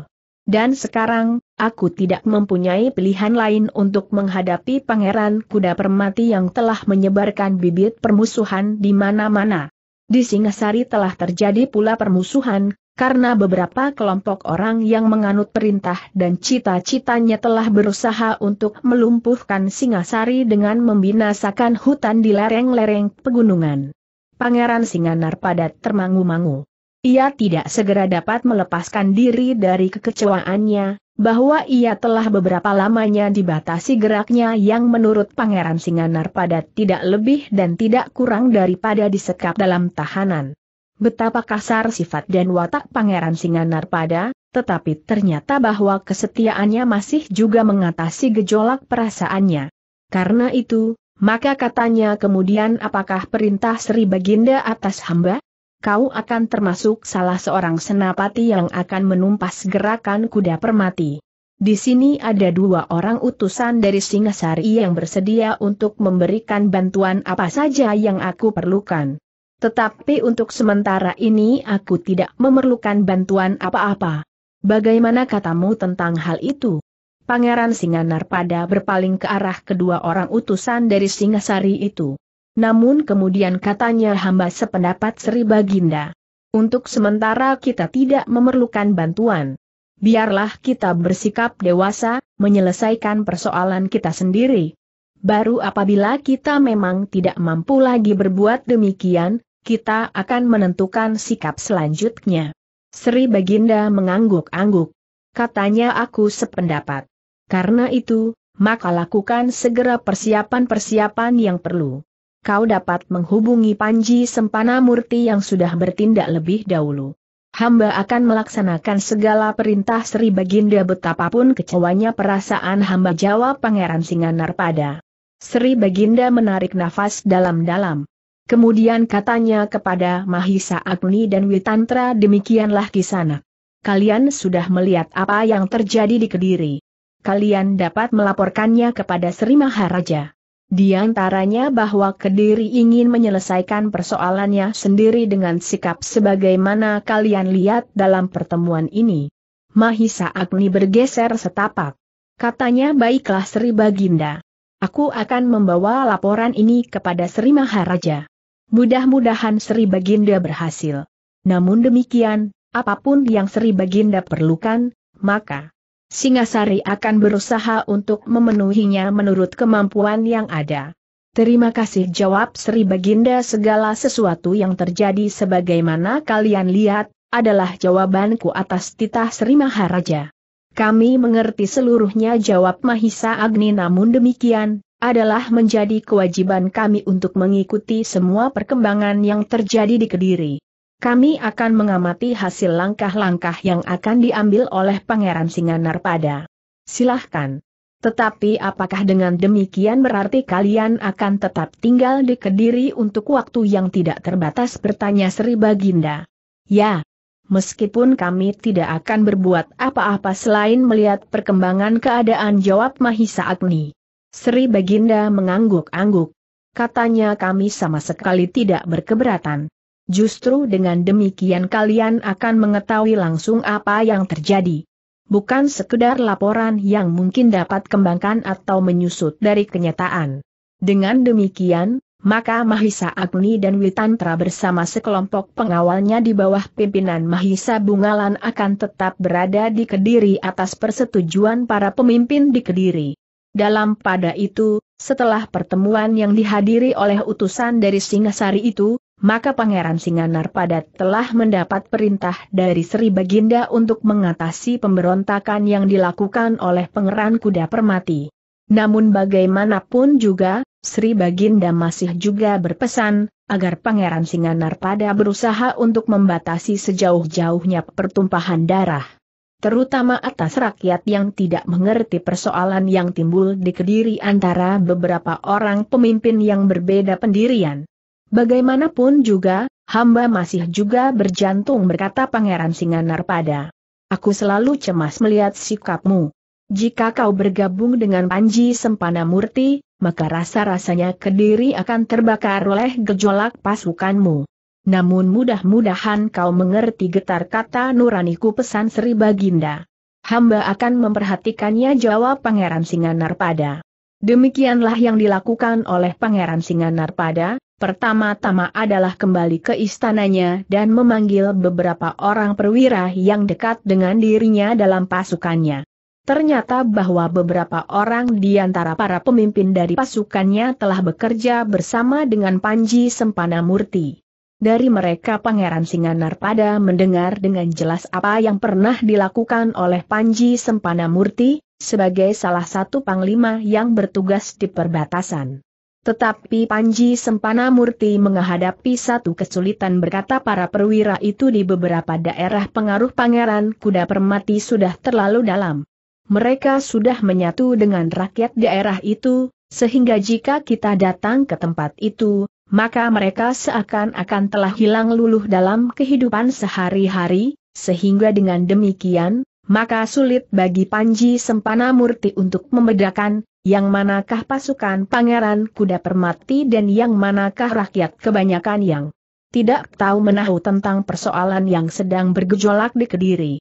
Dan sekarang, aku tidak mempunyai pilihan lain untuk menghadapi pangeran kuda permati yang telah menyebarkan bibit permusuhan di mana-mana. Di Singasari telah terjadi pula permusuhan, karena beberapa kelompok orang yang menganut perintah dan cita-citanya telah berusaha untuk melumpuhkan Singasari dengan membinasakan hutan di lereng-lereng pegunungan. Pangeran Singanar padat termangu-mangu. Ia tidak segera dapat melepaskan diri dari kekecewaannya, bahwa ia telah beberapa lamanya dibatasi geraknya yang menurut Pangeran Singanar padat tidak lebih dan tidak kurang daripada disekap dalam tahanan betapa kasar sifat dan watak Pangeran Singanar pada, tetapi ternyata bahwa kesetiaannya masih juga mengatasi gejolak perasaannya. Karena itu, maka katanya kemudian apakah perintah Sri Baginda atas hamba? Kau akan termasuk salah seorang senapati yang akan menumpas gerakan kuda permati. Di sini ada dua orang utusan dari Singasari yang bersedia untuk memberikan bantuan apa saja yang aku perlukan. Tetapi untuk sementara ini aku tidak memerlukan bantuan apa-apa. Bagaimana katamu tentang hal itu? Pangeran Singanar pada berpaling ke arah kedua orang utusan dari Singasari itu. Namun kemudian katanya hamba sependapat Sri Baginda. Untuk sementara kita tidak memerlukan bantuan. Biarlah kita bersikap dewasa, menyelesaikan persoalan kita sendiri. Baru apabila kita memang tidak mampu lagi berbuat demikian, kita akan menentukan sikap selanjutnya. Sri Baginda mengangguk-angguk. Katanya aku sependapat. Karena itu, maka lakukan segera persiapan-persiapan yang perlu. Kau dapat menghubungi Panji Sempana Murti yang sudah bertindak lebih dahulu. Hamba akan melaksanakan segala perintah Sri Baginda betapapun kecewanya perasaan hamba jawab Pangeran Singanar pada. Sri Baginda menarik nafas dalam-dalam. Kemudian katanya kepada Mahisa Agni dan Witantra demikianlah sana. Kalian sudah melihat apa yang terjadi di Kediri. Kalian dapat melaporkannya kepada Sri Maharaja. Di antaranya bahwa Kediri ingin menyelesaikan persoalannya sendiri dengan sikap sebagaimana kalian lihat dalam pertemuan ini. Mahisa Agni bergeser setapak. Katanya baiklah Sri Baginda. Aku akan membawa laporan ini kepada Sri Maharaja. Mudah-mudahan Sri Baginda berhasil. Namun demikian, apapun yang Sri Baginda perlukan, maka Singasari akan berusaha untuk memenuhinya menurut kemampuan yang ada. Terima kasih jawab Sri Baginda segala sesuatu yang terjadi sebagaimana kalian lihat, adalah jawabanku atas titah Sri Maharaja. Kami mengerti seluruhnya jawab Mahisa Agni namun demikian, adalah menjadi kewajiban kami untuk mengikuti semua perkembangan yang terjadi di Kediri. Kami akan mengamati hasil langkah-langkah yang akan diambil oleh Pangeran Singanar pada. Silahkan. Tetapi apakah dengan demikian berarti kalian akan tetap tinggal di Kediri untuk waktu yang tidak terbatas bertanya Sri Baginda? Ya. Meskipun kami tidak akan berbuat apa-apa selain melihat perkembangan keadaan jawab Mahisa Agni. Sri Baginda mengangguk-angguk. Katanya kami sama sekali tidak berkeberatan. Justru dengan demikian kalian akan mengetahui langsung apa yang terjadi. Bukan sekedar laporan yang mungkin dapat kembangkan atau menyusut dari kenyataan. Dengan demikian, maka Mahisa Agni dan Witantra bersama sekelompok pengawalnya di bawah pimpinan Mahisa Bungalan akan tetap berada di Kediri atas persetujuan para pemimpin di Kediri. Dalam pada itu, setelah pertemuan yang dihadiri oleh utusan dari Singasari itu, maka Pangeran Singanar Padat telah mendapat perintah dari Sri Baginda untuk mengatasi pemberontakan yang dilakukan oleh Pangeran Kuda Permati. Namun bagaimanapun juga, Sri Baginda masih juga berpesan, agar Pangeran Singanar Padat berusaha untuk membatasi sejauh-jauhnya pertumpahan darah terutama atas rakyat yang tidak mengerti persoalan yang timbul di kediri antara beberapa orang pemimpin yang berbeda pendirian. Bagaimanapun juga, hamba masih juga berjantung berkata Pangeran Singanar pada, Aku selalu cemas melihat sikapmu. Jika kau bergabung dengan Panji Sempana Murti, maka rasa-rasanya Kediri akan terbakar oleh gejolak pasukanmu namun mudah-mudahan kau mengerti getar kata nuraniku pesan Sri Baginda. Hamba akan memperhatikannya jawab Pangeran Narpada. Demikianlah yang dilakukan oleh Pangeran Narpada, pertama-tama adalah kembali ke istananya dan memanggil beberapa orang perwira yang dekat dengan dirinya dalam pasukannya. Ternyata bahwa beberapa orang di antara para pemimpin dari pasukannya telah bekerja bersama dengan Panji Sempana Murti. Dari mereka Pangeran Singanar pada mendengar dengan jelas apa yang pernah dilakukan oleh Panji Sempana Murti, sebagai salah satu panglima yang bertugas di perbatasan. Tetapi Panji Sempana Murti menghadapi satu kesulitan berkata para perwira itu di beberapa daerah pengaruh Pangeran Kuda Permati sudah terlalu dalam. Mereka sudah menyatu dengan rakyat daerah itu, sehingga jika kita datang ke tempat itu, maka mereka seakan-akan telah hilang luluh dalam kehidupan sehari-hari, sehingga dengan demikian, maka sulit bagi Panji Sempana Murti untuk membedakan, yang manakah pasukan Pangeran Kuda Permati dan yang manakah rakyat kebanyakan yang tidak tahu menahu tentang persoalan yang sedang bergejolak di Kediri.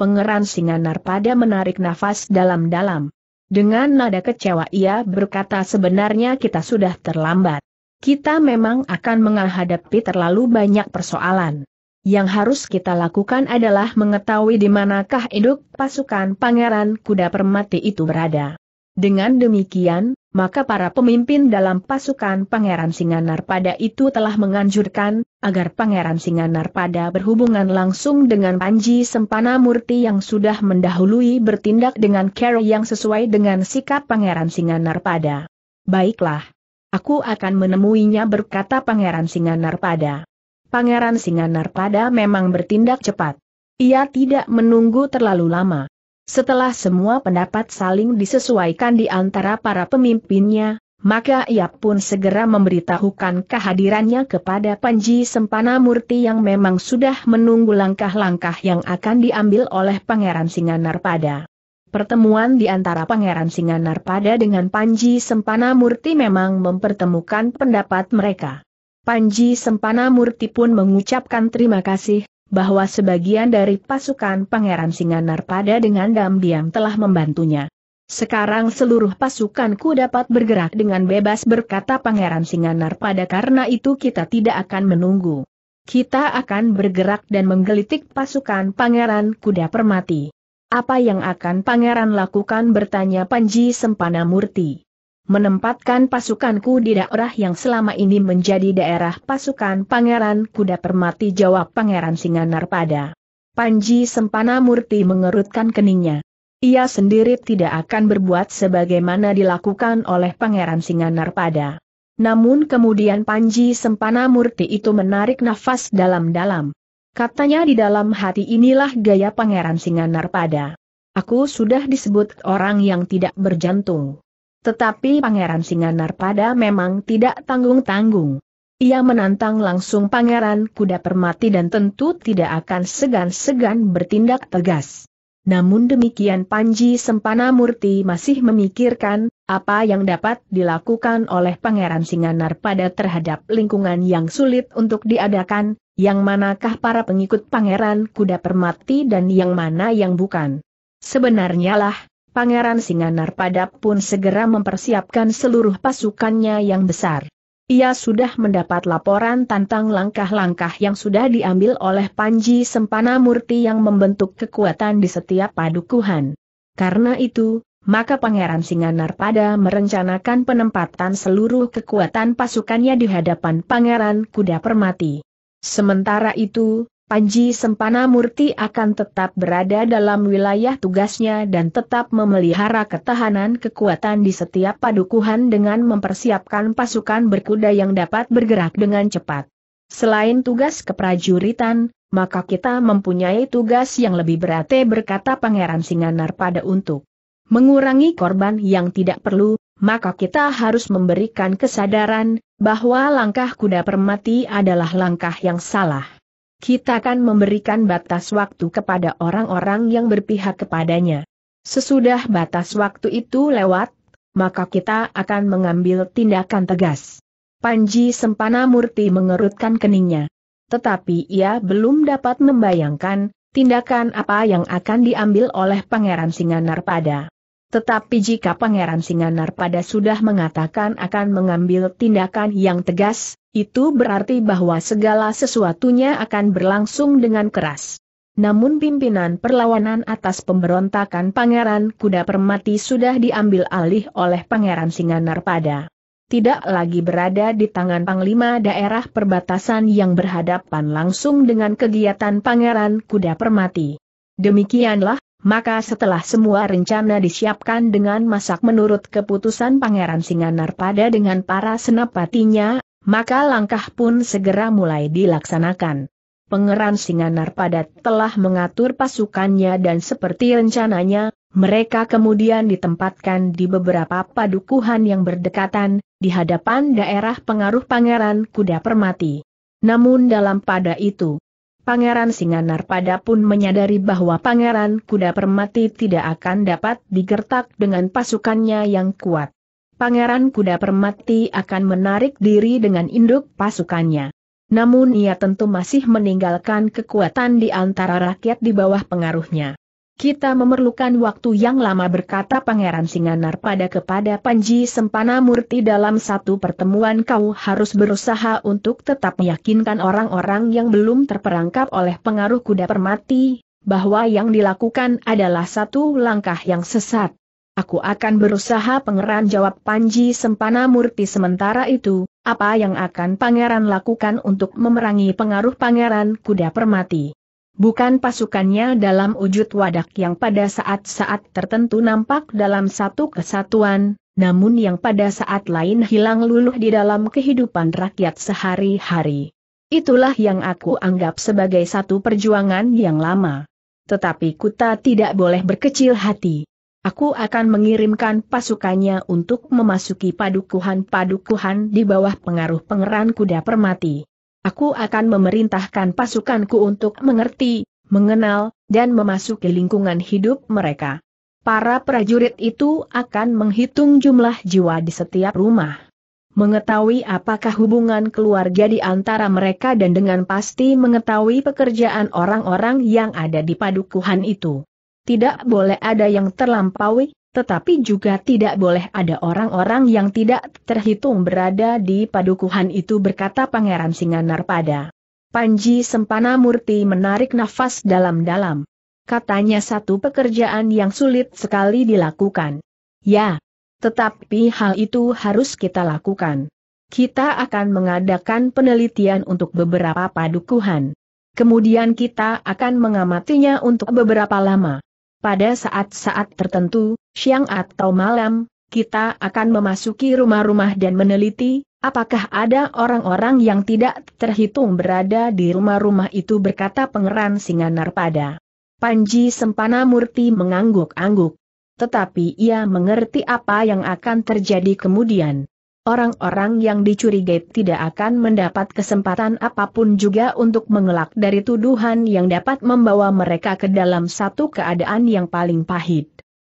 Pangeran Singanar pada menarik nafas dalam-dalam. Dengan nada kecewa ia berkata sebenarnya kita sudah terlambat kita memang akan menghadapi terlalu banyak persoalan. Yang harus kita lakukan adalah mengetahui di manakah induk pasukan pangeran kuda permati itu berada. Dengan demikian, maka para pemimpin dalam pasukan Pangeran Singanar pada itu telah menganjurkan, agar Pangeran Singanar pada berhubungan langsung dengan Panji Sempana Murti yang sudah mendahului bertindak dengan care yang sesuai dengan sikap Pangeran Singanar pada. Baiklah, Aku akan menemuinya berkata Pangeran Narpada. Pangeran Narpada memang bertindak cepat. Ia tidak menunggu terlalu lama. Setelah semua pendapat saling disesuaikan di antara para pemimpinnya, maka ia pun segera memberitahukan kehadirannya kepada Panji Sempana Murti yang memang sudah menunggu langkah-langkah yang akan diambil oleh Pangeran Narpada. Pertemuan di antara Pangeran pada dengan Panji Sempana Murti memang mempertemukan pendapat mereka. Panji Sempana Murti pun mengucapkan terima kasih, bahwa sebagian dari pasukan Pangeran pada dengan diam-diam telah membantunya. Sekarang seluruh pasukanku dapat bergerak dengan bebas berkata Pangeran pada karena itu kita tidak akan menunggu. Kita akan bergerak dan menggelitik pasukan Pangeran Kuda Permati. Apa yang akan pangeran lakukan bertanya Panji Sempana Murti. Menempatkan pasukanku di daerah yang selama ini menjadi daerah pasukan pangeran kuda permati jawab pangeran narpada. Panji Sempana Murti mengerutkan keningnya. Ia sendiri tidak akan berbuat sebagaimana dilakukan oleh pangeran narpada. Namun kemudian Panji Sempana Murti itu menarik nafas dalam-dalam. Katanya di dalam hati inilah gaya pangeran Singanar pada. Aku sudah disebut orang yang tidak berjantung. Tetapi Pangeran Singanar pada memang tidak tanggung-tanggung. Ia menantang langsung Pangeran Kuda Permati dan tentu tidak akan segan-segan bertindak tegas. Namun demikian Panji Sempana Murti masih memikirkan, apa yang dapat dilakukan oleh Pangeran Singanar pada terhadap lingkungan yang sulit untuk diadakan, yang manakah para pengikut Pangeran Kuda Permati dan yang mana yang bukan. Sebenarnya lah, Pangeran Singanar pada pun segera mempersiapkan seluruh pasukannya yang besar. Ia sudah mendapat laporan tentang langkah-langkah yang sudah diambil oleh Panji Sempana Murti yang membentuk kekuatan di setiap padukuhan. Karena itu, maka Pangeran Singanar pada merencanakan penempatan seluruh kekuatan pasukannya di hadapan Pangeran Kuda Permati. Sementara itu, Panji Sempana Murti akan tetap berada dalam wilayah tugasnya dan tetap memelihara ketahanan kekuatan di setiap padukuhan dengan mempersiapkan pasukan berkuda yang dapat bergerak dengan cepat. Selain tugas keprajuritan, maka kita mempunyai tugas yang lebih berat berkata Pangeran Singanar pada untuk mengurangi korban yang tidak perlu, maka kita harus memberikan kesadaran bahwa langkah kuda permati adalah langkah yang salah kita akan memberikan batas waktu kepada orang-orang yang berpihak kepadanya. Sesudah batas waktu itu lewat, maka kita akan mengambil tindakan tegas. Panji Sempana Murti mengerutkan keningnya. Tetapi ia belum dapat membayangkan, tindakan apa yang akan diambil oleh Pangeran Singanar pada tetapi jika Pangeran Singanar pada sudah mengatakan akan mengambil tindakan yang tegas, itu berarti bahwa segala sesuatunya akan berlangsung dengan keras. Namun pimpinan perlawanan atas pemberontakan Pangeran Kuda Permati sudah diambil alih oleh Pangeran Singanar pada. Tidak lagi berada di tangan Panglima daerah perbatasan yang berhadapan langsung dengan kegiatan Pangeran Kuda Permati. Demikianlah maka setelah semua rencana disiapkan dengan masak menurut keputusan Pangeran Singanar pada dengan para senapatinya, maka langkah pun segera mulai dilaksanakan. Pangeran padat telah mengatur pasukannya dan seperti rencananya, mereka kemudian ditempatkan di beberapa padukuhan yang berdekatan, di hadapan daerah pengaruh Pangeran Kuda Permati. Namun dalam pada itu, Pangeran Singanar pada pun menyadari bahwa Pangeran Kuda Permati tidak akan dapat digertak dengan pasukannya yang kuat. Pangeran Kuda Permati akan menarik diri dengan induk pasukannya. Namun ia tentu masih meninggalkan kekuatan di antara rakyat di bawah pengaruhnya. Kita memerlukan waktu yang lama berkata Pangeran Singanar pada kepada Panji Sempana Murti dalam satu pertemuan kau harus berusaha untuk tetap meyakinkan orang-orang yang belum terperangkap oleh pengaruh kuda permati, bahwa yang dilakukan adalah satu langkah yang sesat. Aku akan berusaha pangeran jawab Panji Sempana Murti sementara itu, apa yang akan pangeran lakukan untuk memerangi pengaruh pangeran kuda permati? bukan pasukannya dalam wujud wadak yang pada saat-saat tertentu nampak dalam satu kesatuan, namun yang pada saat lain hilang luluh di dalam kehidupan rakyat sehari-hari. Itulah yang aku anggap sebagai satu perjuangan yang lama. Tetapi Kuta tidak boleh berkecil hati. Aku akan mengirimkan pasukannya untuk memasuki padukuhan-padukuhan di bawah pengaruh pengeran kuda permati. Aku akan memerintahkan pasukanku untuk mengerti, mengenal, dan memasuki lingkungan hidup mereka. Para prajurit itu akan menghitung jumlah jiwa di setiap rumah. Mengetahui apakah hubungan keluarga di antara mereka dan dengan pasti mengetahui pekerjaan orang-orang yang ada di padukuhan itu. Tidak boleh ada yang terlampaui, tetapi juga tidak boleh ada orang-orang yang tidak terhitung berada di padukuhan itu berkata Pangeran Singanar pada. Panji Sempana Murti menarik nafas dalam-dalam. Katanya satu pekerjaan yang sulit sekali dilakukan. Ya, tetapi hal itu harus kita lakukan. Kita akan mengadakan penelitian untuk beberapa padukuhan. Kemudian kita akan mengamatinya untuk beberapa lama. Pada saat-saat tertentu, siang atau malam, kita akan memasuki rumah-rumah dan meneliti, apakah ada orang-orang yang tidak terhitung berada di rumah-rumah itu berkata pengeran singa narpada. Panji Sempana Murti mengangguk-angguk. Tetapi ia mengerti apa yang akan terjadi kemudian orang-orang yang dicurigai tidak akan mendapat kesempatan apapun juga untuk mengelak dari tuduhan yang dapat membawa mereka ke dalam satu keadaan yang paling pahit.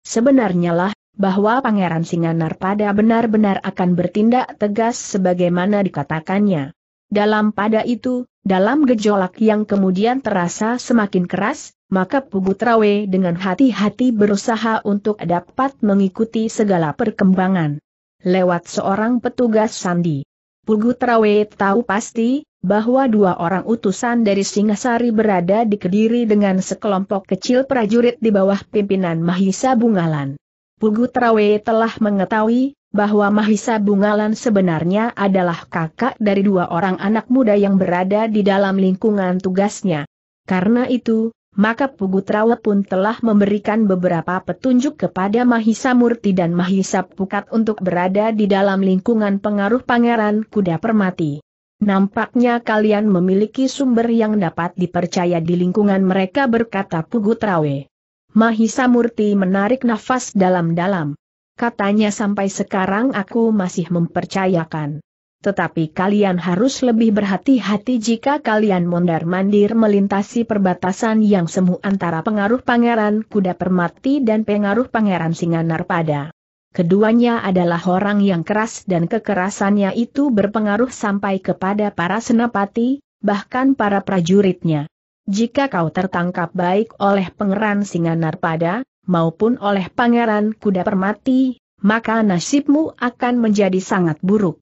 Sebenarnya lah, bahwa Pangeran Singanar pada benar-benar akan bertindak tegas sebagaimana dikatakannya. Dalam pada itu, dalam gejolak yang kemudian terasa semakin keras, maka Pugutrawe dengan hati-hati berusaha untuk dapat mengikuti segala perkembangan lewat seorang petugas sandi. Pugu Trawe tahu pasti, bahwa dua orang utusan dari Singasari berada di Kediri dengan sekelompok kecil prajurit di bawah pimpinan Mahisa Bungalan. Pugu Trawe telah mengetahui, bahwa Mahisa Bungalan sebenarnya adalah kakak dari dua orang anak muda yang berada di dalam lingkungan tugasnya. Karena itu, maka Pugutrawa pun telah memberikan beberapa petunjuk kepada Mahisa Murti dan Mahisa Pukat untuk berada di dalam lingkungan pengaruh Pangeran Kuda Permati. Nampaknya kalian memiliki sumber yang dapat dipercaya di lingkungan mereka berkata Pugutrawe. Mahisa Murti menarik nafas dalam-dalam. Katanya sampai sekarang aku masih mempercayakan. Tetapi kalian harus lebih berhati-hati jika kalian mondar-mandir melintasi perbatasan yang semu antara pengaruh pangeran kuda permati dan pengaruh pangeran singanar pada. Keduanya adalah orang yang keras dan kekerasannya itu berpengaruh sampai kepada para senapati, bahkan para prajuritnya. Jika kau tertangkap baik oleh pangeran singanar pada, maupun oleh pangeran kuda permati, maka nasibmu akan menjadi sangat buruk.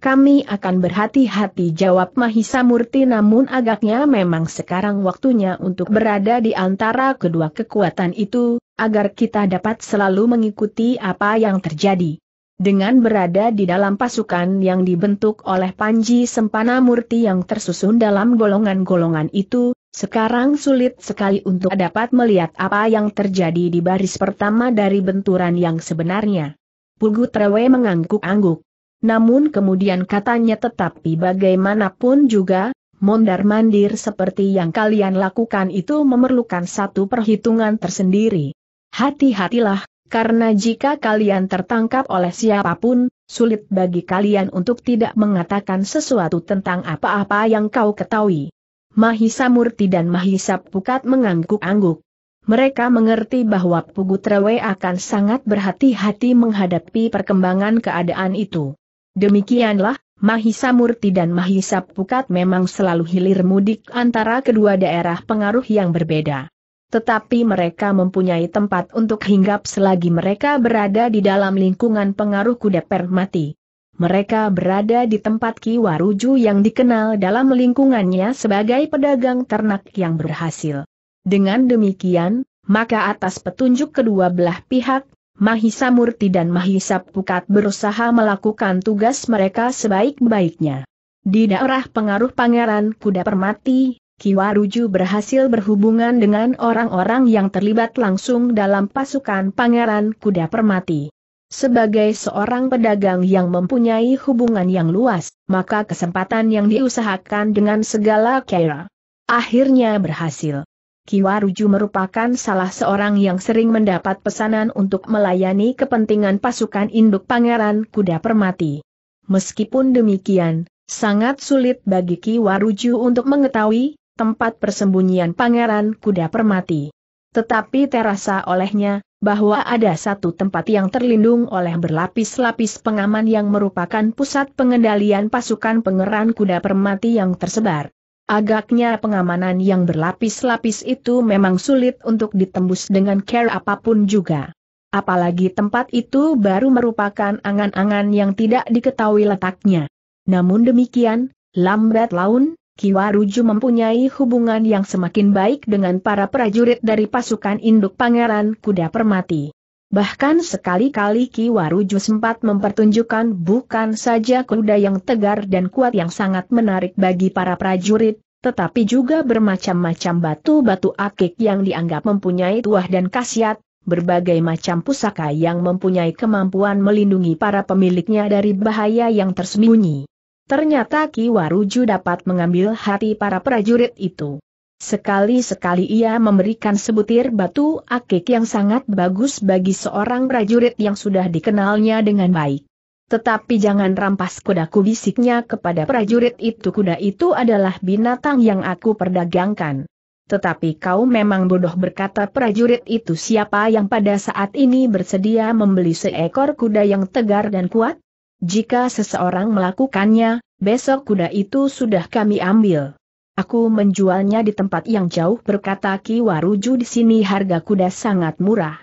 Kami akan berhati-hati jawab Mahisa Murti namun agaknya memang sekarang waktunya untuk berada di antara kedua kekuatan itu, agar kita dapat selalu mengikuti apa yang terjadi. Dengan berada di dalam pasukan yang dibentuk oleh Panji Sempana Murti yang tersusun dalam golongan-golongan itu, sekarang sulit sekali untuk dapat melihat apa yang terjadi di baris pertama dari benturan yang sebenarnya. Pugu Trewe mengangguk-angguk. Namun kemudian katanya tetapi bagaimanapun juga, mondar-mandir seperti yang kalian lakukan itu memerlukan satu perhitungan tersendiri. Hati-hatilah, karena jika kalian tertangkap oleh siapapun, sulit bagi kalian untuk tidak mengatakan sesuatu tentang apa-apa yang kau ketahui. Mahisa Murti dan Mahisa Pukat mengangguk-angguk. Mereka mengerti bahwa Pugutrawe akan sangat berhati-hati menghadapi perkembangan keadaan itu. Demikianlah, Mahisa Murti dan Mahisa Pukat memang selalu hilir mudik antara kedua daerah pengaruh yang berbeda. Tetapi mereka mempunyai tempat untuk hinggap selagi mereka berada di dalam lingkungan pengaruh kuda permati. Mereka berada di tempat Kiwaruju yang dikenal dalam lingkungannya sebagai pedagang ternak yang berhasil. Dengan demikian, maka atas petunjuk kedua belah pihak, Mahisa Murti dan Mahisa Pukat berusaha melakukan tugas mereka sebaik-baiknya. Di daerah pengaruh Pangeran Kuda Permati, Kiwaruju berhasil berhubungan dengan orang-orang yang terlibat langsung dalam pasukan Pangeran Kuda Permati. Sebagai seorang pedagang yang mempunyai hubungan yang luas, maka kesempatan yang diusahakan dengan segala cara akhirnya berhasil. Kiwaruju merupakan salah seorang yang sering mendapat pesanan untuk melayani kepentingan pasukan induk Pangeran Kuda Permati. Meskipun demikian, sangat sulit bagi Kiwaruju untuk mengetahui tempat persembunyian Pangeran Kuda Permati. Tetapi terasa olehnya bahwa ada satu tempat yang terlindung oleh berlapis-lapis pengaman yang merupakan pusat pengendalian pasukan Pangeran Kuda Permati yang tersebar Agaknya pengamanan yang berlapis-lapis itu memang sulit untuk ditembus dengan care apapun juga. Apalagi tempat itu baru merupakan angan-angan yang tidak diketahui letaknya. Namun demikian, lambat laun, Kiwaruju mempunyai hubungan yang semakin baik dengan para prajurit dari pasukan induk Pangeran Kuda Permati. Bahkan sekali-kali Ki Waruju sempat mempertunjukkan bukan saja kuda yang tegar dan kuat yang sangat menarik bagi para prajurit, tetapi juga bermacam-macam batu-batu akik yang dianggap mempunyai tuah dan khasiat, berbagai macam pusaka yang mempunyai kemampuan melindungi para pemiliknya dari bahaya yang tersembunyi. Ternyata Ki Waruju dapat mengambil hati para prajurit itu. Sekali-sekali ia memberikan sebutir batu akik yang sangat bagus bagi seorang prajurit yang sudah dikenalnya dengan baik. Tetapi jangan rampas kudaku bisiknya kepada prajurit itu kuda itu adalah binatang yang aku perdagangkan. Tetapi kau memang bodoh berkata prajurit itu siapa yang pada saat ini bersedia membeli seekor kuda yang tegar dan kuat? Jika seseorang melakukannya, besok kuda itu sudah kami ambil. Aku menjualnya di tempat yang jauh berkata Ki Waruju di sini harga kuda sangat murah.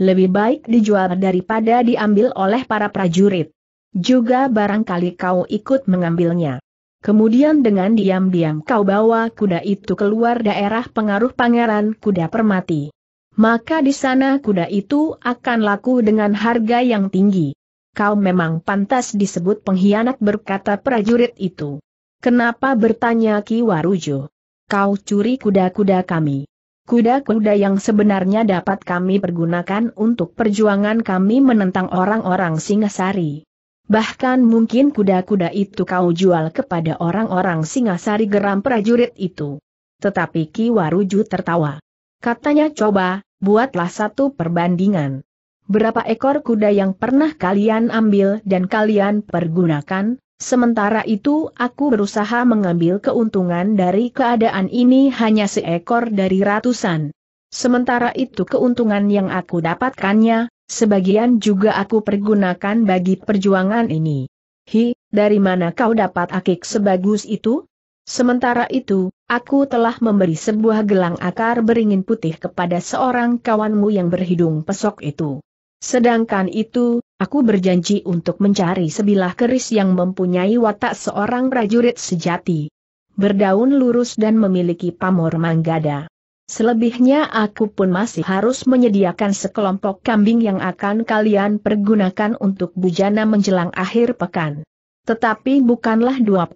Lebih baik dijual daripada diambil oleh para prajurit. Juga barangkali kau ikut mengambilnya. Kemudian dengan diam-diam kau bawa kuda itu keluar daerah pengaruh pangeran kuda permati. Maka di sana kuda itu akan laku dengan harga yang tinggi. Kau memang pantas disebut pengkhianat berkata prajurit itu. Kenapa bertanya Ki Warujo? Kau curi kuda-kuda kami. Kuda-kuda yang sebenarnya dapat kami pergunakan untuk perjuangan kami menentang orang-orang Singasari. Bahkan mungkin kuda-kuda itu kau jual kepada orang-orang Singasari geram prajurit itu. Tetapi Ki Waruju tertawa. Katanya coba, buatlah satu perbandingan. Berapa ekor kuda yang pernah kalian ambil dan kalian pergunakan? Sementara itu aku berusaha mengambil keuntungan dari keadaan ini hanya seekor dari ratusan. Sementara itu keuntungan yang aku dapatkannya, sebagian juga aku pergunakan bagi perjuangan ini. Hi, dari mana kau dapat akik sebagus itu? Sementara itu, aku telah memberi sebuah gelang akar beringin putih kepada seorang kawanmu yang berhidung pesok itu. Sedangkan itu, Aku berjanji untuk mencari sebilah keris yang mempunyai watak seorang prajurit sejati. Berdaun lurus dan memiliki pamor manggada. Selebihnya aku pun masih harus menyediakan sekelompok kambing yang akan kalian pergunakan untuk bujana menjelang akhir pekan. Tetapi bukanlah 25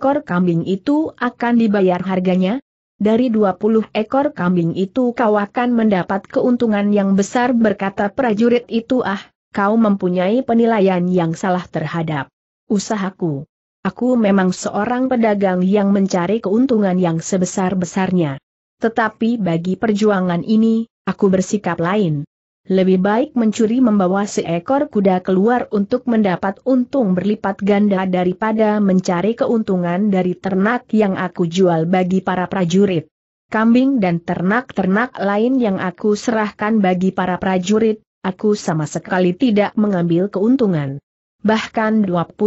ekor kambing itu akan dibayar harganya? Dari 20 ekor kambing itu kau akan mendapat keuntungan yang besar berkata prajurit itu ah, kau mempunyai penilaian yang salah terhadap usahaku. Aku memang seorang pedagang yang mencari keuntungan yang sebesar-besarnya. Tetapi bagi perjuangan ini, aku bersikap lain. Lebih baik mencuri membawa seekor kuda keluar untuk mendapat untung berlipat ganda daripada mencari keuntungan dari ternak yang aku jual bagi para prajurit. Kambing dan ternak-ternak lain yang aku serahkan bagi para prajurit, aku sama sekali tidak mengambil keuntungan. Bahkan 25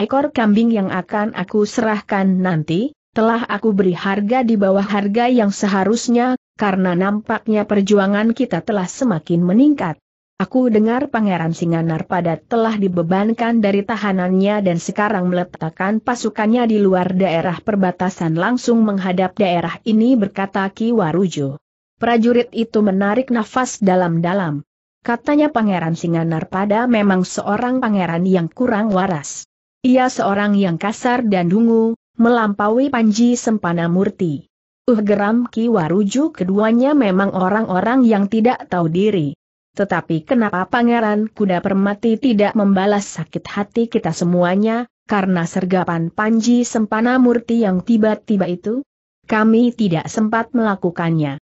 ekor kambing yang akan aku serahkan nanti, telah aku beri harga di bawah harga yang seharusnya, karena nampaknya perjuangan kita telah semakin meningkat. Aku dengar Pangeran Singanar pada telah dibebankan dari tahanannya dan sekarang meletakkan pasukannya di luar daerah perbatasan langsung menghadap daerah ini berkata Ki Warujo. Prajurit itu menarik nafas dalam-dalam. Katanya Pangeran Singanar pada memang seorang pangeran yang kurang waras. Ia seorang yang kasar dan dungu, melampaui Panji Sempana Murti. Uh geram Ki Waruju, keduanya memang orang-orang yang tidak tahu diri. Tetapi kenapa Pangeran Kuda Permati tidak membalas sakit hati kita semuanya, karena sergapan Panji Sempana Murti yang tiba-tiba itu? Kami tidak sempat melakukannya.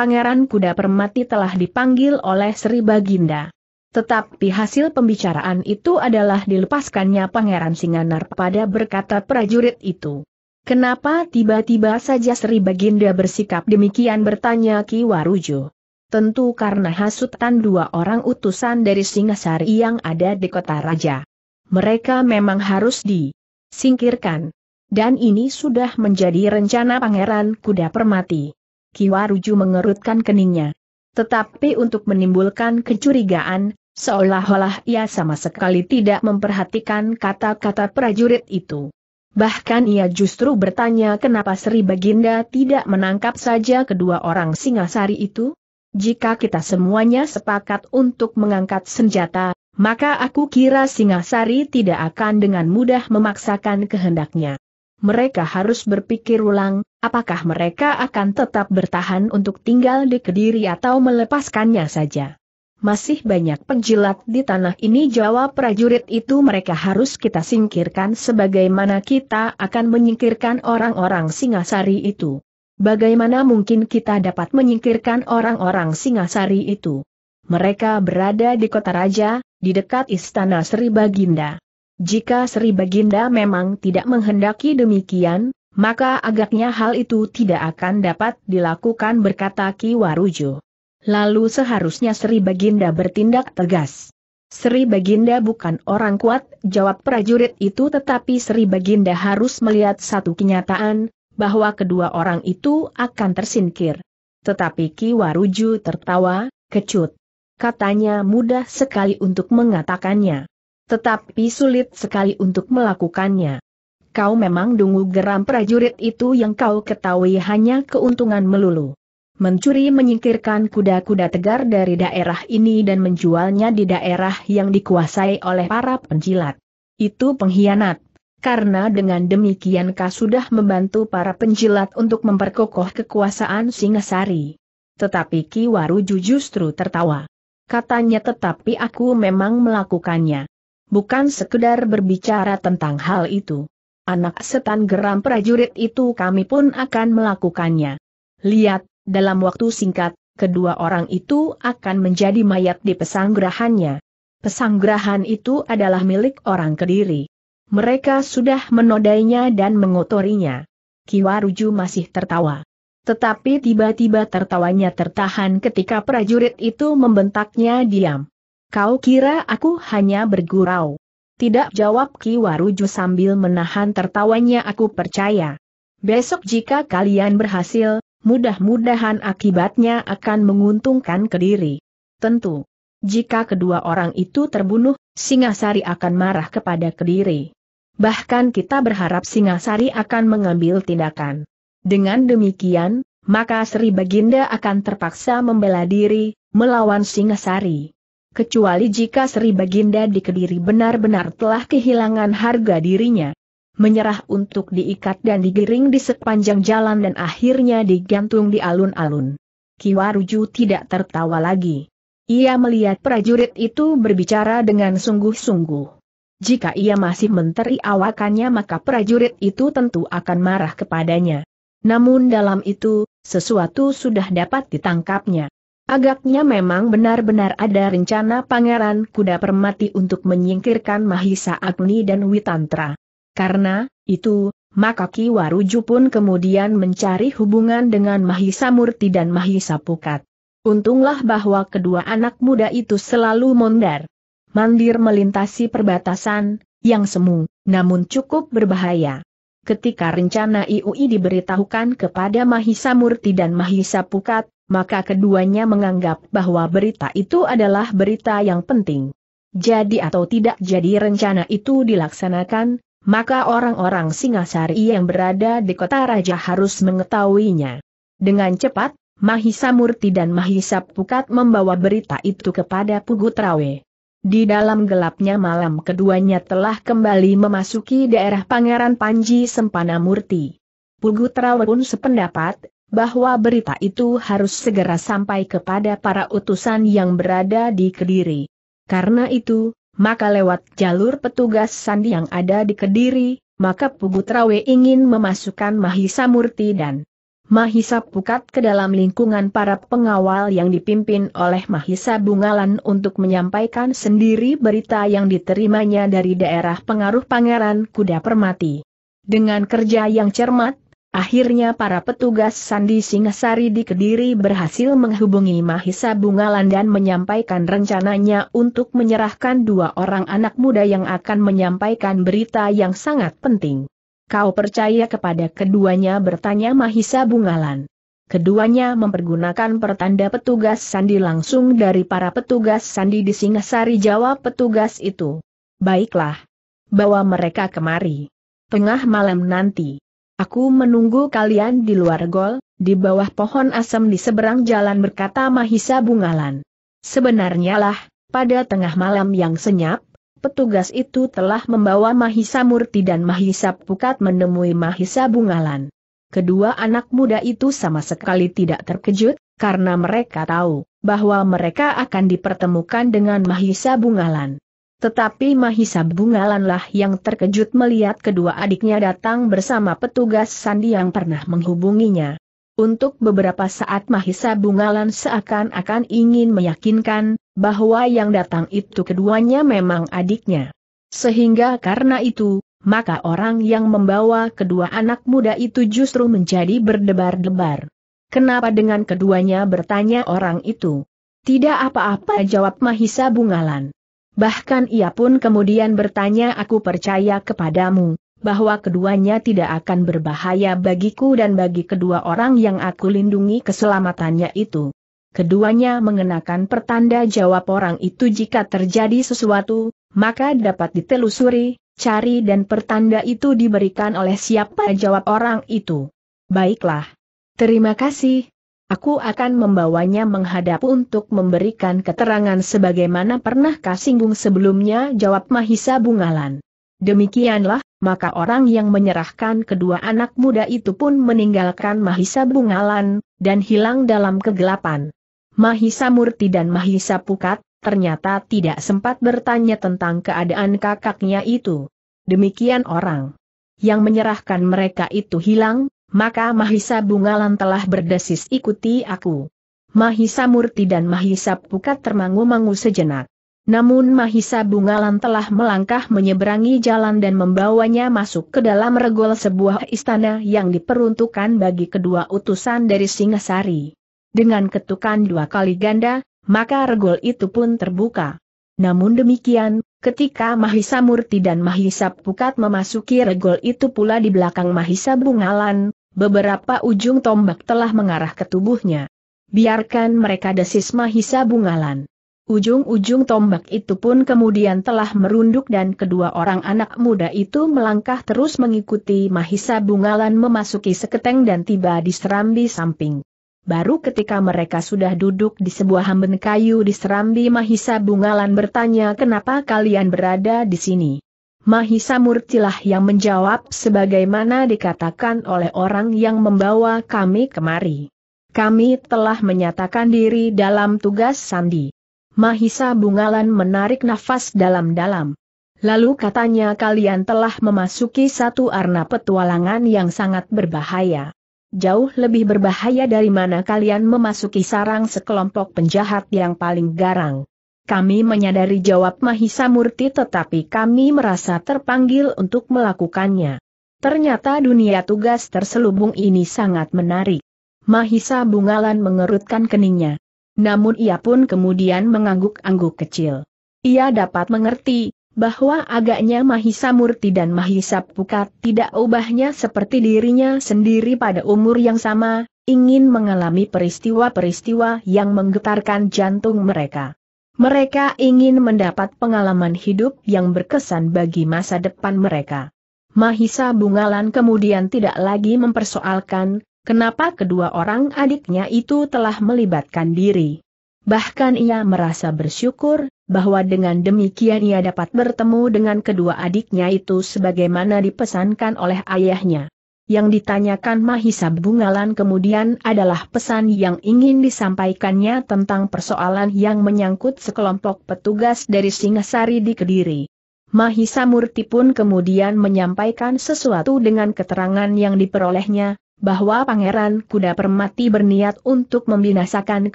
Pangeran Kuda Permati telah dipanggil oleh Sri Baginda. Tetapi hasil pembicaraan itu adalah dilepaskannya Pangeran Singanar pada berkata prajurit itu. Kenapa tiba-tiba saja Sri Baginda bersikap demikian bertanya Ki Warujo. Tentu karena hasutan dua orang utusan dari Singasari yang ada di kota raja. Mereka memang harus disingkirkan. Dan ini sudah menjadi rencana Pangeran Kuda Permati. Kiwaruju mengerutkan keningnya. Tetapi untuk menimbulkan kecurigaan, seolah-olah ia sama sekali tidak memperhatikan kata-kata prajurit itu. Bahkan ia justru bertanya kenapa Sri Baginda tidak menangkap saja kedua orang Singasari itu? Jika kita semuanya sepakat untuk mengangkat senjata, maka aku kira Singasari tidak akan dengan mudah memaksakan kehendaknya mereka harus berpikir ulang, apakah mereka akan tetap bertahan untuk tinggal di Kediri atau melepaskannya saja. Masih banyak penjilat di tanah ini jawab prajurit itu mereka harus kita singkirkan sebagaimana kita akan menyingkirkan orang-orang Singasari itu. Bagaimana mungkin kita dapat menyingkirkan orang-orang Singasari itu? Mereka berada di kota raja, di dekat istana Sri Baginda. Jika Sri Baginda memang tidak menghendaki demikian, maka agaknya hal itu tidak akan dapat dilakukan berkata Ki Warujo. Lalu seharusnya Sri Baginda bertindak tegas. Sri Baginda bukan orang kuat, jawab prajurit itu tetapi Sri Baginda harus melihat satu kenyataan, bahwa kedua orang itu akan tersingkir. Tetapi Ki Waruju tertawa, kecut. Katanya mudah sekali untuk mengatakannya. Tetapi sulit sekali untuk melakukannya. Kau memang dungu geram prajurit itu yang kau ketahui hanya keuntungan melulu. Mencuri menyingkirkan kuda-kuda tegar dari daerah ini dan menjualnya di daerah yang dikuasai oleh para penjilat. Itu pengkhianat. Karena dengan demikian kau sudah membantu para penjilat untuk memperkokoh kekuasaan Singasari. Tetapi Ki Waruju justru tertawa. Katanya tetapi aku memang melakukannya bukan sekedar berbicara tentang hal itu. Anak setan geram prajurit itu kami pun akan melakukannya. Lihat, dalam waktu singkat, kedua orang itu akan menjadi mayat di pesanggrahannya. Pesanggrahan itu adalah milik orang Kediri. Mereka sudah menodainya dan mengotorinya. Kiwaruju masih tertawa. Tetapi tiba-tiba tertawanya tertahan ketika prajurit itu membentaknya diam. Kau kira aku hanya bergurau? Tidak jawab Ki Waruju sambil menahan tertawanya aku percaya. Besok jika kalian berhasil, mudah-mudahan akibatnya akan menguntungkan Kediri. Tentu. Jika kedua orang itu terbunuh, Singasari akan marah kepada Kediri. Bahkan kita berharap Singasari akan mengambil tindakan. Dengan demikian, maka Sri Baginda akan terpaksa membela diri, melawan Singasari kecuali jika Sri Baginda di Kediri benar-benar telah kehilangan harga dirinya. Menyerah untuk diikat dan digiring di sepanjang jalan dan akhirnya digantung di alun-alun. Kiwaruju tidak tertawa lagi. Ia melihat prajurit itu berbicara dengan sungguh-sungguh. Jika ia masih menteri awakannya maka prajurit itu tentu akan marah kepadanya. Namun dalam itu, sesuatu sudah dapat ditangkapnya. Agaknya memang benar-benar ada rencana Pangeran Kuda Permati untuk menyingkirkan Mahisa Agni dan Witantra. Karena itu, maka Ki Waruju pun kemudian mencari hubungan dengan Mahisa Murti dan Mahisa Pukat. Untunglah bahwa kedua anak muda itu selalu mondar. Mandir melintasi perbatasan, yang semu, namun cukup berbahaya. Ketika rencana IUI diberitahukan kepada Mahisa Murti dan Mahisa Pukat, maka keduanya menganggap bahwa berita itu adalah berita yang penting. Jadi atau tidak jadi rencana itu dilaksanakan, maka orang-orang Singasari yang berada di kota raja harus mengetahuinya. Dengan cepat, Mahisa Murti dan Mahisa Pukat membawa berita itu kepada Pugutrawe. Di dalam gelapnya malam keduanya telah kembali memasuki daerah Pangeran Panji Sempana Murti. Pugutrawe pun sependapat, bahwa berita itu harus segera sampai kepada para utusan yang berada di Kediri. Karena itu, maka lewat jalur petugas sandi yang ada di Kediri, maka Pugutrawe ingin memasukkan Mahisa Murti dan Mahisa Pukat ke dalam lingkungan para pengawal yang dipimpin oleh Mahisa Bungalan untuk menyampaikan sendiri berita yang diterimanya dari daerah pengaruh Pangeran Kuda Permati. Dengan kerja yang cermat, Akhirnya para petugas Sandi Singasari di Kediri berhasil menghubungi Mahisa Bungalan dan menyampaikan rencananya untuk menyerahkan dua orang anak muda yang akan menyampaikan berita yang sangat penting. Kau percaya kepada keduanya bertanya Mahisa Bungalan. Keduanya mempergunakan pertanda petugas Sandi langsung dari para petugas Sandi di Singasari jawab petugas itu. Baiklah. Bawa mereka kemari. Tengah malam nanti. Aku menunggu kalian di luar gol, di bawah pohon asam di seberang jalan berkata Mahisa Bungalan. Sebenarnya lah, pada tengah malam yang senyap, petugas itu telah membawa Mahisa Murti dan Mahisa Pukat menemui Mahisa Bungalan. Kedua anak muda itu sama sekali tidak terkejut, karena mereka tahu bahwa mereka akan dipertemukan dengan Mahisa Bungalan. Tetapi Mahisa Bungalanlah yang terkejut melihat kedua adiknya datang bersama petugas sandi yang pernah menghubunginya. Untuk beberapa saat Mahisa Bungalan seakan-akan ingin meyakinkan, bahwa yang datang itu keduanya memang adiknya. Sehingga karena itu, maka orang yang membawa kedua anak muda itu justru menjadi berdebar-debar. Kenapa dengan keduanya bertanya orang itu? Tidak apa-apa jawab Mahisa Bungalan. Bahkan ia pun kemudian bertanya aku percaya kepadamu, bahwa keduanya tidak akan berbahaya bagiku dan bagi kedua orang yang aku lindungi keselamatannya itu. Keduanya mengenakan pertanda jawab orang itu jika terjadi sesuatu, maka dapat ditelusuri, cari dan pertanda itu diberikan oleh siapa jawab orang itu. Baiklah. Terima kasih, Aku akan membawanya menghadap untuk memberikan keterangan sebagaimana pernah kasinggung sebelumnya jawab Mahisa Bungalan. Demikianlah, maka orang yang menyerahkan kedua anak muda itu pun meninggalkan Mahisa Bungalan, dan hilang dalam kegelapan. Mahisa Murti dan Mahisa Pukat, ternyata tidak sempat bertanya tentang keadaan kakaknya itu. Demikian orang yang menyerahkan mereka itu hilang, maka Mahisa Bungalan telah berdesis ikuti aku. Mahisa Murti dan Mahisa Pukat termangu-mangu sejenak. Namun Mahisa Bungalan telah melangkah menyeberangi jalan dan membawanya masuk ke dalam regol sebuah istana yang diperuntukkan bagi kedua utusan dari Singasari. Dengan ketukan dua kali ganda, maka regol itu pun terbuka. Namun demikian, ketika Mahisa Murti dan Mahisa Pukat memasuki regol itu pula di belakang Mahisa Bungalan, Beberapa ujung tombak telah mengarah ke tubuhnya. Biarkan mereka desis mahisa bungalan. Ujung-ujung tombak itu pun kemudian telah merunduk dan kedua orang anak muda itu melangkah terus mengikuti Mahisa Bungalan memasuki seketeng dan tiba di serambi samping. Baru ketika mereka sudah duduk di sebuah hamben kayu di serambi Mahisa Bungalan bertanya kenapa kalian berada di sini. Mahisa Murtilah yang menjawab sebagaimana dikatakan oleh orang yang membawa kami kemari. Kami telah menyatakan diri dalam tugas Sandi. Mahisa Bungalan menarik nafas dalam-dalam. Lalu katanya kalian telah memasuki satu arna petualangan yang sangat berbahaya. Jauh lebih berbahaya dari mana kalian memasuki sarang sekelompok penjahat yang paling garang. Kami menyadari jawab Mahisa Murti tetapi kami merasa terpanggil untuk melakukannya. Ternyata dunia tugas terselubung ini sangat menarik. Mahisa Bungalan mengerutkan keningnya. Namun ia pun kemudian mengangguk-angguk kecil. Ia dapat mengerti, bahwa agaknya Mahisa Murti dan Mahisa Pukat tidak ubahnya seperti dirinya sendiri pada umur yang sama, ingin mengalami peristiwa-peristiwa yang menggetarkan jantung mereka. Mereka ingin mendapat pengalaman hidup yang berkesan bagi masa depan mereka. Mahisa Bungalan kemudian tidak lagi mempersoalkan, kenapa kedua orang adiknya itu telah melibatkan diri. Bahkan ia merasa bersyukur, bahwa dengan demikian ia dapat bertemu dengan kedua adiknya itu sebagaimana dipesankan oleh ayahnya. Yang ditanyakan Mahisa Bungalan kemudian adalah pesan yang ingin disampaikannya tentang persoalan yang menyangkut sekelompok petugas dari Singasari di Kediri. Mahisa Murti pun kemudian menyampaikan sesuatu dengan keterangan yang diperolehnya, bahwa Pangeran Kuda Permati berniat untuk membinasakan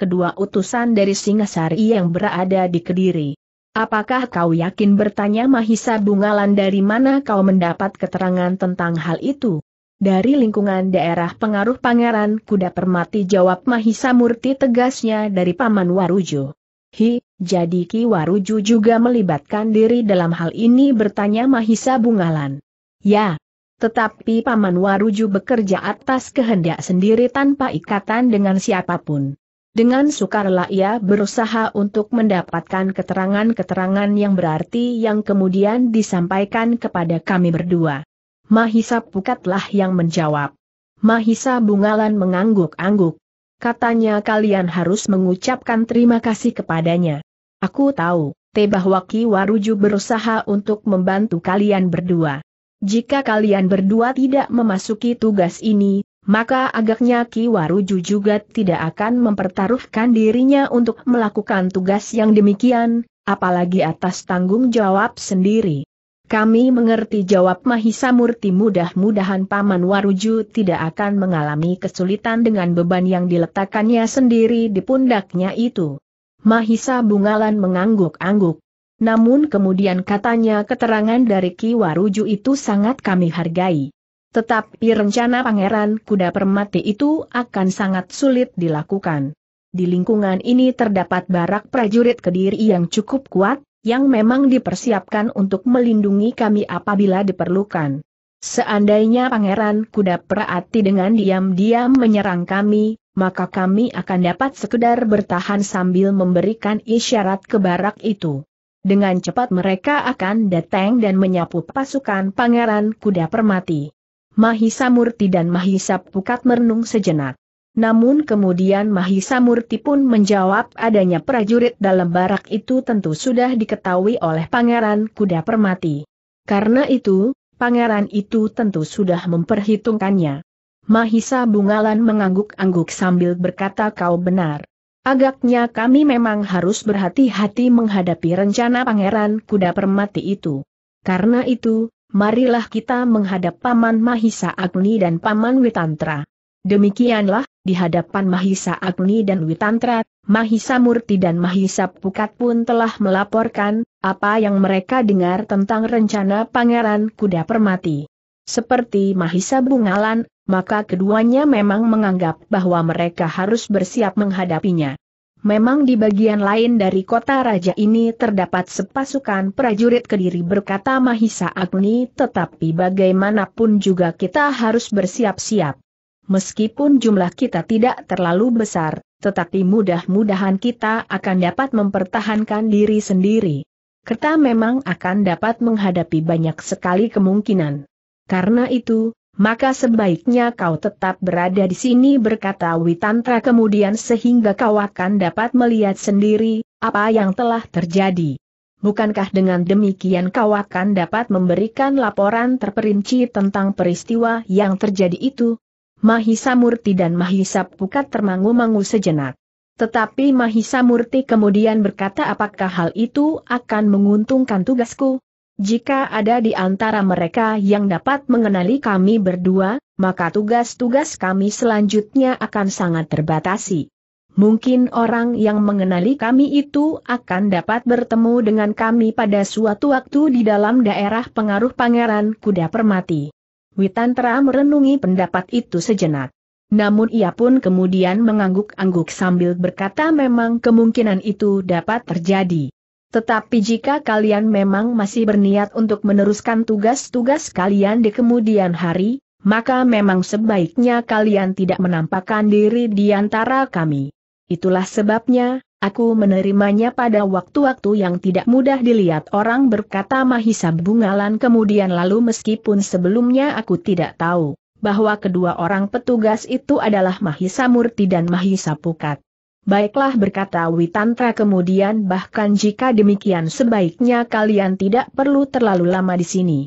kedua utusan dari Singasari yang berada di Kediri. Apakah kau yakin bertanya Mahisa Bungalan dari mana kau mendapat keterangan tentang hal itu? Dari lingkungan daerah pengaruh Pangeran Kuda Permati jawab Mahisa Murti tegasnya dari Paman Warujo. Hi, jadi Ki Warujo juga melibatkan diri dalam hal ini bertanya Mahisa Bungalan. Ya, tetapi Paman Warujo bekerja atas kehendak sendiri tanpa ikatan dengan siapapun. Dengan sukarela ia berusaha untuk mendapatkan keterangan-keterangan yang berarti yang kemudian disampaikan kepada kami berdua. Mahisa Pukatlah yang menjawab. Mahisa Bungalan mengangguk-angguk. Katanya kalian harus mengucapkan terima kasih kepadanya. Aku tahu, Tebahwaki Waruju berusaha untuk membantu kalian berdua. Jika kalian berdua tidak memasuki tugas ini, maka agaknya Ki Waruju juga tidak akan mempertaruhkan dirinya untuk melakukan tugas yang demikian, apalagi atas tanggung jawab sendiri. Kami mengerti jawab Mahisa Murti mudah-mudahan Paman Waruju tidak akan mengalami kesulitan dengan beban yang diletakkannya sendiri di pundaknya itu. Mahisa Bungalan mengangguk-angguk. Namun kemudian katanya keterangan dari Ki Waruju itu sangat kami hargai. Tetapi rencana Pangeran Kuda Permati itu akan sangat sulit dilakukan. Di lingkungan ini terdapat barak prajurit kediri yang cukup kuat, yang memang dipersiapkan untuk melindungi kami apabila diperlukan. Seandainya Pangeran Kuda Perati dengan diam-diam menyerang kami, maka kami akan dapat sekedar bertahan sambil memberikan isyarat ke barak itu. Dengan cepat mereka akan datang dan menyapu pasukan Pangeran Kuda Permati. Mahisa Murti dan Mahisa Pukat merenung sejenak. Namun kemudian Mahisa Murti pun menjawab adanya prajurit dalam barak itu tentu sudah diketahui oleh Pangeran Kuda Permati. Karena itu, pangeran itu tentu sudah memperhitungkannya. Mahisa Bungalan mengangguk-angguk sambil berkata kau benar. Agaknya kami memang harus berhati-hati menghadapi rencana pangeran kuda permati itu. Karena itu, marilah kita menghadap Paman Mahisa Agni dan Paman Witantra. Demikianlah, di hadapan Mahisa Agni dan Witantra, Mahisa Murti dan Mahisa Pukat pun telah melaporkan, apa yang mereka dengar tentang rencana Pangeran Kuda Permati. Seperti Mahisa Bungalan, maka keduanya memang menganggap bahwa mereka harus bersiap menghadapinya. Memang di bagian lain dari kota raja ini terdapat sepasukan prajurit kediri berkata Mahisa Agni tetapi bagaimanapun juga kita harus bersiap-siap. Meskipun jumlah kita tidak terlalu besar, tetapi mudah-mudahan kita akan dapat mempertahankan diri sendiri. Kita memang akan dapat menghadapi banyak sekali kemungkinan. Karena itu, maka sebaiknya kau tetap berada di sini berkata Witantra kemudian sehingga kau akan dapat melihat sendiri, apa yang telah terjadi. Bukankah dengan demikian kau akan dapat memberikan laporan terperinci tentang peristiwa yang terjadi itu? Mahisa Murti dan Mahisa Pukat termangu-mangu sejenak. Tetapi Mahisa Murti kemudian berkata apakah hal itu akan menguntungkan tugasku? Jika ada di antara mereka yang dapat mengenali kami berdua, maka tugas-tugas kami selanjutnya akan sangat terbatasi. Mungkin orang yang mengenali kami itu akan dapat bertemu dengan kami pada suatu waktu di dalam daerah pengaruh Pangeran Kuda Permati. Witantra merenungi pendapat itu sejenak. Namun ia pun kemudian mengangguk-angguk sambil berkata memang kemungkinan itu dapat terjadi. Tetapi jika kalian memang masih berniat untuk meneruskan tugas-tugas kalian di kemudian hari, maka memang sebaiknya kalian tidak menampakkan diri di antara kami. Itulah sebabnya, Aku menerimanya pada waktu-waktu yang tidak mudah dilihat orang berkata Mahisa Bungalan kemudian lalu meskipun sebelumnya aku tidak tahu bahwa kedua orang petugas itu adalah Mahisa Murti dan Mahisa Pukat. Baiklah berkata Witantra kemudian bahkan jika demikian sebaiknya kalian tidak perlu terlalu lama di sini.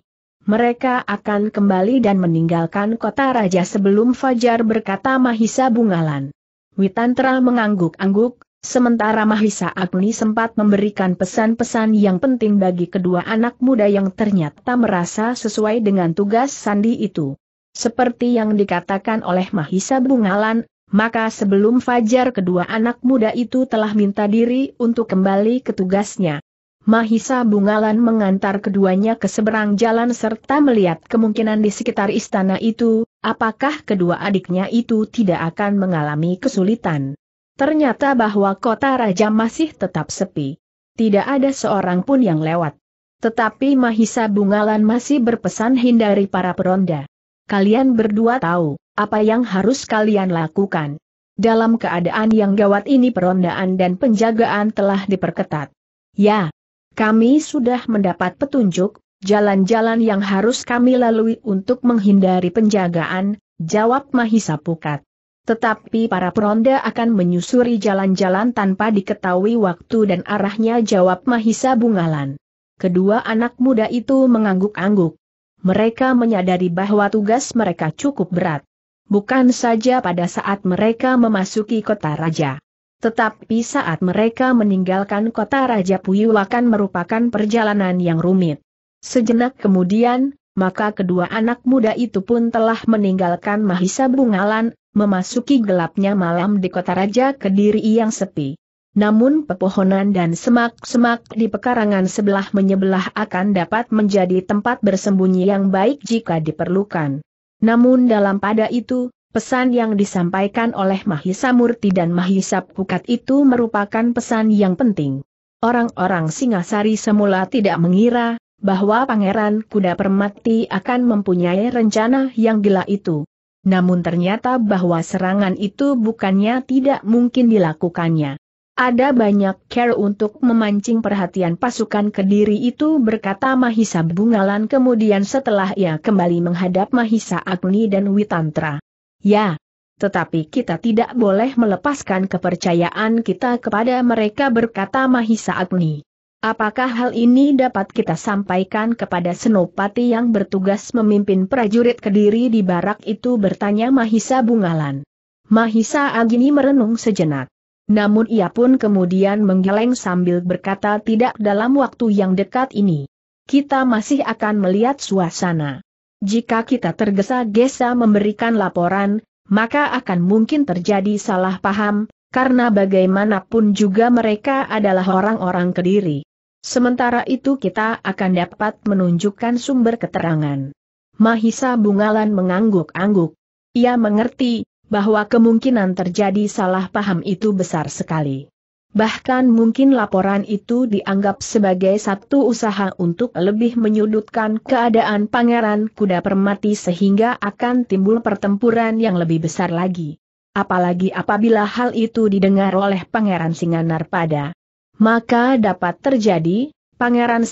Mereka akan kembali dan meninggalkan kota raja sebelum Fajar berkata Mahisa Bungalan. Witantra mengangguk-angguk, Sementara Mahisa Agni sempat memberikan pesan-pesan yang penting bagi kedua anak muda yang ternyata merasa sesuai dengan tugas sandi itu. Seperti yang dikatakan oleh Mahisa Bungalan, maka sebelum fajar kedua anak muda itu telah minta diri untuk kembali ke tugasnya. Mahisa Bungalan mengantar keduanya ke seberang jalan serta melihat kemungkinan di sekitar istana itu, apakah kedua adiknya itu tidak akan mengalami kesulitan. Ternyata bahwa kota raja masih tetap sepi. Tidak ada seorang pun yang lewat. Tetapi Mahisa Bungalan masih berpesan hindari para peronda. Kalian berdua tahu, apa yang harus kalian lakukan. Dalam keadaan yang gawat ini perondaan dan penjagaan telah diperketat. Ya, kami sudah mendapat petunjuk, jalan-jalan yang harus kami lalui untuk menghindari penjagaan, jawab Mahisa Pukat. Tetapi para peronda akan menyusuri jalan-jalan tanpa diketahui waktu dan arahnya jawab Mahisa Bungalan. Kedua anak muda itu mengangguk-angguk. Mereka menyadari bahwa tugas mereka cukup berat. Bukan saja pada saat mereka memasuki kota raja. Tetapi saat mereka meninggalkan kota Raja Puyuh akan merupakan perjalanan yang rumit. Sejenak kemudian, maka kedua anak muda itu pun telah meninggalkan Mahisa Bungalan, memasuki gelapnya malam di kota Raja Kediri yang sepi. Namun pepohonan dan semak-semak di pekarangan sebelah menyebelah akan dapat menjadi tempat bersembunyi yang baik jika diperlukan. Namun dalam pada itu, pesan yang disampaikan oleh Mahisa Murti dan Mahisa Pukat itu merupakan pesan yang penting. Orang-orang Singasari semula tidak mengira bahwa Pangeran Kuda Permati akan mempunyai rencana yang gila itu. Namun ternyata bahwa serangan itu bukannya tidak mungkin dilakukannya. Ada banyak care untuk memancing perhatian pasukan Kediri itu berkata Mahisa Bungalan kemudian setelah ia kembali menghadap Mahisa Agni dan Witantra. Ya, tetapi kita tidak boleh melepaskan kepercayaan kita kepada mereka berkata Mahisa Agni. Apakah hal ini dapat kita sampaikan kepada Senopati yang bertugas memimpin prajurit Kediri di barak itu bertanya Mahisa Bungalan. Mahisa Agini merenung sejenak. Namun ia pun kemudian menggeleng sambil berkata tidak dalam waktu yang dekat ini. Kita masih akan melihat suasana. Jika kita tergesa-gesa memberikan laporan, maka akan mungkin terjadi salah paham, karena bagaimanapun juga mereka adalah orang-orang kediri. Sementara itu kita akan dapat menunjukkan sumber keterangan. Mahisa Bungalan mengangguk-angguk. Ia mengerti, bahwa kemungkinan terjadi salah paham itu besar sekali. Bahkan mungkin laporan itu dianggap sebagai satu usaha untuk lebih menyudutkan keadaan Pangeran Kuda Permati sehingga akan timbul pertempuran yang lebih besar lagi. Apalagi apabila hal itu didengar oleh Pangeran Singanar pada maka dapat terjadi, Pangeran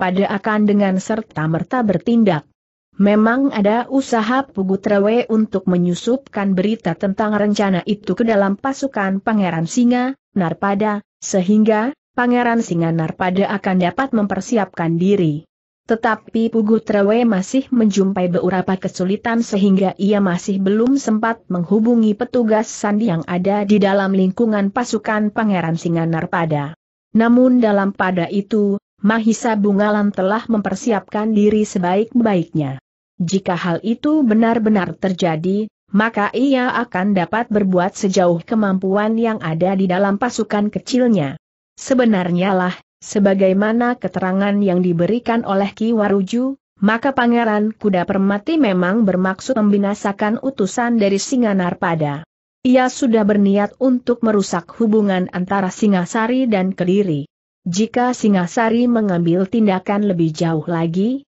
pada akan dengan serta-merta bertindak. Memang ada usaha Pugutrawe untuk menyusupkan berita tentang rencana itu ke dalam pasukan Pangeran Singa, Narpada, sehingga, Pangeran Singa Narpada akan dapat mempersiapkan diri. Tetapi Pugutrawe masih menjumpai beberapa kesulitan sehingga ia masih belum sempat menghubungi petugas sandi yang ada di dalam lingkungan pasukan Pangeran Singa Narpada. Namun dalam pada itu, Mahisa Bungalan telah mempersiapkan diri sebaik-baiknya. Jika hal itu benar-benar terjadi, maka ia akan dapat berbuat sejauh kemampuan yang ada di dalam pasukan kecilnya. Sebenarnya lah, sebagaimana keterangan yang diberikan oleh Ki Waruju, maka Pangeran Kuda Permati memang bermaksud membinasakan utusan dari Singanar pada. Ia sudah berniat untuk merusak hubungan antara Singasari dan Kediri. Jika Singasari mengambil tindakan lebih jauh lagi,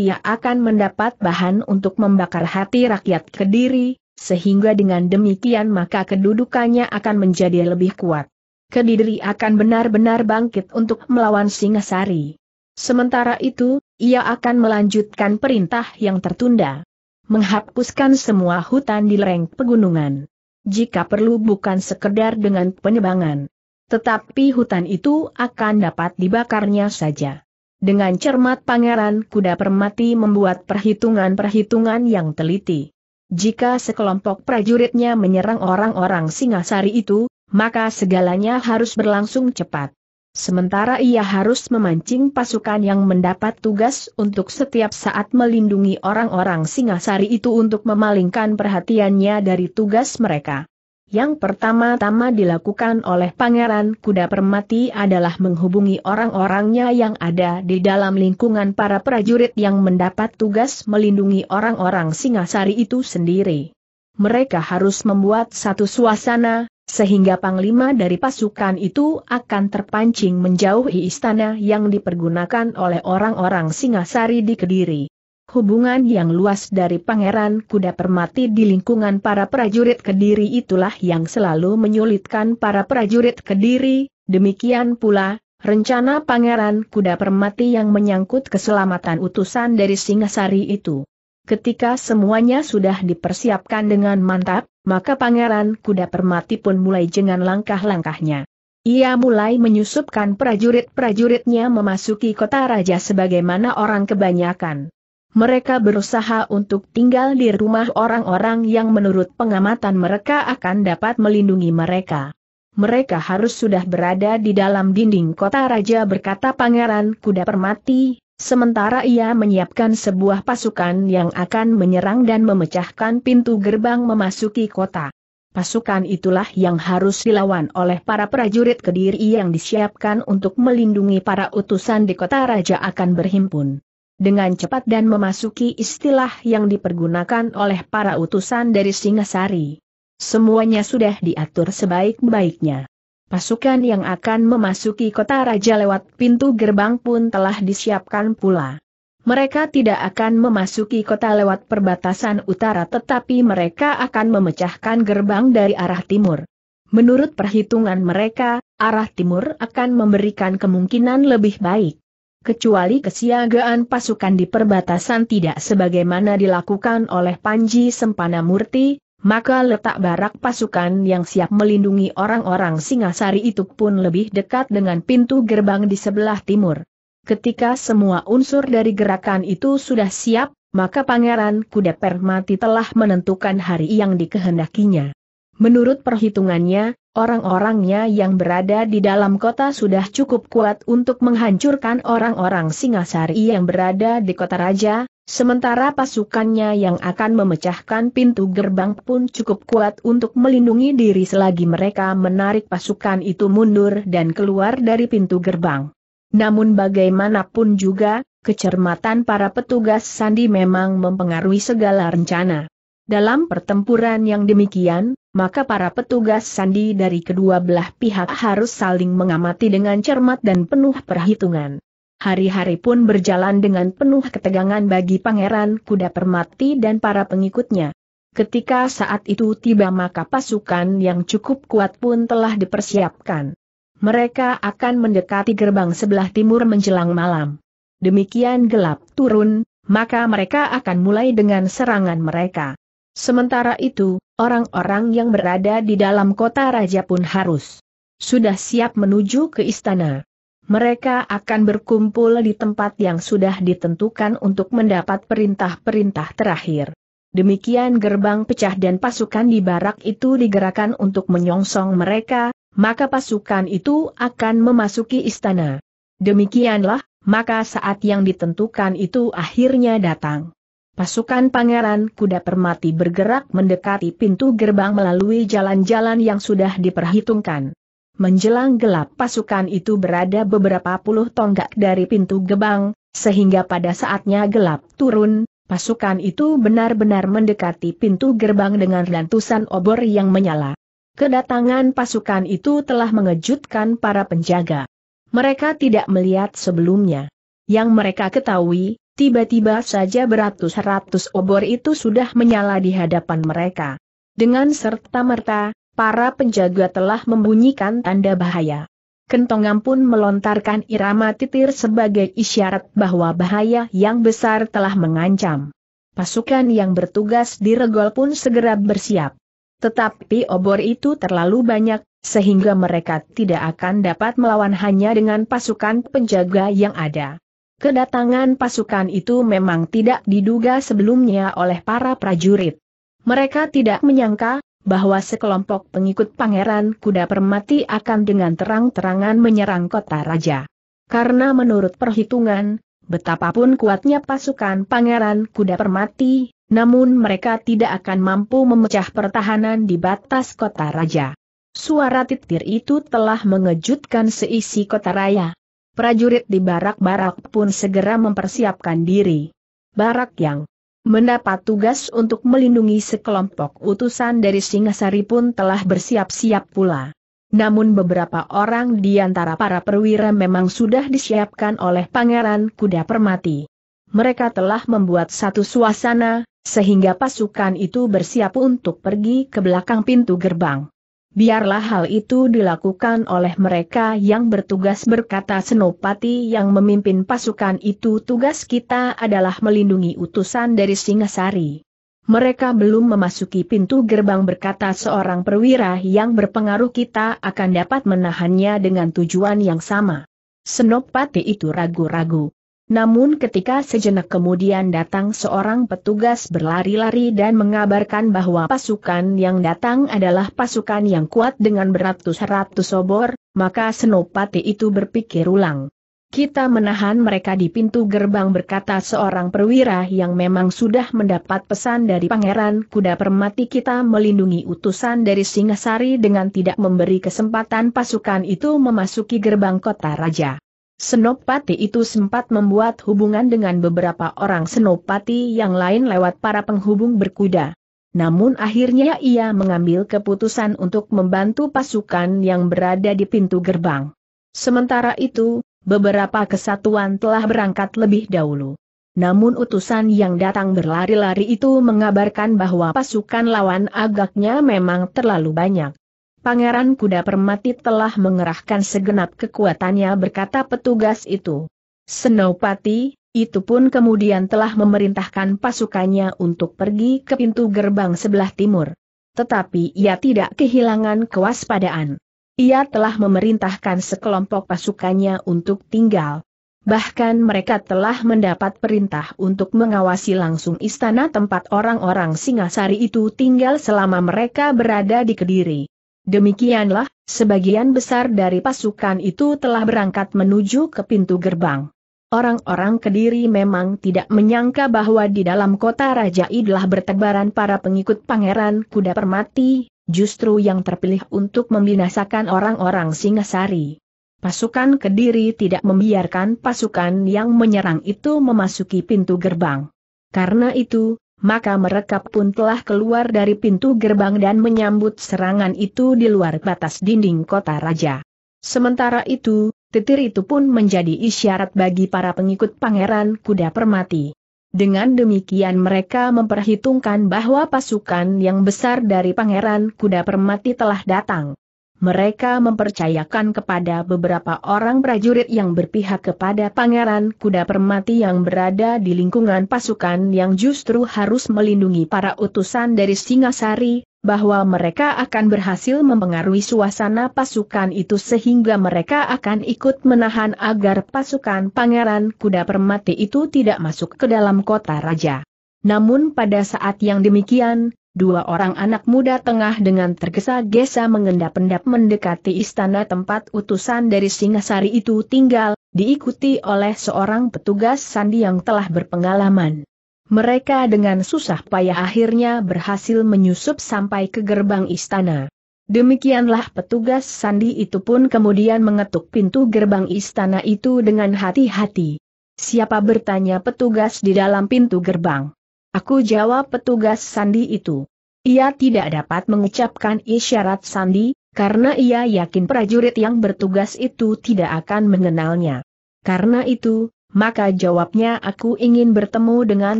ia akan mendapat bahan untuk membakar hati rakyat Kediri, sehingga dengan demikian maka kedudukannya akan menjadi lebih kuat. Kediri akan benar-benar bangkit untuk melawan Singasari. Sementara itu, ia akan melanjutkan perintah yang tertunda. Menghapuskan semua hutan di lereng pegunungan jika perlu bukan sekedar dengan penebangan. Tetapi hutan itu akan dapat dibakarnya saja. Dengan cermat Pangeran Kuda Permati membuat perhitungan-perhitungan yang teliti. Jika sekelompok prajuritnya menyerang orang-orang Singasari itu, maka segalanya harus berlangsung cepat. Sementara ia harus memancing pasukan yang mendapat tugas untuk setiap saat melindungi orang-orang Singasari itu untuk memalingkan perhatiannya dari tugas mereka. Yang pertama-tama dilakukan oleh Pangeran Kuda Permati adalah menghubungi orang-orangnya yang ada di dalam lingkungan para prajurit yang mendapat tugas melindungi orang-orang Singasari itu sendiri. Mereka harus membuat satu suasana, sehingga panglima dari pasukan itu akan terpancing menjauhi istana yang dipergunakan oleh orang-orang Singasari di Kediri. Hubungan yang luas dari Pangeran Kuda Permati di lingkungan para prajurit Kediri itulah yang selalu menyulitkan para prajurit Kediri, demikian pula, rencana Pangeran Kuda Permati yang menyangkut keselamatan utusan dari Singasari itu. Ketika semuanya sudah dipersiapkan dengan mantap, maka Pangeran Kuda Permati pun mulai dengan langkah-langkahnya. Ia mulai menyusupkan prajurit-prajuritnya memasuki kota raja sebagaimana orang kebanyakan. Mereka berusaha untuk tinggal di rumah orang-orang yang menurut pengamatan mereka akan dapat melindungi mereka. Mereka harus sudah berada di dalam dinding kota raja berkata Pangeran Kuda Permati, Sementara ia menyiapkan sebuah pasukan yang akan menyerang dan memecahkan pintu gerbang memasuki kota. Pasukan itulah yang harus dilawan oleh para prajurit Kediri yang disiapkan untuk melindungi para utusan di kota raja akan berhimpun. Dengan cepat dan memasuki istilah yang dipergunakan oleh para utusan dari Singasari. Semuanya sudah diatur sebaik-baiknya. Pasukan yang akan memasuki kota raja lewat pintu gerbang pun telah disiapkan pula. Mereka tidak akan memasuki kota lewat perbatasan utara tetapi mereka akan memecahkan gerbang dari arah timur. Menurut perhitungan mereka, arah timur akan memberikan kemungkinan lebih baik. Kecuali kesiagaan pasukan di perbatasan tidak sebagaimana dilakukan oleh Panji Sempana Murti, maka letak barak pasukan yang siap melindungi orang-orang Singasari itu pun lebih dekat dengan pintu gerbang di sebelah timur. Ketika semua unsur dari gerakan itu sudah siap, maka Pangeran Kuda Permati telah menentukan hari yang dikehendakinya. Menurut perhitungannya, orang-orangnya yang berada di dalam kota sudah cukup kuat untuk menghancurkan orang-orang Singasari yang berada di kota raja, Sementara pasukannya yang akan memecahkan pintu gerbang pun cukup kuat untuk melindungi diri selagi mereka menarik pasukan itu mundur dan keluar dari pintu gerbang. Namun bagaimanapun juga, kecermatan para petugas Sandi memang mempengaruhi segala rencana. Dalam pertempuran yang demikian, maka para petugas Sandi dari kedua belah pihak harus saling mengamati dengan cermat dan penuh perhitungan. Hari-hari pun berjalan dengan penuh ketegangan bagi Pangeran Kuda Permati dan para pengikutnya. Ketika saat itu tiba maka pasukan yang cukup kuat pun telah dipersiapkan. Mereka akan mendekati gerbang sebelah timur menjelang malam. Demikian gelap turun, maka mereka akan mulai dengan serangan mereka. Sementara itu, orang-orang yang berada di dalam kota raja pun harus sudah siap menuju ke istana mereka akan berkumpul di tempat yang sudah ditentukan untuk mendapat perintah-perintah terakhir. Demikian gerbang pecah dan pasukan di barak itu digerakkan untuk menyongsong mereka, maka pasukan itu akan memasuki istana. Demikianlah, maka saat yang ditentukan itu akhirnya datang. Pasukan Pangeran Kuda Permati bergerak mendekati pintu gerbang melalui jalan-jalan yang sudah diperhitungkan menjelang gelap pasukan itu berada beberapa puluh tonggak dari pintu gebang, sehingga pada saatnya gelap turun, pasukan itu benar-benar mendekati pintu gerbang dengan lantusan obor yang menyala. Kedatangan pasukan itu telah mengejutkan para penjaga. Mereka tidak melihat sebelumnya. Yang mereka ketahui, tiba-tiba saja beratus-ratus obor itu sudah menyala di hadapan mereka. Dengan serta-merta, para penjaga telah membunyikan tanda bahaya. Kentongan pun melontarkan irama titir sebagai isyarat bahwa bahaya yang besar telah mengancam. Pasukan yang bertugas di regol pun segera bersiap. Tetapi obor itu terlalu banyak, sehingga mereka tidak akan dapat melawan hanya dengan pasukan penjaga yang ada. Kedatangan pasukan itu memang tidak diduga sebelumnya oleh para prajurit. Mereka tidak menyangka bahwa sekelompok pengikut Pangeran Kuda Permati akan dengan terang-terangan menyerang kota raja. Karena menurut perhitungan, betapapun kuatnya pasukan Pangeran Kuda Permati, namun mereka tidak akan mampu memecah pertahanan di batas kota raja. Suara titir itu telah mengejutkan seisi kota raya. Prajurit di barak-barak pun segera mempersiapkan diri. Barak yang mendapat tugas untuk melindungi sekelompok utusan dari Singasari pun telah bersiap-siap pula. Namun beberapa orang di antara para perwira memang sudah disiapkan oleh Pangeran Kuda Permati. Mereka telah membuat satu suasana, sehingga pasukan itu bersiap untuk pergi ke belakang pintu gerbang. Biarlah hal itu dilakukan oleh mereka yang bertugas berkata Senopati yang memimpin pasukan itu tugas kita adalah melindungi utusan dari Singasari. Mereka belum memasuki pintu gerbang berkata seorang perwira yang berpengaruh kita akan dapat menahannya dengan tujuan yang sama. Senopati itu ragu-ragu. Namun ketika sejenak kemudian datang seorang petugas berlari-lari dan mengabarkan bahwa pasukan yang datang adalah pasukan yang kuat dengan beratus-ratus obor, maka Senopati itu berpikir ulang. Kita menahan mereka di pintu gerbang berkata seorang perwira yang memang sudah mendapat pesan dari Pangeran Kuda Permati kita melindungi utusan dari Singasari dengan tidak memberi kesempatan pasukan itu memasuki gerbang kota raja. Senopati itu sempat membuat hubungan dengan beberapa orang senopati yang lain lewat para penghubung berkuda. Namun akhirnya ia mengambil keputusan untuk membantu pasukan yang berada di pintu gerbang. Sementara itu, beberapa kesatuan telah berangkat lebih dahulu. Namun utusan yang datang berlari-lari itu mengabarkan bahwa pasukan lawan agaknya memang terlalu banyak. Pangeran Kuda Permati telah mengerahkan segenap kekuatannya berkata petugas itu. Senopati, itu pun kemudian telah memerintahkan pasukannya untuk pergi ke pintu gerbang sebelah timur. Tetapi ia tidak kehilangan kewaspadaan. Ia telah memerintahkan sekelompok pasukannya untuk tinggal. Bahkan mereka telah mendapat perintah untuk mengawasi langsung istana tempat orang-orang Singasari itu tinggal selama mereka berada di Kediri. Demikianlah, sebagian besar dari pasukan itu telah berangkat menuju ke pintu gerbang. Orang-orang Kediri memang tidak menyangka bahwa di dalam kota Raja Idlah bertebaran para pengikut Pangeran Kuda Permati, justru yang terpilih untuk membinasakan orang-orang Singasari. Pasukan Kediri tidak membiarkan pasukan yang menyerang itu memasuki pintu gerbang. Karena itu, maka mereka pun telah keluar dari pintu gerbang dan menyambut serangan itu di luar batas dinding kota raja. Sementara itu, titir itu pun menjadi isyarat bagi para pengikut pangeran kuda permati. Dengan demikian mereka memperhitungkan bahwa pasukan yang besar dari pangeran kuda permati telah datang mereka mempercayakan kepada beberapa orang prajurit yang berpihak kepada Pangeran Kuda Permati yang berada di lingkungan pasukan yang justru harus melindungi para utusan dari Singasari, bahwa mereka akan berhasil mempengaruhi suasana pasukan itu sehingga mereka akan ikut menahan agar pasukan Pangeran Kuda Permati itu tidak masuk ke dalam kota raja. Namun pada saat yang demikian, Dua orang anak muda tengah dengan tergesa-gesa mengendap-endap mendekati istana tempat utusan dari Singasari itu tinggal, diikuti oleh seorang petugas sandi yang telah berpengalaman. Mereka dengan susah payah akhirnya berhasil menyusup sampai ke gerbang istana. Demikianlah petugas sandi itu pun kemudian mengetuk pintu gerbang istana itu dengan hati-hati. Siapa bertanya petugas di dalam pintu gerbang? Aku jawab petugas sandi itu. Ia tidak dapat mengucapkan isyarat sandi, karena ia yakin prajurit yang bertugas itu tidak akan mengenalnya. Karena itu, maka jawabnya aku ingin bertemu dengan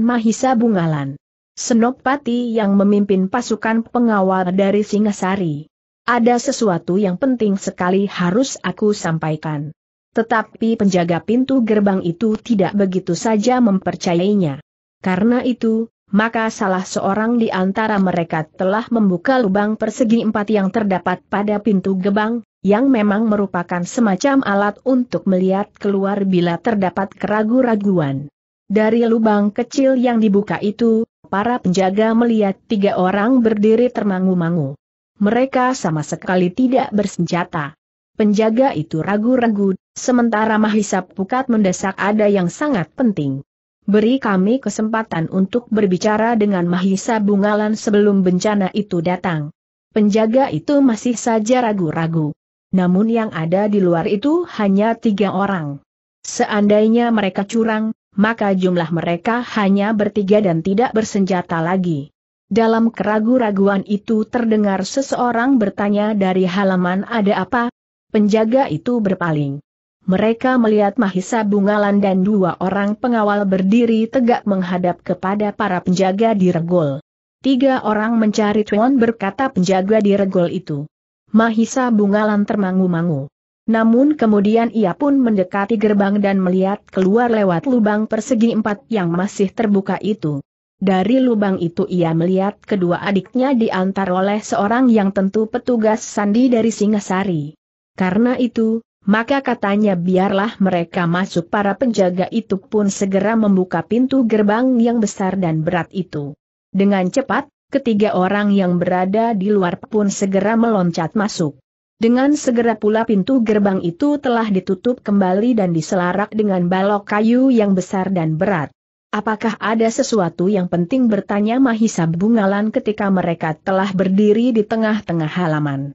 Mahisa Bungalan. Senopati yang memimpin pasukan pengawal dari Singasari. Ada sesuatu yang penting sekali harus aku sampaikan. Tetapi penjaga pintu gerbang itu tidak begitu saja mempercayainya. Karena itu, maka salah seorang di antara mereka telah membuka lubang persegi empat yang terdapat pada pintu gebang, yang memang merupakan semacam alat untuk melihat keluar bila terdapat keragu-raguan. Dari lubang kecil yang dibuka itu, para penjaga melihat tiga orang berdiri termangu-mangu. Mereka sama sekali tidak bersenjata. Penjaga itu ragu-ragu, sementara Mahisa Pukat mendesak ada yang sangat penting beri kami kesempatan untuk berbicara dengan Mahisa Bungalan sebelum bencana itu datang. Penjaga itu masih saja ragu-ragu. Namun yang ada di luar itu hanya tiga orang. Seandainya mereka curang, maka jumlah mereka hanya bertiga dan tidak bersenjata lagi. Dalam keraguan raguan itu terdengar seseorang bertanya dari halaman ada apa? Penjaga itu berpaling mereka melihat Mahisa Bungalan dan dua orang pengawal berdiri tegak menghadap kepada para penjaga di regol. Tiga orang mencari Tuan berkata penjaga di regol itu. Mahisa Bungalan termangu-mangu. Namun kemudian ia pun mendekati gerbang dan melihat keluar lewat lubang persegi empat yang masih terbuka itu. Dari lubang itu ia melihat kedua adiknya diantar oleh seorang yang tentu petugas sandi dari Singasari. Karena itu, maka katanya biarlah mereka masuk para penjaga itu pun segera membuka pintu gerbang yang besar dan berat itu. Dengan cepat, ketiga orang yang berada di luar pun segera meloncat masuk. Dengan segera pula pintu gerbang itu telah ditutup kembali dan diselarak dengan balok kayu yang besar dan berat. Apakah ada sesuatu yang penting bertanya Mahisa Bungalan ketika mereka telah berdiri di tengah-tengah halaman.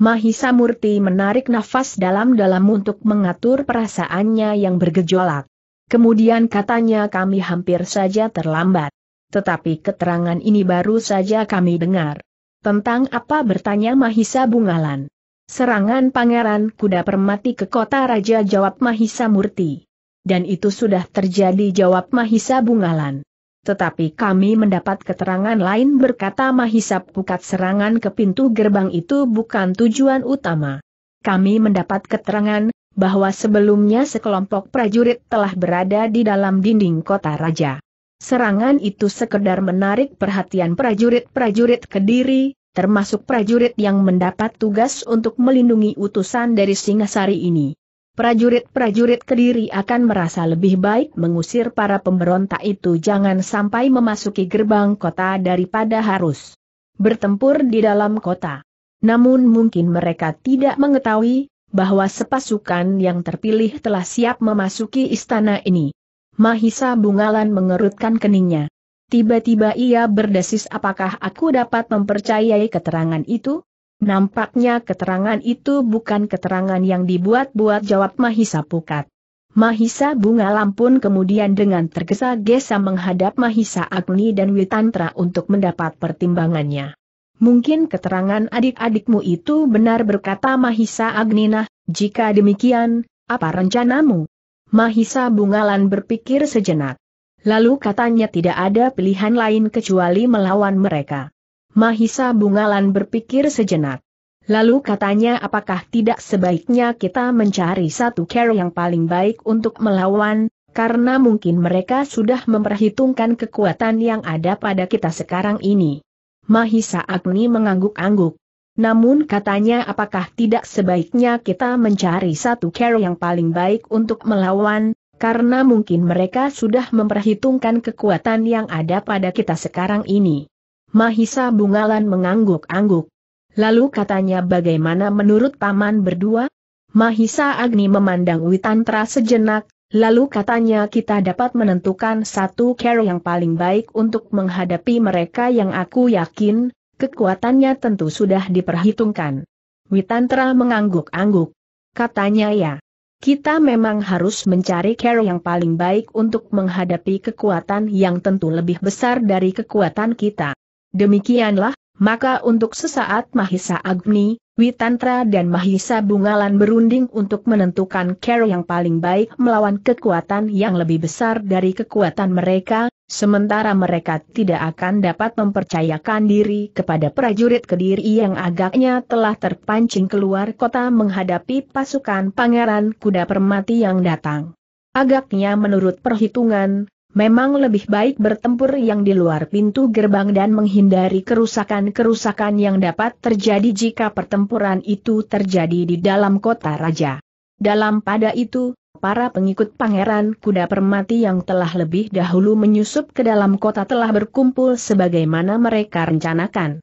Mahisa Murti menarik nafas dalam-dalam untuk mengatur perasaannya yang bergejolak. Kemudian katanya kami hampir saja terlambat. Tetapi keterangan ini baru saja kami dengar. Tentang apa bertanya Mahisa Bungalan. Serangan Pangeran Kuda Permati ke kota Raja jawab Mahisa Murti. Dan itu sudah terjadi jawab Mahisa Bungalan. Tetapi kami mendapat keterangan lain berkata Mahisa Pukat serangan ke pintu gerbang itu bukan tujuan utama. Kami mendapat keterangan bahwa sebelumnya sekelompok prajurit telah berada di dalam dinding kota raja. Serangan itu sekedar menarik perhatian prajurit-prajurit Kediri, termasuk prajurit yang mendapat tugas untuk melindungi utusan dari Singasari ini prajurit-prajurit Kediri akan merasa lebih baik mengusir para pemberontak itu jangan sampai memasuki gerbang kota daripada harus bertempur di dalam kota. Namun mungkin mereka tidak mengetahui bahwa sepasukan yang terpilih telah siap memasuki istana ini. Mahisa Bungalan mengerutkan keningnya. Tiba-tiba ia berdesis apakah aku dapat mempercayai keterangan itu? Nampaknya keterangan itu bukan keterangan yang dibuat-buat jawab Mahisa Pukat. Mahisa Bunga Lampun kemudian dengan tergesa-gesa menghadap Mahisa Agni dan Witantra untuk mendapat pertimbangannya. Mungkin keterangan adik-adikmu itu benar berkata Mahisa Agnina, jika demikian, apa rencanamu? Mahisa Bungalan berpikir sejenak. Lalu katanya tidak ada pilihan lain kecuali melawan mereka. Mahisa Bungalan berpikir sejenak. Lalu katanya apakah tidak sebaiknya kita mencari satu care yang paling baik untuk melawan, karena mungkin mereka sudah memperhitungkan kekuatan yang ada pada kita sekarang ini. Mahisa Agni mengangguk-angguk. Namun katanya apakah tidak sebaiknya kita mencari satu care yang paling baik untuk melawan, karena mungkin mereka sudah memperhitungkan kekuatan yang ada pada kita sekarang ini. Mahisa Bungalan mengangguk-angguk. Lalu katanya bagaimana menurut paman berdua? Mahisa Agni memandang Witantra sejenak, lalu katanya kita dapat menentukan satu cara yang paling baik untuk menghadapi mereka yang aku yakin, kekuatannya tentu sudah diperhitungkan. Witantra mengangguk-angguk. Katanya ya. Kita memang harus mencari cara yang paling baik untuk menghadapi kekuatan yang tentu lebih besar dari kekuatan kita. Demikianlah, maka untuk sesaat Mahisa Agni, Witantra dan Mahisa Bungalan berunding untuk menentukan cara yang paling baik melawan kekuatan yang lebih besar dari kekuatan mereka, sementara mereka tidak akan dapat mempercayakan diri kepada prajurit kediri yang agaknya telah terpancing keluar kota menghadapi pasukan pangeran kuda permati yang datang. Agaknya menurut perhitungan, memang lebih baik bertempur yang di luar pintu gerbang dan menghindari kerusakan-kerusakan yang dapat terjadi jika pertempuran itu terjadi di dalam kota raja. Dalam pada itu, para pengikut pangeran kuda permati yang telah lebih dahulu menyusup ke dalam kota telah berkumpul sebagaimana mereka rencanakan.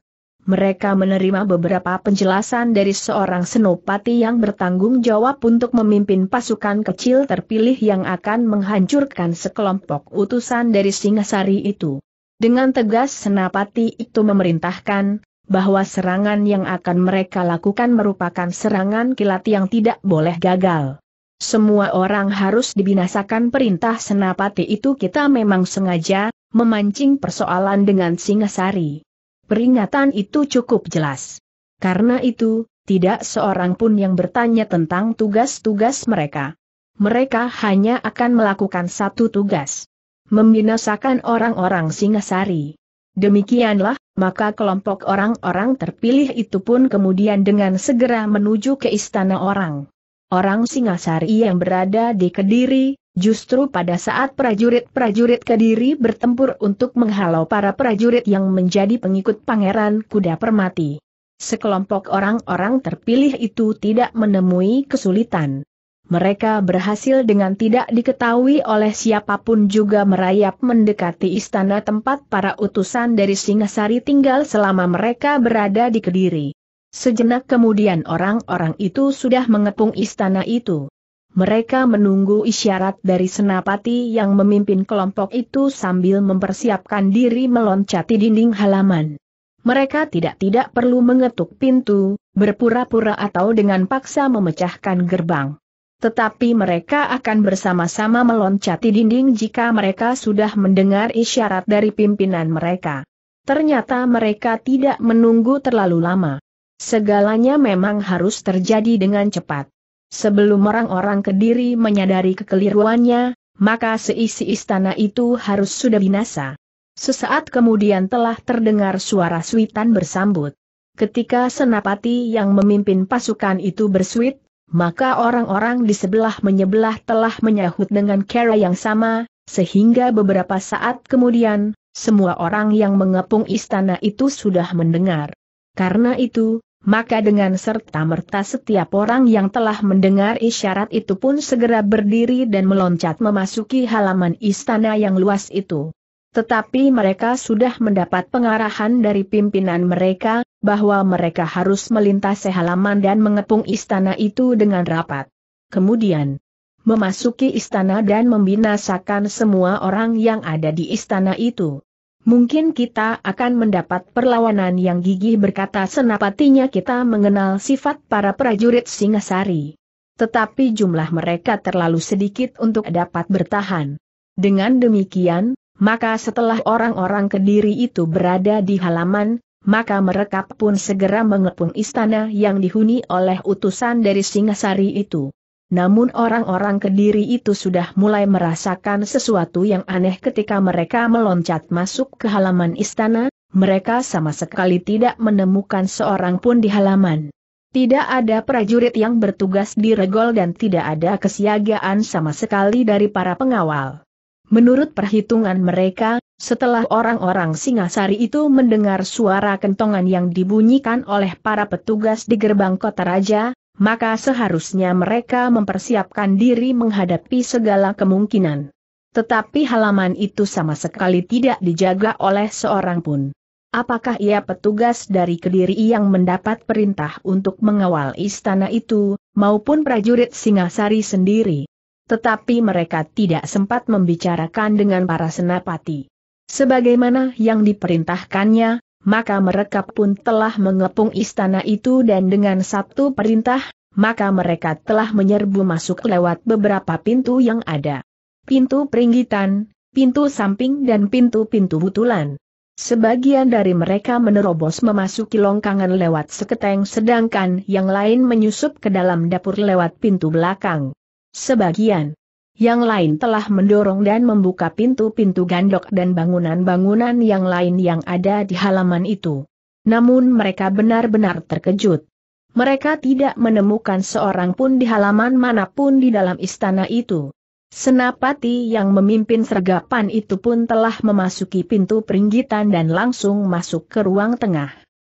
Mereka menerima beberapa penjelasan dari seorang senopati yang bertanggung jawab untuk memimpin pasukan kecil terpilih yang akan menghancurkan sekelompok utusan dari Singasari itu. Dengan tegas senopati itu memerintahkan, bahwa serangan yang akan mereka lakukan merupakan serangan kilat yang tidak boleh gagal. Semua orang harus dibinasakan perintah senapati itu kita memang sengaja, memancing persoalan dengan Singasari. Peringatan itu cukup jelas. Karena itu, tidak seorang pun yang bertanya tentang tugas-tugas mereka. Mereka hanya akan melakukan satu tugas. Membinasakan orang-orang Singasari. Demikianlah, maka kelompok orang-orang terpilih itu pun kemudian dengan segera menuju ke istana orang. Orang Singasari yang berada di Kediri, Justru pada saat prajurit-prajurit Kediri bertempur untuk menghalau para prajurit yang menjadi pengikut Pangeran Kuda Permati. Sekelompok orang-orang terpilih itu tidak menemui kesulitan. Mereka berhasil dengan tidak diketahui oleh siapapun juga merayap mendekati istana tempat para utusan dari Singasari tinggal selama mereka berada di Kediri. Sejenak kemudian orang-orang itu sudah mengepung istana itu mereka menunggu isyarat dari senapati yang memimpin kelompok itu sambil mempersiapkan diri meloncati dinding halaman. Mereka tidak-tidak perlu mengetuk pintu, berpura-pura atau dengan paksa memecahkan gerbang. Tetapi mereka akan bersama-sama meloncati dinding jika mereka sudah mendengar isyarat dari pimpinan mereka. Ternyata mereka tidak menunggu terlalu lama. Segalanya memang harus terjadi dengan cepat. Sebelum orang-orang Kediri menyadari kekeliruannya, maka seisi istana itu harus sudah binasa. Sesaat kemudian telah terdengar suara suitan bersambut. Ketika Senapati yang memimpin pasukan itu bersuit, maka orang-orang di sebelah menyebelah telah menyahut dengan cara yang sama, sehingga beberapa saat kemudian, semua orang yang mengepung istana itu sudah mendengar. Karena itu, maka dengan serta-merta setiap orang yang telah mendengar isyarat itu pun segera berdiri dan meloncat memasuki halaman istana yang luas itu. Tetapi mereka sudah mendapat pengarahan dari pimpinan mereka, bahwa mereka harus melintasi halaman dan mengepung istana itu dengan rapat. Kemudian, memasuki istana dan membinasakan semua orang yang ada di istana itu. Mungkin kita akan mendapat perlawanan yang gigih berkata senapatinya kita mengenal sifat para prajurit Singasari. Tetapi jumlah mereka terlalu sedikit untuk dapat bertahan. Dengan demikian, maka setelah orang-orang kediri itu berada di halaman, maka mereka pun segera mengepung istana yang dihuni oleh utusan dari Singasari itu. Namun orang-orang kediri itu sudah mulai merasakan sesuatu yang aneh ketika mereka meloncat masuk ke halaman istana, mereka sama sekali tidak menemukan seorang pun di halaman. Tidak ada prajurit yang bertugas di regol dan tidak ada kesiagaan sama sekali dari para pengawal. Menurut perhitungan mereka, setelah orang-orang Singasari itu mendengar suara kentongan yang dibunyikan oleh para petugas di gerbang kota raja, maka seharusnya mereka mempersiapkan diri menghadapi segala kemungkinan. Tetapi halaman itu sama sekali tidak dijaga oleh seorang pun. Apakah ia petugas dari Kediri yang mendapat perintah untuk mengawal istana itu, maupun prajurit Singasari sendiri? Tetapi mereka tidak sempat membicarakan dengan para senapati. Sebagaimana yang diperintahkannya, maka mereka pun telah mengepung istana itu dan dengan satu perintah, maka mereka telah menyerbu masuk lewat beberapa pintu yang ada. Pintu peringgitan, pintu samping dan pintu-pintu butulan. Sebagian dari mereka menerobos memasuki longkangan lewat seketeng sedangkan yang lain menyusup ke dalam dapur lewat pintu belakang. Sebagian yang lain telah mendorong dan membuka pintu-pintu gandok dan bangunan-bangunan yang lain yang ada di halaman itu. Namun mereka benar-benar terkejut. Mereka tidak menemukan seorang pun di halaman manapun di dalam istana itu. Senapati yang memimpin sergapan itu pun telah memasuki pintu peringgitan dan langsung masuk ke ruang tengah.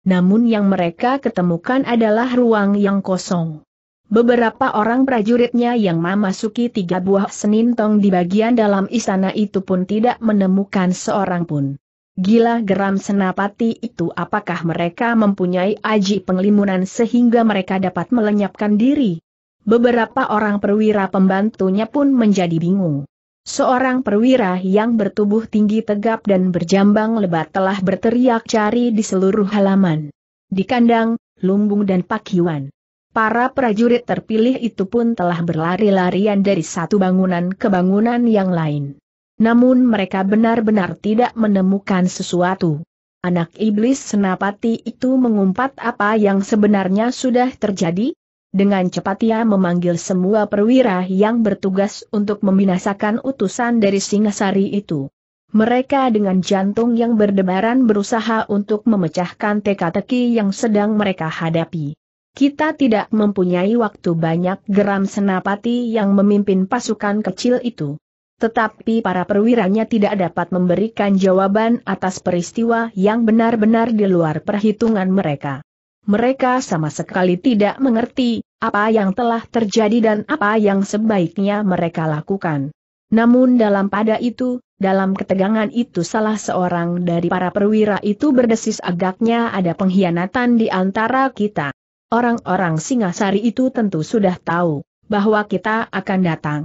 Namun yang mereka ketemukan adalah ruang yang kosong. Beberapa orang prajuritnya yang memasuki tiga buah senintong di bagian dalam istana itu pun tidak menemukan seorang pun. Gila geram senapati itu apakah mereka mempunyai aji penglimunan sehingga mereka dapat melenyapkan diri? Beberapa orang perwira pembantunya pun menjadi bingung. Seorang perwira yang bertubuh tinggi tegap dan berjambang lebat telah berteriak cari di seluruh halaman. Di kandang, lumbung dan pakiwan. Para prajurit terpilih itu pun telah berlari-larian dari satu bangunan ke bangunan yang lain. Namun mereka benar-benar tidak menemukan sesuatu. Anak iblis senapati itu mengumpat apa yang sebenarnya sudah terjadi. Dengan cepat ia memanggil semua perwira yang bertugas untuk membinasakan utusan dari Singasari itu. Mereka dengan jantung yang berdebaran berusaha untuk memecahkan teka-teki yang sedang mereka hadapi. Kita tidak mempunyai waktu banyak geram senapati yang memimpin pasukan kecil itu. Tetapi para perwiranya tidak dapat memberikan jawaban atas peristiwa yang benar-benar di luar perhitungan mereka. Mereka sama sekali tidak mengerti apa yang telah terjadi dan apa yang sebaiknya mereka lakukan. Namun dalam pada itu, dalam ketegangan itu salah seorang dari para perwira itu berdesis agaknya ada pengkhianatan di antara kita. Orang-orang Singasari itu tentu sudah tahu bahwa kita akan datang.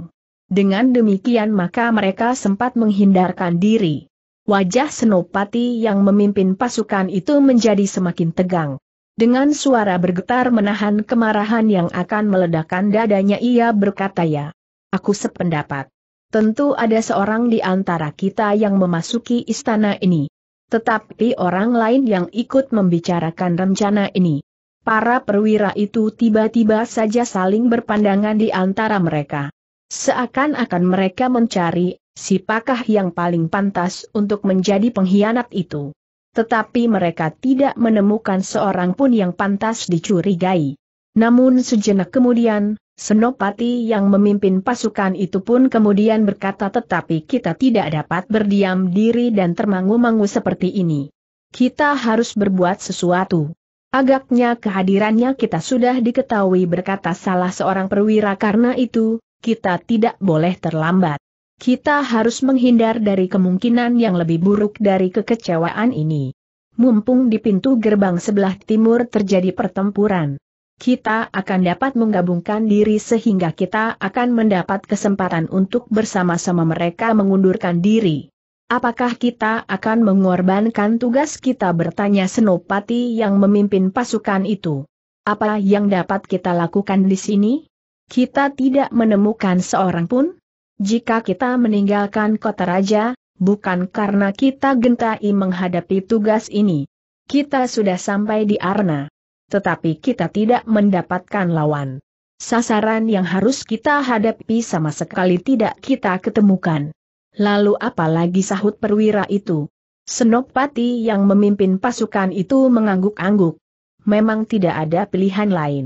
Dengan demikian maka mereka sempat menghindarkan diri. Wajah Senopati yang memimpin pasukan itu menjadi semakin tegang. Dengan suara bergetar menahan kemarahan yang akan meledakkan dadanya ia berkata ya. Aku sependapat. Tentu ada seorang di antara kita yang memasuki istana ini. Tetapi orang lain yang ikut membicarakan rencana ini para perwira itu tiba-tiba saja saling berpandangan di antara mereka. Seakan-akan mereka mencari, siapakah yang paling pantas untuk menjadi pengkhianat itu. Tetapi mereka tidak menemukan seorang pun yang pantas dicurigai. Namun sejenak kemudian, Senopati yang memimpin pasukan itu pun kemudian berkata tetapi kita tidak dapat berdiam diri dan termangu-mangu seperti ini. Kita harus berbuat sesuatu. Agaknya kehadirannya kita sudah diketahui berkata salah seorang perwira karena itu, kita tidak boleh terlambat. Kita harus menghindar dari kemungkinan yang lebih buruk dari kekecewaan ini. Mumpung di pintu gerbang sebelah timur terjadi pertempuran kita akan dapat menggabungkan diri sehingga kita akan mendapat kesempatan untuk bersama-sama mereka mengundurkan diri. Apakah kita akan mengorbankan tugas kita bertanya Senopati yang memimpin pasukan itu? Apa yang dapat kita lakukan di sini? Kita tidak menemukan seorang pun. Jika kita meninggalkan kota raja, bukan karena kita gentai menghadapi tugas ini. Kita sudah sampai di Arna. Tetapi kita tidak mendapatkan lawan. Sasaran yang harus kita hadapi sama sekali tidak kita ketemukan. Lalu apa lagi sahut perwira itu? Senopati yang memimpin pasukan itu mengangguk-angguk. Memang tidak ada pilihan lain.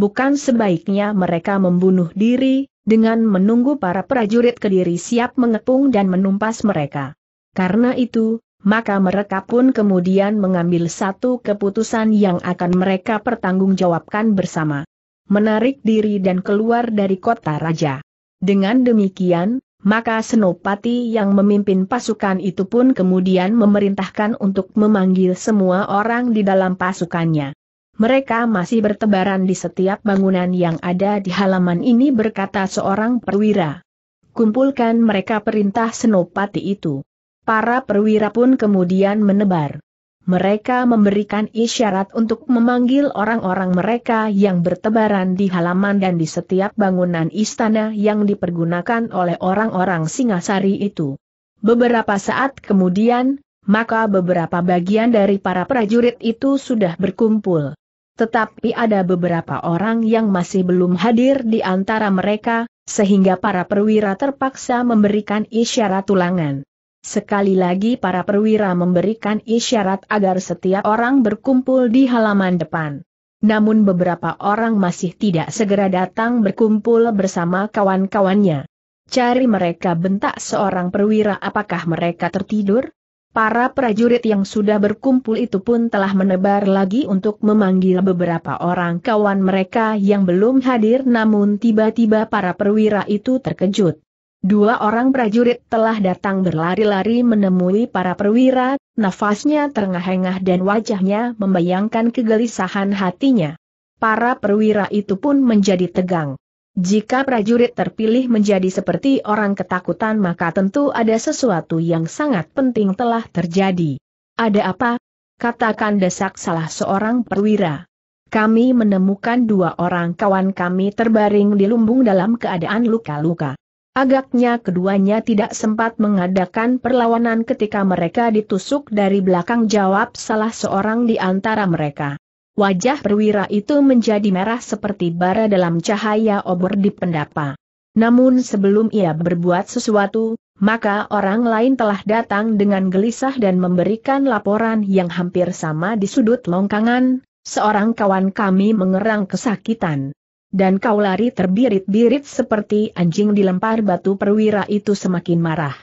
Bukan sebaiknya mereka membunuh diri, dengan menunggu para prajurit kediri siap mengepung dan menumpas mereka. Karena itu, maka mereka pun kemudian mengambil satu keputusan yang akan mereka pertanggungjawabkan bersama. Menarik diri dan keluar dari kota raja. Dengan demikian, maka Senopati yang memimpin pasukan itu pun kemudian memerintahkan untuk memanggil semua orang di dalam pasukannya. Mereka masih bertebaran di setiap bangunan yang ada di halaman ini berkata seorang perwira. Kumpulkan mereka perintah Senopati itu. Para perwira pun kemudian menebar. Mereka memberikan isyarat untuk memanggil orang-orang mereka yang bertebaran di halaman dan di setiap bangunan istana yang dipergunakan oleh orang-orang Singasari itu. Beberapa saat kemudian, maka beberapa bagian dari para prajurit itu sudah berkumpul. Tetapi ada beberapa orang yang masih belum hadir di antara mereka, sehingga para perwira terpaksa memberikan isyarat tulangan. Sekali lagi para perwira memberikan isyarat agar setiap orang berkumpul di halaman depan. Namun beberapa orang masih tidak segera datang berkumpul bersama kawan-kawannya. Cari mereka bentak seorang perwira apakah mereka tertidur? Para prajurit yang sudah berkumpul itu pun telah menebar lagi untuk memanggil beberapa orang kawan mereka yang belum hadir namun tiba-tiba para perwira itu terkejut. Dua orang prajurit telah datang berlari-lari menemui para perwira, nafasnya terengah-engah dan wajahnya membayangkan kegelisahan hatinya. Para perwira itu pun menjadi tegang. Jika prajurit terpilih menjadi seperti orang ketakutan maka tentu ada sesuatu yang sangat penting telah terjadi. Ada apa? Katakan desak salah seorang perwira. Kami menemukan dua orang kawan kami terbaring di lumbung dalam keadaan luka-luka. Agaknya keduanya tidak sempat mengadakan perlawanan ketika mereka ditusuk dari belakang jawab salah seorang di antara mereka. Wajah perwira itu menjadi merah seperti bara dalam cahaya obor di pendapa. Namun sebelum ia berbuat sesuatu, maka orang lain telah datang dengan gelisah dan memberikan laporan yang hampir sama di sudut longkangan, seorang kawan kami mengerang kesakitan dan kau lari terbirit-birit seperti anjing dilempar batu perwira itu semakin marah.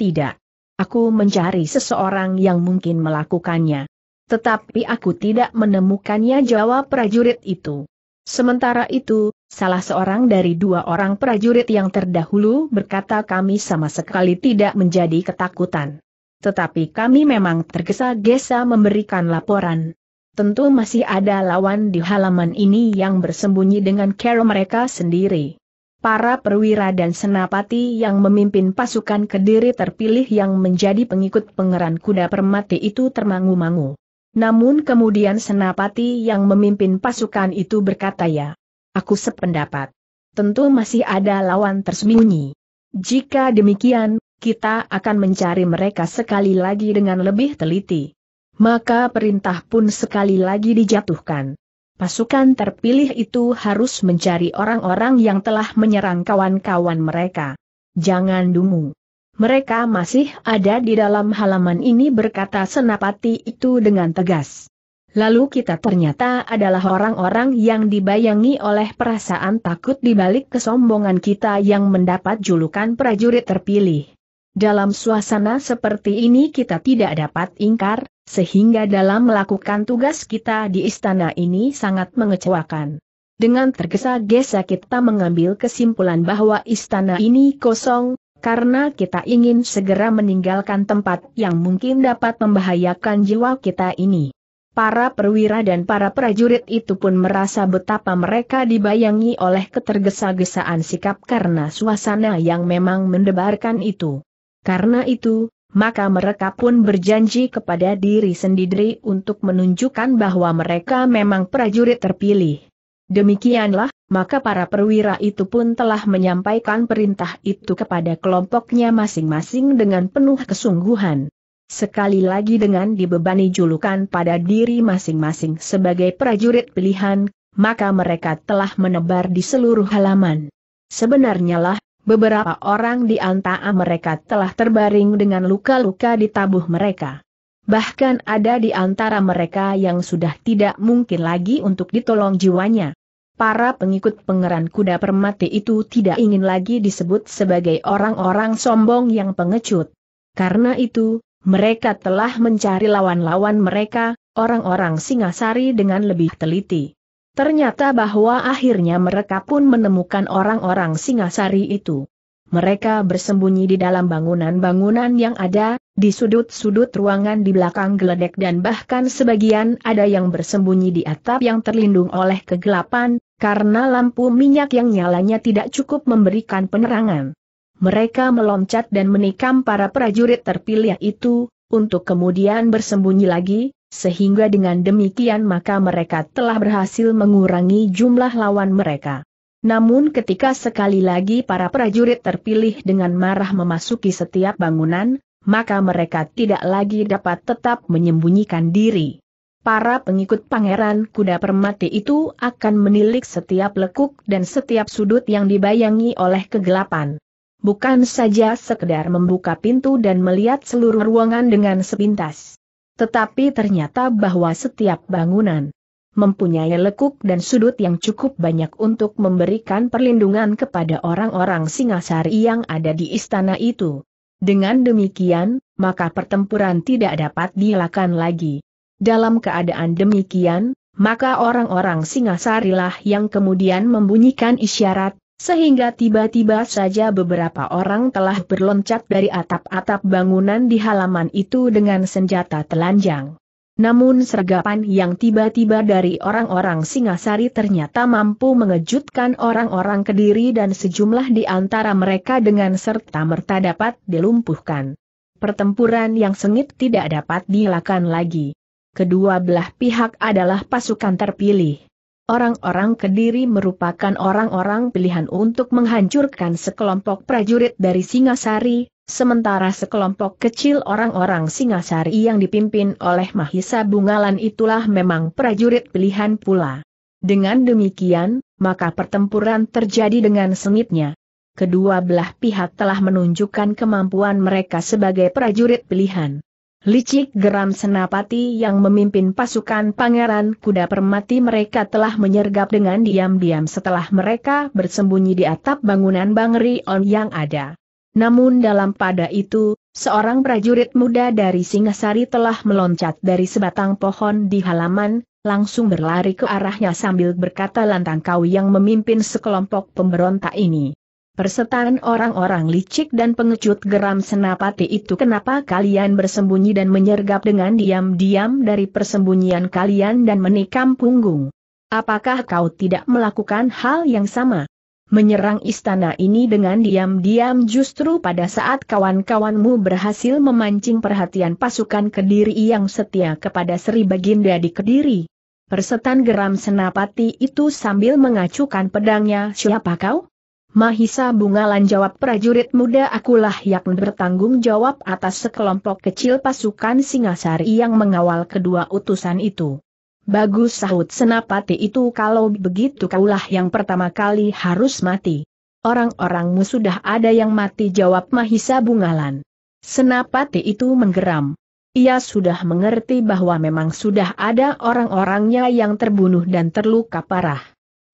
Tidak. Aku mencari seseorang yang mungkin melakukannya. Tetapi aku tidak menemukannya jawab prajurit itu. Sementara itu, salah seorang dari dua orang prajurit yang terdahulu berkata kami sama sekali tidak menjadi ketakutan. Tetapi kami memang tergesa-gesa memberikan laporan tentu masih ada lawan di halaman ini yang bersembunyi dengan cara mereka sendiri. Para perwira dan senapati yang memimpin pasukan kediri terpilih yang menjadi pengikut pengeran kuda permati itu termangu-mangu. Namun kemudian senapati yang memimpin pasukan itu berkata ya, aku sependapat. Tentu masih ada lawan tersembunyi. Jika demikian, kita akan mencari mereka sekali lagi dengan lebih teliti maka perintah pun sekali lagi dijatuhkan. Pasukan terpilih itu harus mencari orang-orang yang telah menyerang kawan-kawan mereka. Jangan dungu. Mereka masih ada di dalam halaman ini berkata senapati itu dengan tegas. Lalu kita ternyata adalah orang-orang yang dibayangi oleh perasaan takut di balik kesombongan kita yang mendapat julukan prajurit terpilih. Dalam suasana seperti ini kita tidak dapat ingkar, sehingga dalam melakukan tugas kita di istana ini sangat mengecewakan. Dengan tergesa-gesa kita mengambil kesimpulan bahwa istana ini kosong, karena kita ingin segera meninggalkan tempat yang mungkin dapat membahayakan jiwa kita ini. Para perwira dan para prajurit itu pun merasa betapa mereka dibayangi oleh ketergesa-gesaan sikap karena suasana yang memang mendebarkan itu. Karena itu, maka mereka pun berjanji kepada diri sendiri untuk menunjukkan bahwa mereka memang prajurit terpilih. Demikianlah, maka para perwira itu pun telah menyampaikan perintah itu kepada kelompoknya masing-masing dengan penuh kesungguhan. Sekali lagi dengan dibebani julukan pada diri masing-masing sebagai prajurit pilihan, maka mereka telah menebar di seluruh halaman. Sebenarnya lah, Beberapa orang di antara mereka telah terbaring dengan luka-luka di tabuh mereka. Bahkan ada di antara mereka yang sudah tidak mungkin lagi untuk ditolong jiwanya. Para pengikut pengeran kuda permati itu tidak ingin lagi disebut sebagai orang-orang sombong yang pengecut. Karena itu, mereka telah mencari lawan-lawan mereka, orang-orang Singasari dengan lebih teliti. Ternyata bahwa akhirnya mereka pun menemukan orang-orang Singasari itu. Mereka bersembunyi di dalam bangunan-bangunan yang ada, di sudut-sudut ruangan di belakang geledek dan bahkan sebagian ada yang bersembunyi di atap yang terlindung oleh kegelapan, karena lampu minyak yang nyalanya tidak cukup memberikan penerangan. Mereka meloncat dan menikam para prajurit terpilih itu, untuk kemudian bersembunyi lagi, sehingga dengan demikian maka mereka telah berhasil mengurangi jumlah lawan mereka. Namun ketika sekali lagi para prajurit terpilih dengan marah memasuki setiap bangunan, maka mereka tidak lagi dapat tetap menyembunyikan diri. Para pengikut pangeran kuda permati itu akan menilik setiap lekuk dan setiap sudut yang dibayangi oleh kegelapan. Bukan saja sekedar membuka pintu dan melihat seluruh ruangan dengan sepintas tetapi ternyata bahwa setiap bangunan mempunyai lekuk dan sudut yang cukup banyak untuk memberikan perlindungan kepada orang-orang Singasari yang ada di istana itu. Dengan demikian, maka pertempuran tidak dapat dilakukan lagi. Dalam keadaan demikian, maka orang-orang Singasarilah yang kemudian membunyikan isyarat, sehingga tiba-tiba saja beberapa orang telah berloncat dari atap-atap bangunan di halaman itu dengan senjata telanjang. Namun sergapan yang tiba-tiba dari orang-orang Singasari ternyata mampu mengejutkan orang-orang Kediri dan sejumlah di antara mereka dengan serta-merta dapat dilumpuhkan. Pertempuran yang sengit tidak dapat dilakukan lagi. Kedua belah pihak adalah pasukan terpilih. Orang-orang Kediri merupakan orang-orang pilihan untuk menghancurkan sekelompok prajurit dari Singasari, sementara sekelompok kecil orang-orang Singasari yang dipimpin oleh Mahisa Bungalan itulah memang prajurit pilihan pula. Dengan demikian, maka pertempuran terjadi dengan sengitnya. Kedua belah pihak telah menunjukkan kemampuan mereka sebagai prajurit pilihan. Licik geram Senapati yang memimpin pasukan Pangeran Kuda Permati mereka telah menyergap dengan diam-diam setelah mereka bersembunyi di atap bangunan Bangri On yang ada. Namun dalam pada itu, seorang prajurit muda dari Singasari telah meloncat dari sebatang pohon di halaman, langsung berlari ke arahnya sambil berkata lantang kau yang memimpin sekelompok pemberontak ini. Persetan orang-orang licik dan pengecut geram senapati itu kenapa kalian bersembunyi dan menyergap dengan diam-diam dari persembunyian kalian dan menikam punggung? Apakah kau tidak melakukan hal yang sama? Menyerang istana ini dengan diam-diam justru pada saat kawan-kawanmu berhasil memancing perhatian pasukan Kediri yang setia kepada Sri Baginda di Kediri. Persetan geram senapati itu sambil mengacukan pedangnya siapa kau? Mahisa Bungalan jawab prajurit muda akulah yang bertanggung jawab atas sekelompok kecil pasukan Singasari yang mengawal kedua utusan itu. Bagus sahut senapati itu kalau begitu kaulah yang pertama kali harus mati. Orang-orangmu sudah ada yang mati jawab Mahisa Bungalan. Senapati itu menggeram. Ia sudah mengerti bahwa memang sudah ada orang-orangnya yang terbunuh dan terluka parah.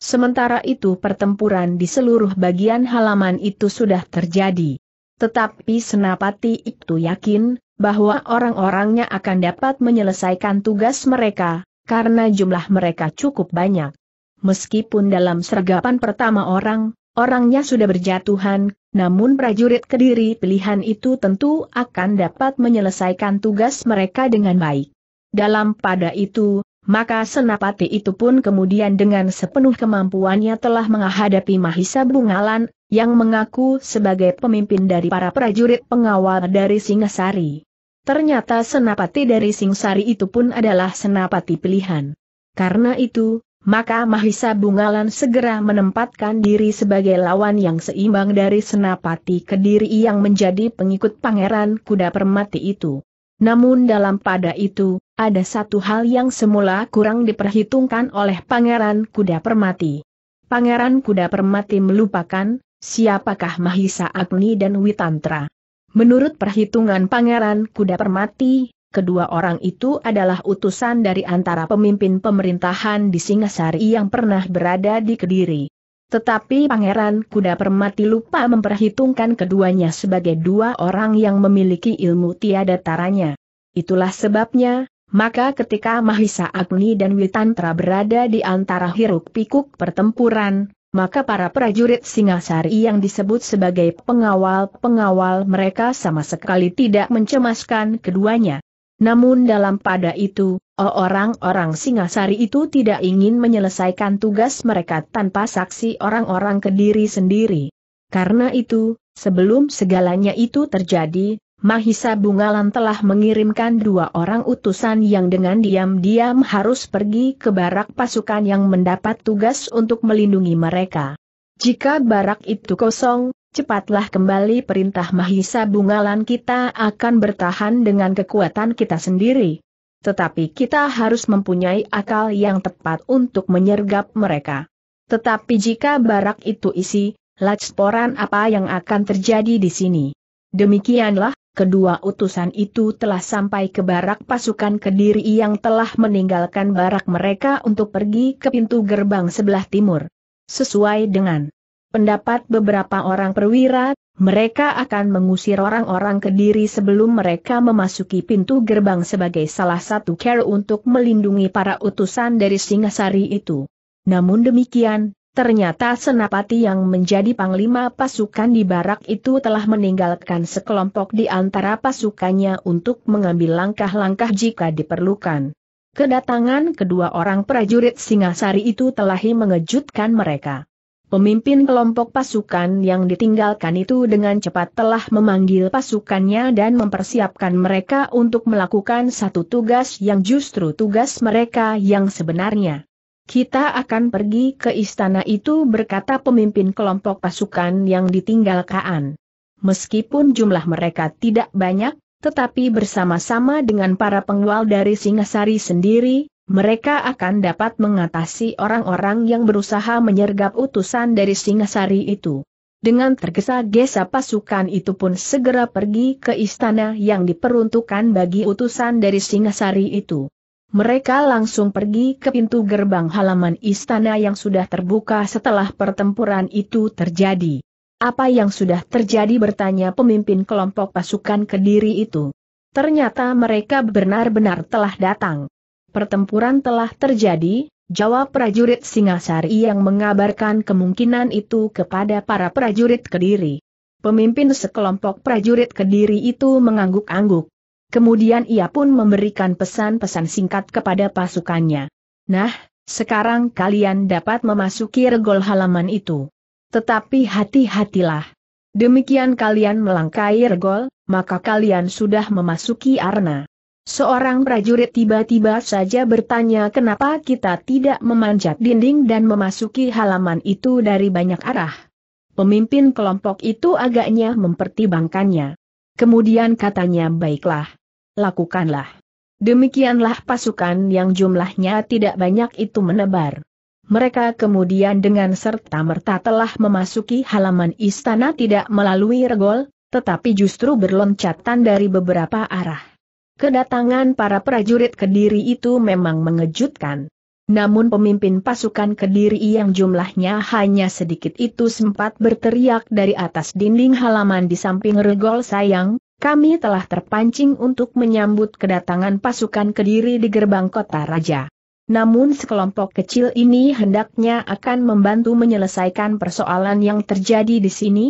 Sementara itu pertempuran di seluruh bagian halaman itu sudah terjadi. Tetapi Senapati itu yakin, bahwa orang-orangnya akan dapat menyelesaikan tugas mereka, karena jumlah mereka cukup banyak. Meskipun dalam sergapan pertama orang, orangnya sudah berjatuhan, namun prajurit kediri pilihan itu tentu akan dapat menyelesaikan tugas mereka dengan baik. Dalam pada itu, maka Senapati itu pun kemudian dengan sepenuh kemampuannya telah menghadapi Mahisa Bungalan, yang mengaku sebagai pemimpin dari para prajurit pengawal dari Singasari. Ternyata Senapati dari Singasari itu pun adalah Senapati pilihan. Karena itu, maka Mahisa Bungalan segera menempatkan diri sebagai lawan yang seimbang dari Senapati Kediri yang menjadi pengikut Pangeran Kuda Permati itu. Namun dalam pada itu, ada satu hal yang semula kurang diperhitungkan oleh Pangeran Kuda Permati. Pangeran Kuda Permati melupakan, siapakah Mahisa Agni dan Witantra. Menurut perhitungan Pangeran Kuda Permati, kedua orang itu adalah utusan dari antara pemimpin pemerintahan di Singasari yang pernah berada di Kediri. Tetapi Pangeran Kuda Permati lupa memperhitungkan keduanya sebagai dua orang yang memiliki ilmu tiada taranya. Itulah sebabnya, maka ketika Mahisa Agni dan Witantra berada di antara hiruk-pikuk pertempuran, maka para prajurit Singasari yang disebut sebagai pengawal-pengawal mereka sama sekali tidak mencemaskan keduanya. Namun dalam pada itu, orang-orang Singasari itu tidak ingin menyelesaikan tugas mereka tanpa saksi orang-orang kediri sendiri. Karena itu, sebelum segalanya itu terjadi, Mahisa Bungalan telah mengirimkan dua orang utusan yang dengan diam-diam harus pergi ke barak pasukan yang mendapat tugas untuk melindungi mereka. Jika barak itu kosong, cepatlah kembali perintah Mahisa Bungalan kita akan bertahan dengan kekuatan kita sendiri. Tetapi kita harus mempunyai akal yang tepat untuk menyergap mereka. Tetapi jika barak itu isi, laporan apa yang akan terjadi di sini. Demikianlah, kedua utusan itu telah sampai ke barak pasukan Kediri yang telah meninggalkan barak mereka untuk pergi ke pintu gerbang sebelah timur. Sesuai dengan pendapat beberapa orang perwira, mereka akan mengusir orang-orang Kediri sebelum mereka memasuki pintu gerbang sebagai salah satu care untuk melindungi para utusan dari Singasari itu. Namun demikian, Ternyata Senapati yang menjadi panglima pasukan di barak itu telah meninggalkan sekelompok di antara pasukannya untuk mengambil langkah-langkah jika diperlukan. Kedatangan kedua orang prajurit Singasari itu telah mengejutkan mereka. Pemimpin kelompok pasukan yang ditinggalkan itu dengan cepat telah memanggil pasukannya dan mempersiapkan mereka untuk melakukan satu tugas yang justru tugas mereka yang sebenarnya. Kita akan pergi ke istana itu berkata pemimpin kelompok pasukan yang ditinggalkan. Meskipun jumlah mereka tidak banyak, tetapi bersama-sama dengan para pengawal dari Singasari sendiri, mereka akan dapat mengatasi orang-orang yang berusaha menyergap utusan dari Singasari itu. Dengan tergesa-gesa pasukan itu pun segera pergi ke istana yang diperuntukkan bagi utusan dari Singasari itu. Mereka langsung pergi ke pintu gerbang halaman istana yang sudah terbuka setelah pertempuran itu terjadi. Apa yang sudah terjadi bertanya pemimpin kelompok pasukan Kediri itu. Ternyata mereka benar-benar telah datang. Pertempuran telah terjadi, jawab prajurit Singasari yang mengabarkan kemungkinan itu kepada para prajurit Kediri. Pemimpin sekelompok prajurit Kediri itu mengangguk-angguk. Kemudian ia pun memberikan pesan-pesan singkat kepada pasukannya. Nah, sekarang kalian dapat memasuki regol halaman itu. Tetapi hati-hatilah. Demikian kalian melangkai regol, maka kalian sudah memasuki arena. Seorang prajurit tiba-tiba saja bertanya kenapa kita tidak memanjat dinding dan memasuki halaman itu dari banyak arah. Pemimpin kelompok itu agaknya mempertimbangkannya. Kemudian katanya baiklah lakukanlah. Demikianlah pasukan yang jumlahnya tidak banyak itu menebar. Mereka kemudian dengan serta-merta telah memasuki halaman istana tidak melalui regol, tetapi justru berloncatan dari beberapa arah. Kedatangan para prajurit Kediri itu memang mengejutkan. Namun pemimpin pasukan Kediri yang jumlahnya hanya sedikit itu sempat berteriak dari atas dinding halaman di samping regol sayang, kami telah terpancing untuk menyambut kedatangan pasukan Kediri di gerbang kota raja. Namun sekelompok kecil ini hendaknya akan membantu menyelesaikan persoalan yang terjadi di sini.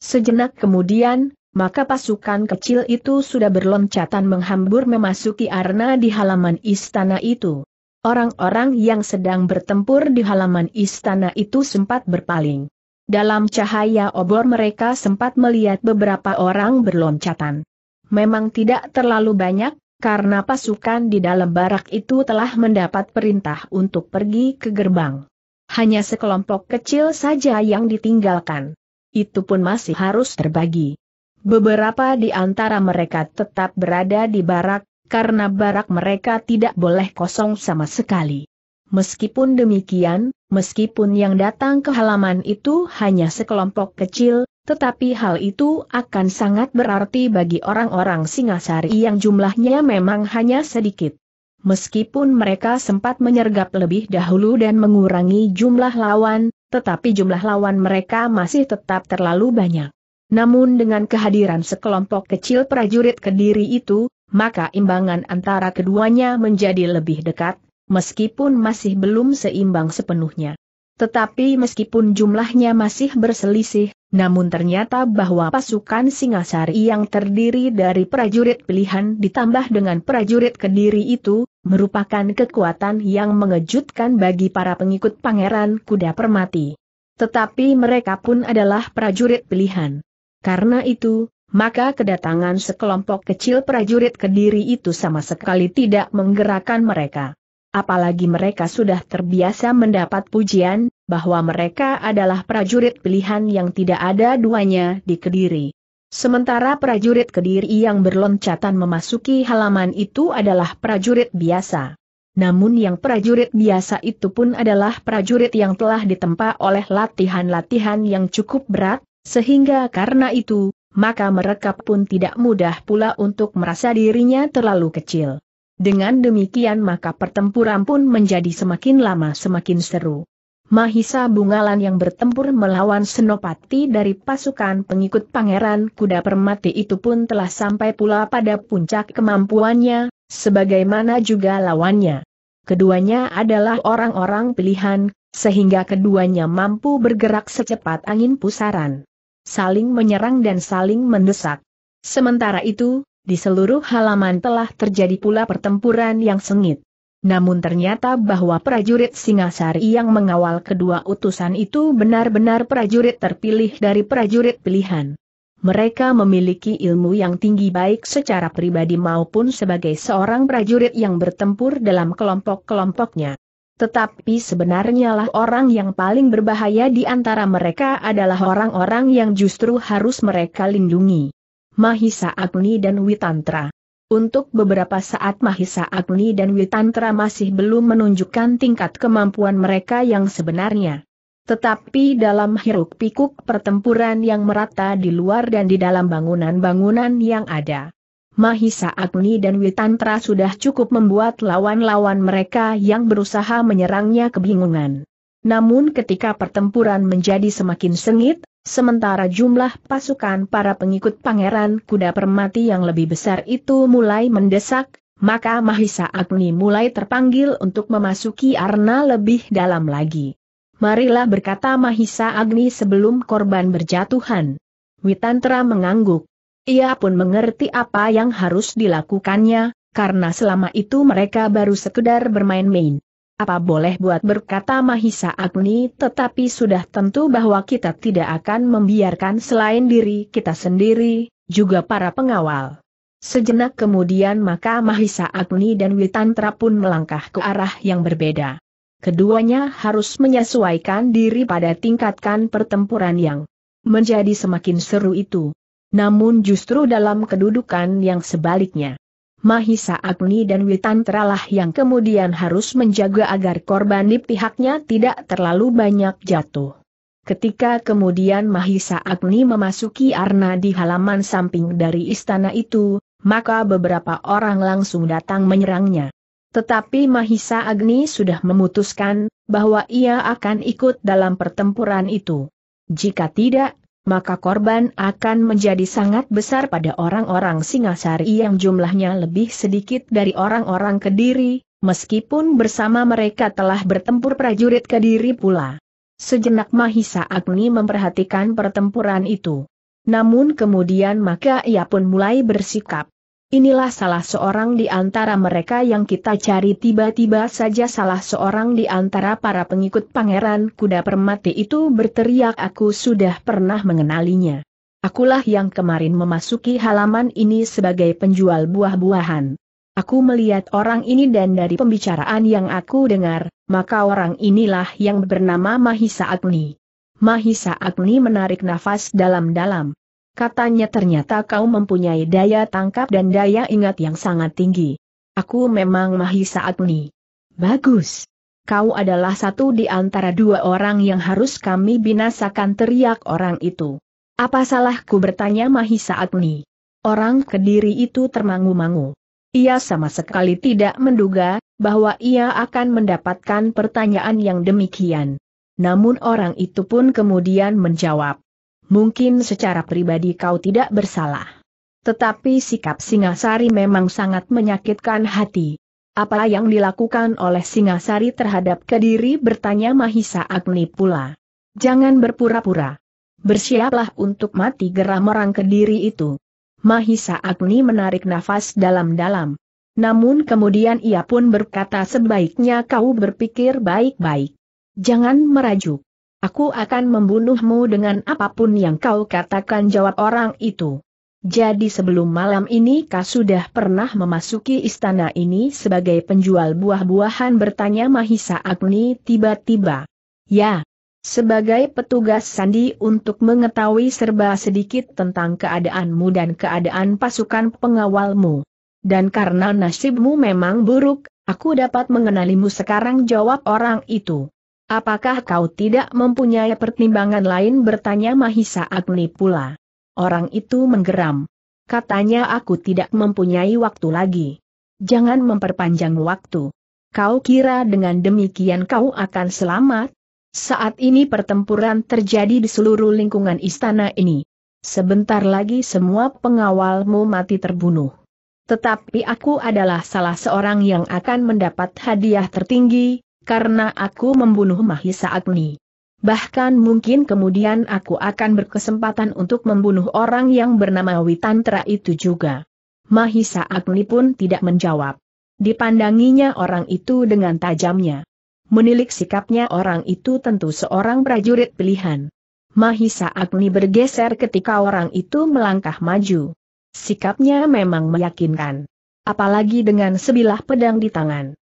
Sejenak kemudian, maka pasukan kecil itu sudah berloncatan menghambur memasuki arena di halaman istana itu. Orang-orang yang sedang bertempur di halaman istana itu sempat berpaling. Dalam cahaya obor mereka sempat melihat beberapa orang berloncatan. Memang tidak terlalu banyak, karena pasukan di dalam barak itu telah mendapat perintah untuk pergi ke gerbang. Hanya sekelompok kecil saja yang ditinggalkan. Itu pun masih harus terbagi. Beberapa di antara mereka tetap berada di barak, karena barak mereka tidak boleh kosong sama sekali. Meskipun demikian, meskipun yang datang ke halaman itu hanya sekelompok kecil, tetapi hal itu akan sangat berarti bagi orang-orang Singasari yang jumlahnya memang hanya sedikit. Meskipun mereka sempat menyergap lebih dahulu dan mengurangi jumlah lawan, tetapi jumlah lawan mereka masih tetap terlalu banyak. Namun dengan kehadiran sekelompok kecil prajurit Kediri itu, maka imbangan antara keduanya menjadi lebih dekat, meskipun masih belum seimbang sepenuhnya. Tetapi meskipun jumlahnya masih berselisih, namun ternyata bahwa pasukan Singasari yang terdiri dari prajurit pilihan ditambah dengan prajurit kediri itu, merupakan kekuatan yang mengejutkan bagi para pengikut Pangeran Kuda Permati. Tetapi mereka pun adalah prajurit pilihan. Karena itu, maka kedatangan sekelompok kecil prajurit kediri itu sama sekali tidak menggerakkan mereka. Apalagi mereka sudah terbiasa mendapat pujian, bahwa mereka adalah prajurit pilihan yang tidak ada duanya di Kediri. Sementara prajurit Kediri yang berloncatan memasuki halaman itu adalah prajurit biasa. Namun yang prajurit biasa itu pun adalah prajurit yang telah ditempa oleh latihan-latihan yang cukup berat, sehingga karena itu, maka mereka pun tidak mudah pula untuk merasa dirinya terlalu kecil. Dengan demikian maka pertempuran pun menjadi semakin lama semakin seru. Mahisa Bungalan yang bertempur melawan Senopati dari pasukan pengikut Pangeran Kuda Permati itu pun telah sampai pula pada puncak kemampuannya, sebagaimana juga lawannya. Keduanya adalah orang-orang pilihan, sehingga keduanya mampu bergerak secepat angin pusaran. Saling menyerang dan saling mendesak. Sementara itu, di seluruh halaman telah terjadi pula pertempuran yang sengit. Namun ternyata bahwa prajurit Singasari yang mengawal kedua utusan itu benar-benar prajurit terpilih dari prajurit pilihan. Mereka memiliki ilmu yang tinggi baik secara pribadi maupun sebagai seorang prajurit yang bertempur dalam kelompok-kelompoknya. Tetapi sebenarnya lah orang yang paling berbahaya di antara mereka adalah orang-orang yang justru harus mereka lindungi. Mahisa Agni dan Witantra. Untuk beberapa saat Mahisa Agni dan Witantra masih belum menunjukkan tingkat kemampuan mereka yang sebenarnya. Tetapi dalam hiruk pikuk pertempuran yang merata di luar dan di dalam bangunan-bangunan yang ada. Mahisa Agni dan Witantra sudah cukup membuat lawan-lawan mereka yang berusaha menyerangnya kebingungan. Namun ketika pertempuran menjadi semakin sengit, Sementara jumlah pasukan para pengikut pangeran kuda permati yang lebih besar itu mulai mendesak, maka Mahisa Agni mulai terpanggil untuk memasuki arna lebih dalam lagi. Marilah berkata Mahisa Agni sebelum korban berjatuhan. Witantra mengangguk. Ia pun mengerti apa yang harus dilakukannya, karena selama itu mereka baru sekedar bermain-main. Apa boleh buat berkata Mahisa Agni tetapi sudah tentu bahwa kita tidak akan membiarkan selain diri kita sendiri, juga para pengawal. Sejenak kemudian maka Mahisa Agni dan Witantra pun melangkah ke arah yang berbeda. Keduanya harus menyesuaikan diri pada tingkatkan pertempuran yang menjadi semakin seru itu. Namun justru dalam kedudukan yang sebaliknya. Mahisa Agni dan Witantralah yang kemudian harus menjaga agar korban di pihaknya tidak terlalu banyak jatuh. Ketika kemudian Mahisa Agni memasuki arna di halaman samping dari istana itu, maka beberapa orang langsung datang menyerangnya. Tetapi Mahisa Agni sudah memutuskan bahwa ia akan ikut dalam pertempuran itu. Jika tidak, maka korban akan menjadi sangat besar pada orang-orang Singasari yang jumlahnya lebih sedikit dari orang-orang Kediri, meskipun bersama mereka telah bertempur prajurit Kediri pula. Sejenak Mahisa Agni memperhatikan pertempuran itu. Namun kemudian maka ia pun mulai bersikap. Inilah salah seorang di antara mereka yang kita cari tiba-tiba saja salah seorang di antara para pengikut pangeran kuda permati itu berteriak aku sudah pernah mengenalinya. Akulah yang kemarin memasuki halaman ini sebagai penjual buah-buahan. Aku melihat orang ini dan dari pembicaraan yang aku dengar, maka orang inilah yang bernama Mahisa Agni. Mahisa Agni menarik nafas dalam-dalam. Katanya ternyata kau mempunyai daya tangkap dan daya ingat yang sangat tinggi. Aku memang Mahisa Agni. Bagus. Kau adalah satu di antara dua orang yang harus kami binasakan teriak orang itu. Apa salahku bertanya Mahisa Agni? Orang kediri itu termangu-mangu. Ia sama sekali tidak menduga bahwa ia akan mendapatkan pertanyaan yang demikian. Namun orang itu pun kemudian menjawab mungkin secara pribadi kau tidak bersalah. Tetapi sikap Singasari memang sangat menyakitkan hati. Apa yang dilakukan oleh Singasari terhadap Kediri bertanya Mahisa Agni pula. Jangan berpura-pura. Bersiaplah untuk mati geram orang Kediri itu. Mahisa Agni menarik nafas dalam-dalam. Namun kemudian ia pun berkata sebaiknya kau berpikir baik-baik. Jangan merajuk. Aku akan membunuhmu dengan apapun yang kau katakan jawab orang itu. Jadi sebelum malam ini kau sudah pernah memasuki istana ini sebagai penjual buah-buahan bertanya Mahisa Agni tiba-tiba. Ya. Sebagai petugas sandi untuk mengetahui serba sedikit tentang keadaanmu dan keadaan pasukan pengawalmu. Dan karena nasibmu memang buruk, aku dapat mengenalimu sekarang jawab orang itu. Apakah kau tidak mempunyai pertimbangan lain bertanya Mahisa Agni pula? Orang itu menggeram. Katanya aku tidak mempunyai waktu lagi. Jangan memperpanjang waktu. Kau kira dengan demikian kau akan selamat? Saat ini pertempuran terjadi di seluruh lingkungan istana ini. Sebentar lagi semua pengawalmu mati terbunuh. Tetapi aku adalah salah seorang yang akan mendapat hadiah tertinggi, karena aku membunuh Mahisa Agni. Bahkan mungkin kemudian aku akan berkesempatan untuk membunuh orang yang bernama Witantra itu juga. Mahisa Agni pun tidak menjawab. Dipandanginya orang itu dengan tajamnya. Menilik sikapnya orang itu tentu seorang prajurit pilihan. Mahisa Agni bergeser ketika orang itu melangkah maju. Sikapnya memang meyakinkan. Apalagi dengan sebilah pedang di tangan.